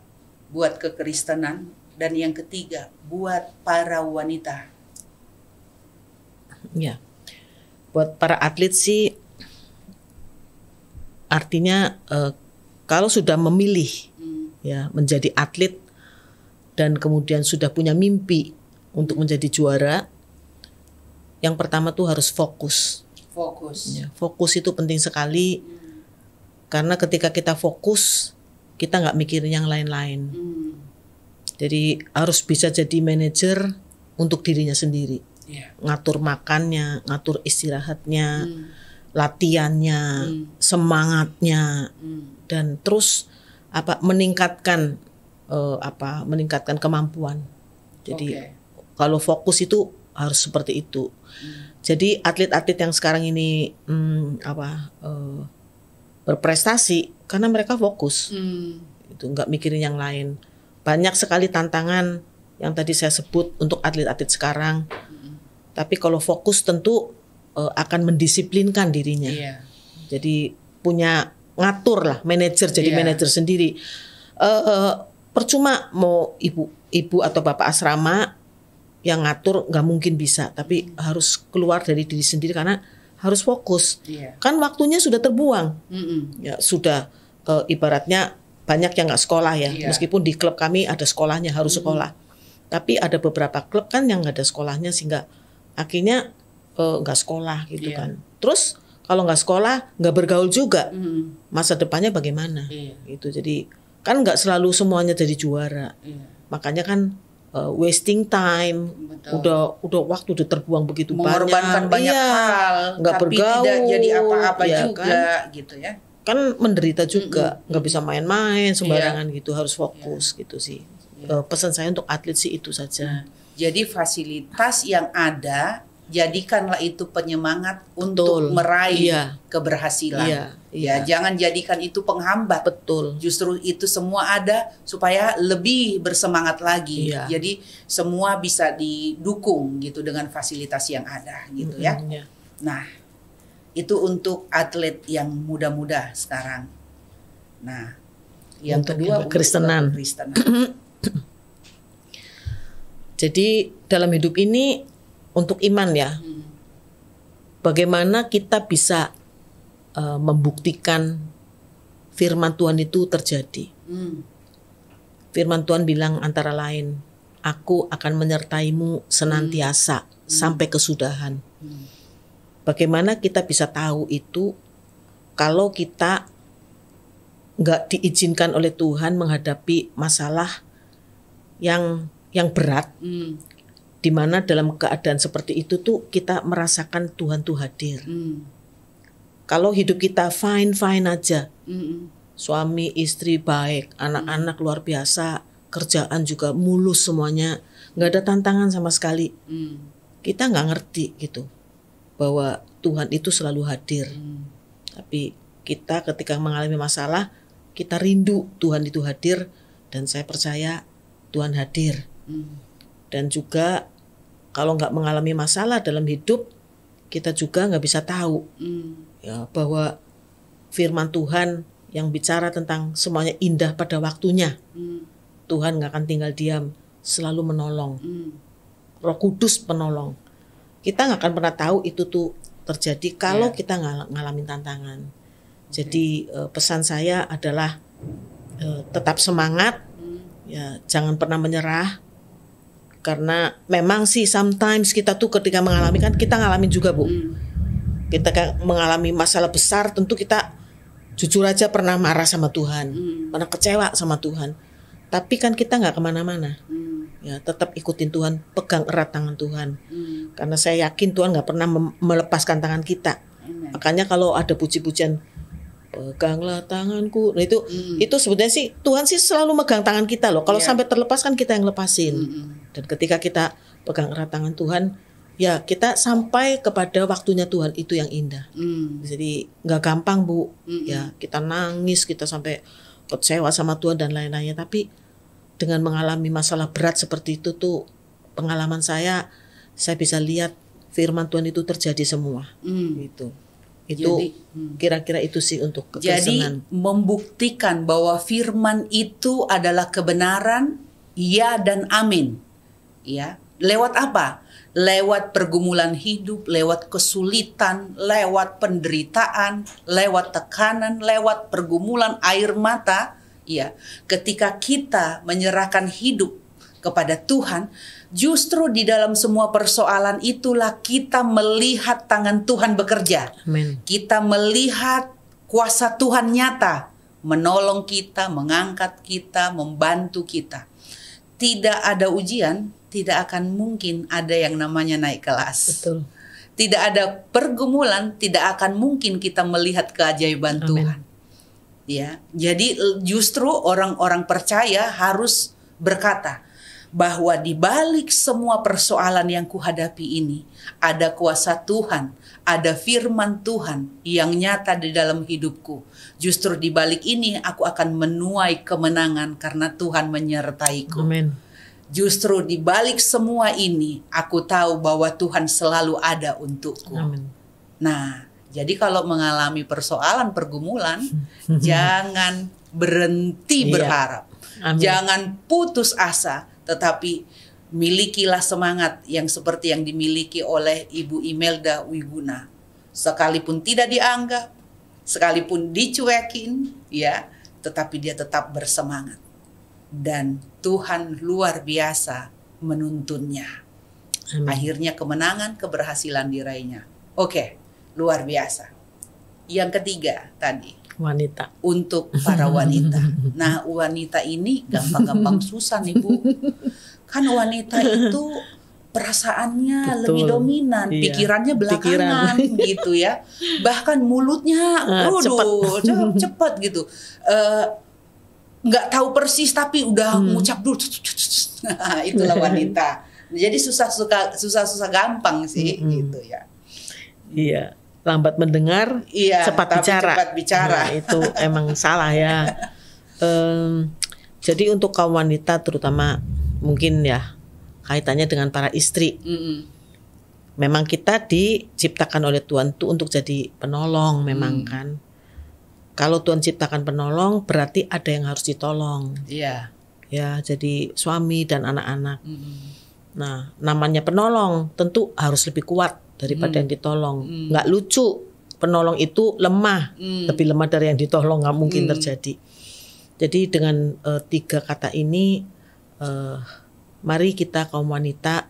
buat kekristenan dan yang ketiga buat para wanita. Ya, buat para atlet sih artinya eh, kalau sudah memilih hmm. ya menjadi atlet dan kemudian sudah punya mimpi untuk menjadi juara yang pertama tuh harus fokus. Fokus. Ya, fokus itu penting sekali hmm. karena ketika kita fokus kita nggak mikirin yang lain-lain. Hmm. Jadi harus bisa jadi manajer untuk dirinya sendiri, yeah. ngatur makannya, ngatur istirahatnya, hmm. latihannya, hmm. semangatnya, hmm. dan terus apa meningkatkan uh, apa meningkatkan kemampuan. Jadi okay. kalau fokus itu harus seperti itu. Hmm. Jadi atlet-atlet yang sekarang ini hmm, apa uh, berprestasi karena mereka fokus, hmm. itu nggak mikirin yang lain. Banyak sekali tantangan yang tadi saya sebut untuk atlet-atlet sekarang. Hmm. Tapi kalau fokus tentu uh, akan mendisiplinkan dirinya. Yeah. Jadi punya ngatur lah manajer jadi yeah. manajer sendiri. Uh, uh, percuma mau ibu ibu atau bapak asrama yang ngatur nggak mungkin bisa tapi hmm. harus keluar dari diri sendiri karena harus fokus yeah. kan waktunya sudah terbuang mm -mm. ya sudah e, ibaratnya banyak yang nggak sekolah ya yeah. meskipun di klub kami ada sekolahnya harus mm -hmm. sekolah tapi ada beberapa klub kan yang nggak ada sekolahnya sehingga akhirnya eh, nggak e, sekolah gitu yeah. kan terus kalau nggak sekolah nggak bergaul juga mm -hmm. masa depannya bagaimana yeah. gitu jadi kan nggak selalu semuanya jadi juara yeah. makanya kan uh, wasting time, Betul. udah udah waktu udah terbuang begitu Mengorbankan banyak, banyak iya, hal, nggak tapi bergaul, tidak jadi apa-apa ya juga, kan? gitu ya. Kan menderita juga, nggak mm -hmm. bisa main-main iya. sembarangan yeah. gitu, harus iya. fokus yeah. gitu sih. Yeah. Iya. Uh, pesan saya untuk atlet sih itu saja. Nah, jadi fasilitas yang ada jadikanlah itu penyemangat Betul. untuk meraih iya. keberhasilan. Iya, ya, iya. Ya, jangan jadikan itu penghambat. Betul. Justru itu semua ada supaya lebih bersemangat lagi. Iya. Jadi semua bisa didukung gitu dengan fasilitas yang ada gitu mm -hmm, ya. Iya. Nah, itu untuk atlet yang muda-muda sekarang. Nah, yang untuk kedua Kristenan. Kristenan. Jadi dalam hidup ini untuk iman ya. Bagaimana kita bisa uh, membuktikan firman Tuhan itu terjadi? Firman Tuhan bilang antara lain, "Aku akan menyertaimu senantiasa hmm. sampai kesudahan." Bagaimana kita bisa tahu itu kalau kita nggak diizinkan oleh Tuhan menghadapi masalah yang yang berat, hmm dimana dalam keadaan seperti itu tuh kita merasakan Tuhan tuh hadir. Mm. Kalau hidup kita fine fine aja, mm suami istri baik, anak-anak luar biasa, kerjaan juga mulus semuanya, nggak ada tantangan sama sekali. Mm. Kita nggak ngerti gitu bahwa Tuhan itu selalu hadir, mm. tapi kita ketika mengalami masalah kita rindu Tuhan itu hadir dan saya percaya Tuhan hadir. Mm dan juga kalau nggak mengalami masalah dalam hidup kita juga nggak bisa tahu hmm. ya bahwa firman Tuhan yang bicara tentang semuanya indah pada waktunya hmm. Tuhan nggak akan tinggal diam selalu menolong hmm. Roh Kudus penolong kita nggak akan pernah tahu itu tuh terjadi kalau yeah. kita ngal ngalamin tantangan okay. jadi uh, pesan saya adalah uh, tetap semangat hmm. ya jangan pernah menyerah karena memang sih sometimes kita tuh ketika mengalami kan kita ngalamin juga bu hmm. kita kan mengalami masalah besar tentu kita jujur aja pernah marah sama Tuhan hmm. pernah kecewa sama Tuhan tapi kan kita nggak kemana-mana hmm. ya tetap ikutin Tuhan pegang erat tangan Tuhan hmm. karena saya yakin Tuhan nggak pernah melepaskan tangan kita Amen. makanya kalau ada puji-pujian peganglah tanganku nah itu hmm. itu sebenarnya sih Tuhan sih selalu megang tangan kita loh kalau yeah. sampai terlepas kan kita yang lepasin hmm. hmm. Dan ketika kita pegang erat tangan Tuhan, ya kita sampai kepada waktunya Tuhan itu yang indah. Mm. Jadi nggak gampang bu, mm ya kita nangis, kita sampai kecewa sama Tuhan dan lain-lainnya. Tapi dengan mengalami masalah berat seperti itu tuh pengalaman saya, saya bisa lihat firman Tuhan itu terjadi semua, mm. gitu itu hmm. kira-kira itu sih untuk kekesenan. Jadi membuktikan bahwa firman itu adalah kebenaran ya dan amin ya. Lewat apa? Lewat pergumulan hidup, lewat kesulitan, lewat penderitaan, lewat tekanan, lewat pergumulan air mata, ya. Ketika kita menyerahkan hidup kepada Tuhan, justru di dalam semua persoalan itulah kita melihat tangan Tuhan bekerja. Amen. Kita melihat kuasa Tuhan nyata menolong kita, mengangkat kita, membantu kita. Tidak ada ujian tidak akan mungkin ada yang namanya naik kelas. Betul. Tidak ada pergumulan, tidak akan mungkin kita melihat keajaiban Tuhan. Ya, jadi justru orang-orang percaya harus berkata bahwa di balik semua persoalan yang kuhadapi ini ada kuasa Tuhan, ada firman Tuhan yang nyata di dalam hidupku. Justru di balik ini aku akan menuai kemenangan karena Tuhan menyertaiku. Amin. Justru di balik semua ini, aku tahu bahwa Tuhan selalu ada untukku. Amen. Nah, jadi kalau mengalami persoalan pergumulan, jangan berhenti iya. berharap. Amin. Jangan putus asa, tetapi milikilah semangat yang seperti yang dimiliki oleh Ibu Imelda Wiguna. Sekalipun tidak dianggap, sekalipun dicuekin, ya, tetapi dia tetap bersemangat dan Tuhan luar biasa menuntunnya. Amin. Akhirnya kemenangan, keberhasilan diraihnya. Oke, luar biasa. Yang ketiga tadi, wanita. Untuk para wanita. Nah, wanita ini gampang-gampang susah nih, Bu. Kan wanita itu perasaannya Betul. lebih dominan, iya. pikirannya belakangan Pikiran. gitu ya. Bahkan mulutnya, uh, ah, aduh, cepet. cepet gitu. Uh, nggak tahu persis tapi udah hmm. ngucap dulu itulah wanita jadi susah suka susah susah gampang sih hmm. gitu ya iya lambat mendengar iya, cepat bicara cepat bicara nah, itu emang salah ya um, jadi untuk kaum wanita terutama mungkin ya kaitannya dengan para istri hmm. memang kita diciptakan oleh Tuhan tuh untuk jadi penolong memang mm. kan kalau Tuhan ciptakan penolong, berarti ada yang harus ditolong. Iya. Ya, jadi suami dan anak-anak. Mm -hmm. Nah, namanya penolong tentu harus lebih kuat daripada mm. yang ditolong. Mm. Nggak lucu penolong itu lemah, mm. lebih lemah dari yang ditolong nggak mungkin mm. terjadi. Jadi dengan uh, tiga kata ini, uh, mari kita kaum wanita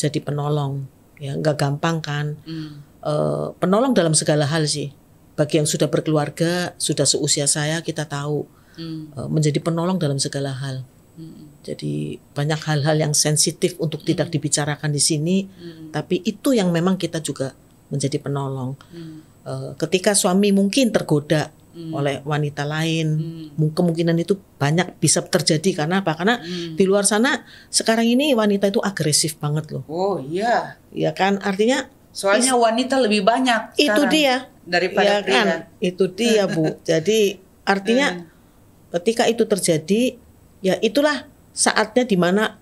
jadi penolong, ya nggak gampang kan? Mm. Uh, penolong dalam segala hal sih bagi yang sudah berkeluarga, sudah seusia saya, kita tahu hmm. E, menjadi penolong dalam segala hal. Hmm. Jadi banyak hal-hal yang sensitif untuk hmm. tidak dibicarakan di sini, hmm. tapi itu yang memang kita juga menjadi penolong. Hmm. E, ketika suami mungkin tergoda hmm. oleh wanita lain, hmm. kemungkinan itu banyak bisa terjadi karena apa? Karena hmm. di luar sana sekarang ini wanita itu agresif banget loh. Oh iya, yeah. ya kan artinya Soalnya Is, wanita lebih banyak. Itu dia daripada ya, pria. Kan? Itu dia bu. Jadi artinya hmm. ketika itu terjadi, ya itulah saatnya dimana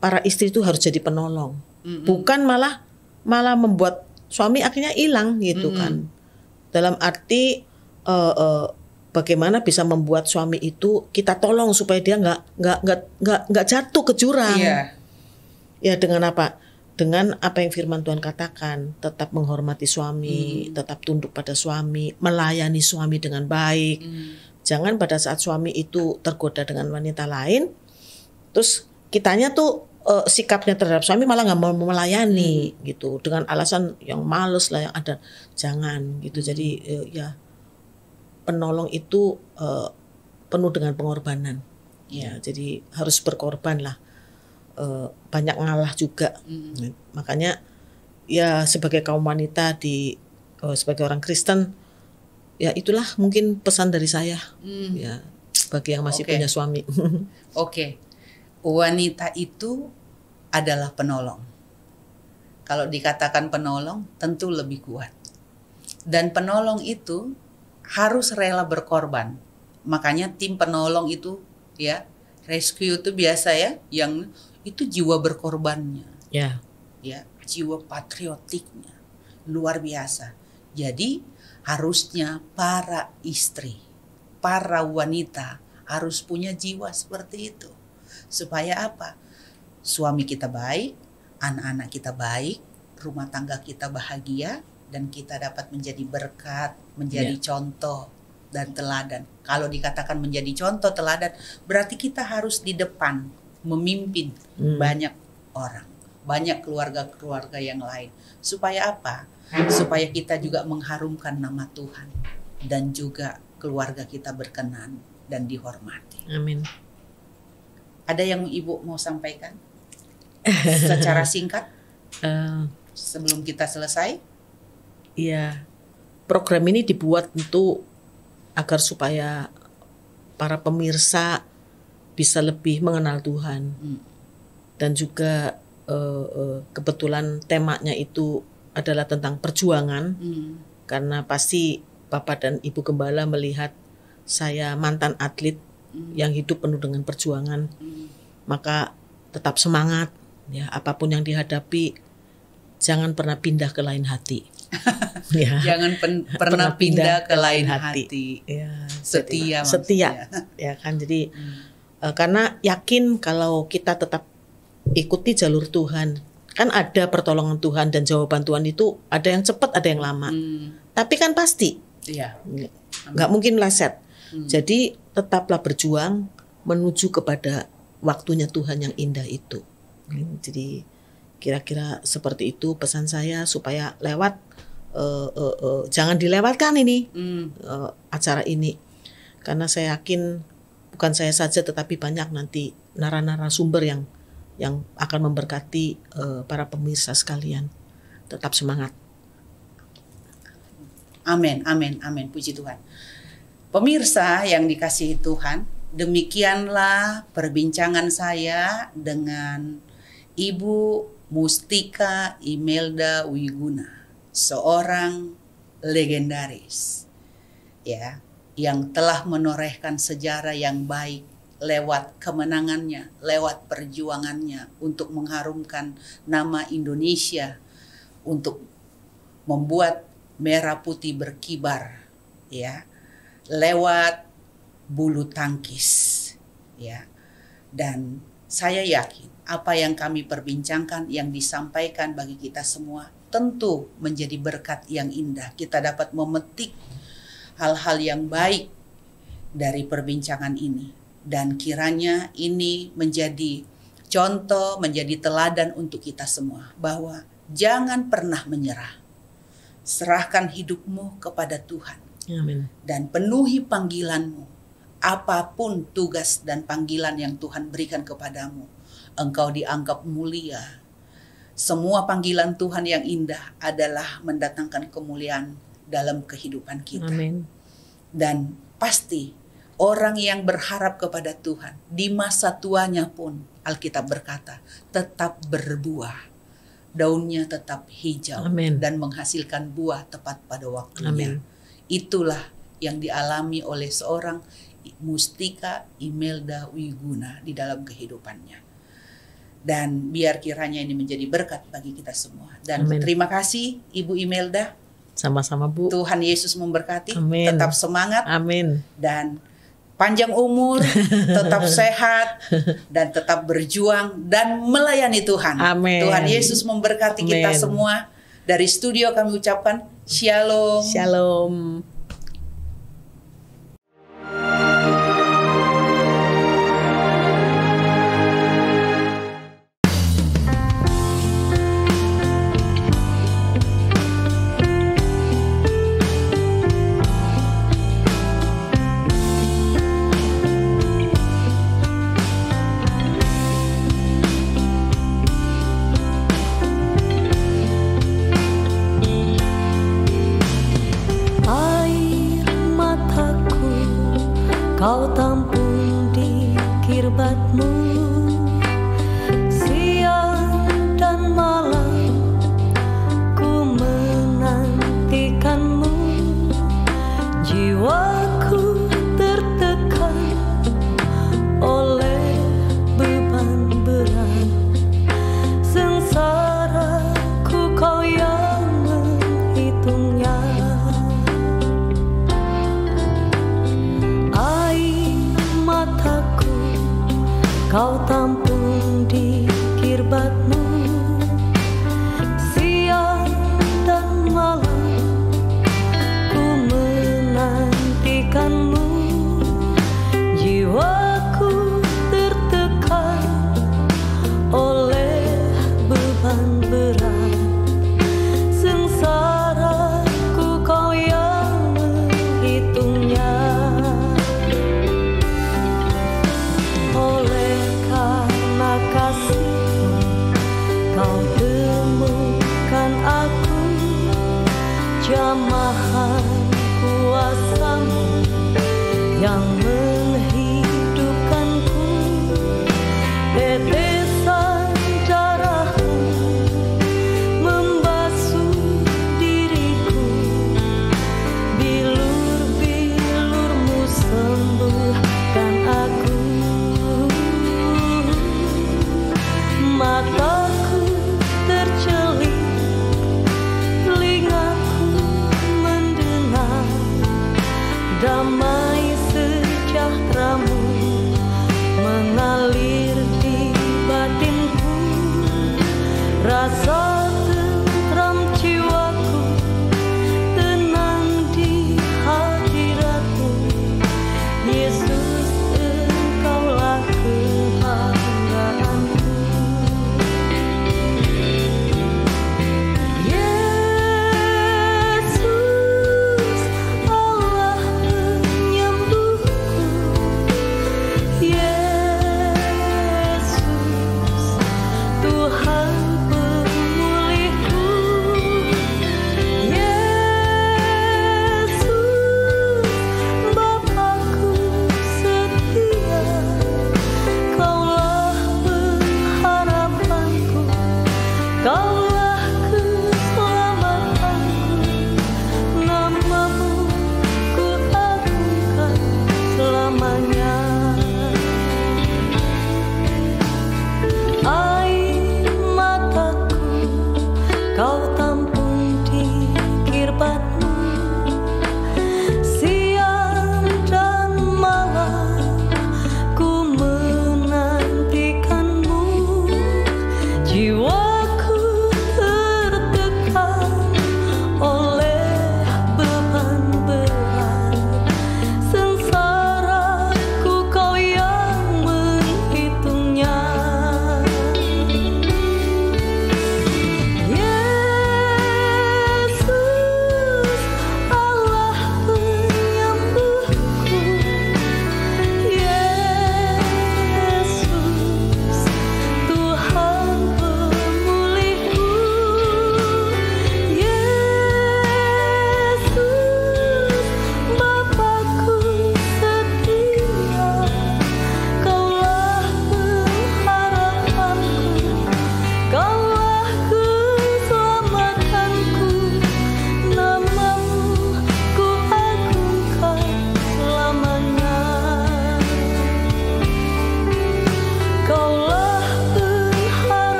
para istri itu harus jadi penolong, -hmm. bukan malah malah membuat suami akhirnya hilang gitu -hmm. kan. Dalam arti uh, uh, bagaimana bisa membuat suami itu kita tolong supaya dia nggak nggak nggak nggak nggak jatuh ke jurang. Yeah. Ya dengan apa? dengan apa yang firman Tuhan katakan, tetap menghormati suami, hmm. tetap tunduk pada suami, melayani suami dengan baik. Hmm. Jangan pada saat suami itu tergoda dengan wanita lain, terus kitanya tuh uh, sikapnya terhadap suami malah nggak mau melayani hmm. gitu dengan alasan yang males lah yang ada. Jangan gitu. Hmm. Jadi uh, ya penolong itu uh, penuh dengan pengorbanan. Ya, ya, jadi harus berkorban lah uh, banyak ngalah juga hmm. makanya ya sebagai kaum wanita di uh, sebagai orang Kristen ya itulah mungkin pesan dari saya hmm. ya bagi yang masih okay. punya suami oke okay. wanita itu adalah penolong kalau dikatakan penolong tentu lebih kuat dan penolong itu harus rela berkorban makanya tim penolong itu ya rescue itu biasa ya yang itu jiwa berkorbannya ya yeah. ya jiwa patriotiknya luar biasa jadi harusnya para istri para wanita harus punya jiwa seperti itu supaya apa suami kita baik anak-anak kita baik rumah tangga kita bahagia dan kita dapat menjadi berkat menjadi yeah. contoh dan teladan. Kalau dikatakan menjadi contoh teladan, berarti kita harus di depan memimpin hmm. banyak orang, banyak keluarga-keluarga yang lain. Supaya apa? Supaya kita juga mengharumkan nama Tuhan dan juga keluarga kita berkenan dan dihormati. Amin. Ada yang Ibu mau sampaikan? Secara singkat? Uh, sebelum kita selesai? Iya. Program ini dibuat untuk agar supaya para pemirsa bisa lebih mengenal Tuhan hmm. dan juga uh, uh, kebetulan temanya itu adalah tentang perjuangan hmm. karena pasti Bapak dan Ibu Gembala melihat saya mantan atlet hmm. yang hidup penuh dengan perjuangan hmm. maka tetap semangat ya apapun yang dihadapi jangan pernah pindah ke lain hati ya. jangan pen, pernah, pernah pindah, pindah ke, ke lain hati, hati. Ya, setia setia ya kan jadi hmm Eh, karena yakin kalau kita tetap ikuti jalur Tuhan kan ada pertolongan Tuhan dan jawaban Tuhan itu ada yang cepat ada yang lama hmm. tapi kan pasti iya. nggak mungkin meleset hmm. jadi tetaplah berjuang menuju kepada waktunya Tuhan yang indah itu hmm. jadi kira-kira seperti itu pesan saya supaya lewat uh, uh, uh, jangan dilewatkan ini hmm. uh, acara ini karena saya yakin bukan saya saja tetapi banyak nanti narasumber sumber yang yang akan memberkati uh, para pemirsa sekalian. Tetap semangat. Amin, amin, amin. Puji Tuhan. Pemirsa yang dikasihi Tuhan, demikianlah perbincangan saya dengan Ibu Mustika Imelda Wiguna, seorang legendaris. Ya, yang telah menorehkan sejarah yang baik lewat kemenangannya, lewat perjuangannya untuk mengharumkan nama Indonesia, untuk membuat merah putih berkibar, ya, lewat bulu tangkis, ya. Dan saya yakin apa yang kami perbincangkan, yang disampaikan bagi kita semua tentu menjadi berkat yang indah. Kita dapat memetik hal-hal yang baik dari perbincangan ini dan kiranya ini menjadi contoh, menjadi teladan untuk kita semua bahwa jangan pernah menyerah. Serahkan hidupmu kepada Tuhan. Amin. Dan penuhi panggilanmu. Apapun tugas dan panggilan yang Tuhan berikan kepadamu, engkau dianggap mulia. Semua panggilan Tuhan yang indah adalah mendatangkan kemuliaan dalam kehidupan kita. Amin. Dan pasti orang yang berharap kepada Tuhan di masa tuanya pun Alkitab berkata tetap berbuah. Daunnya tetap hijau Amin. dan menghasilkan buah tepat pada waktunya. Amin. Itulah yang dialami oleh seorang Mustika Imelda Wiguna di dalam kehidupannya. Dan biar kiranya ini menjadi berkat bagi kita semua. Dan Amen. terima kasih Ibu Imelda sama-sama Bu. Tuhan Yesus memberkati. Amin. Tetap semangat. Amin. Dan panjang umur, tetap sehat, dan tetap berjuang dan melayani Tuhan. Amin. Tuhan Yesus memberkati Amin. kita semua. Dari studio kami ucapkan shalom. Shalom.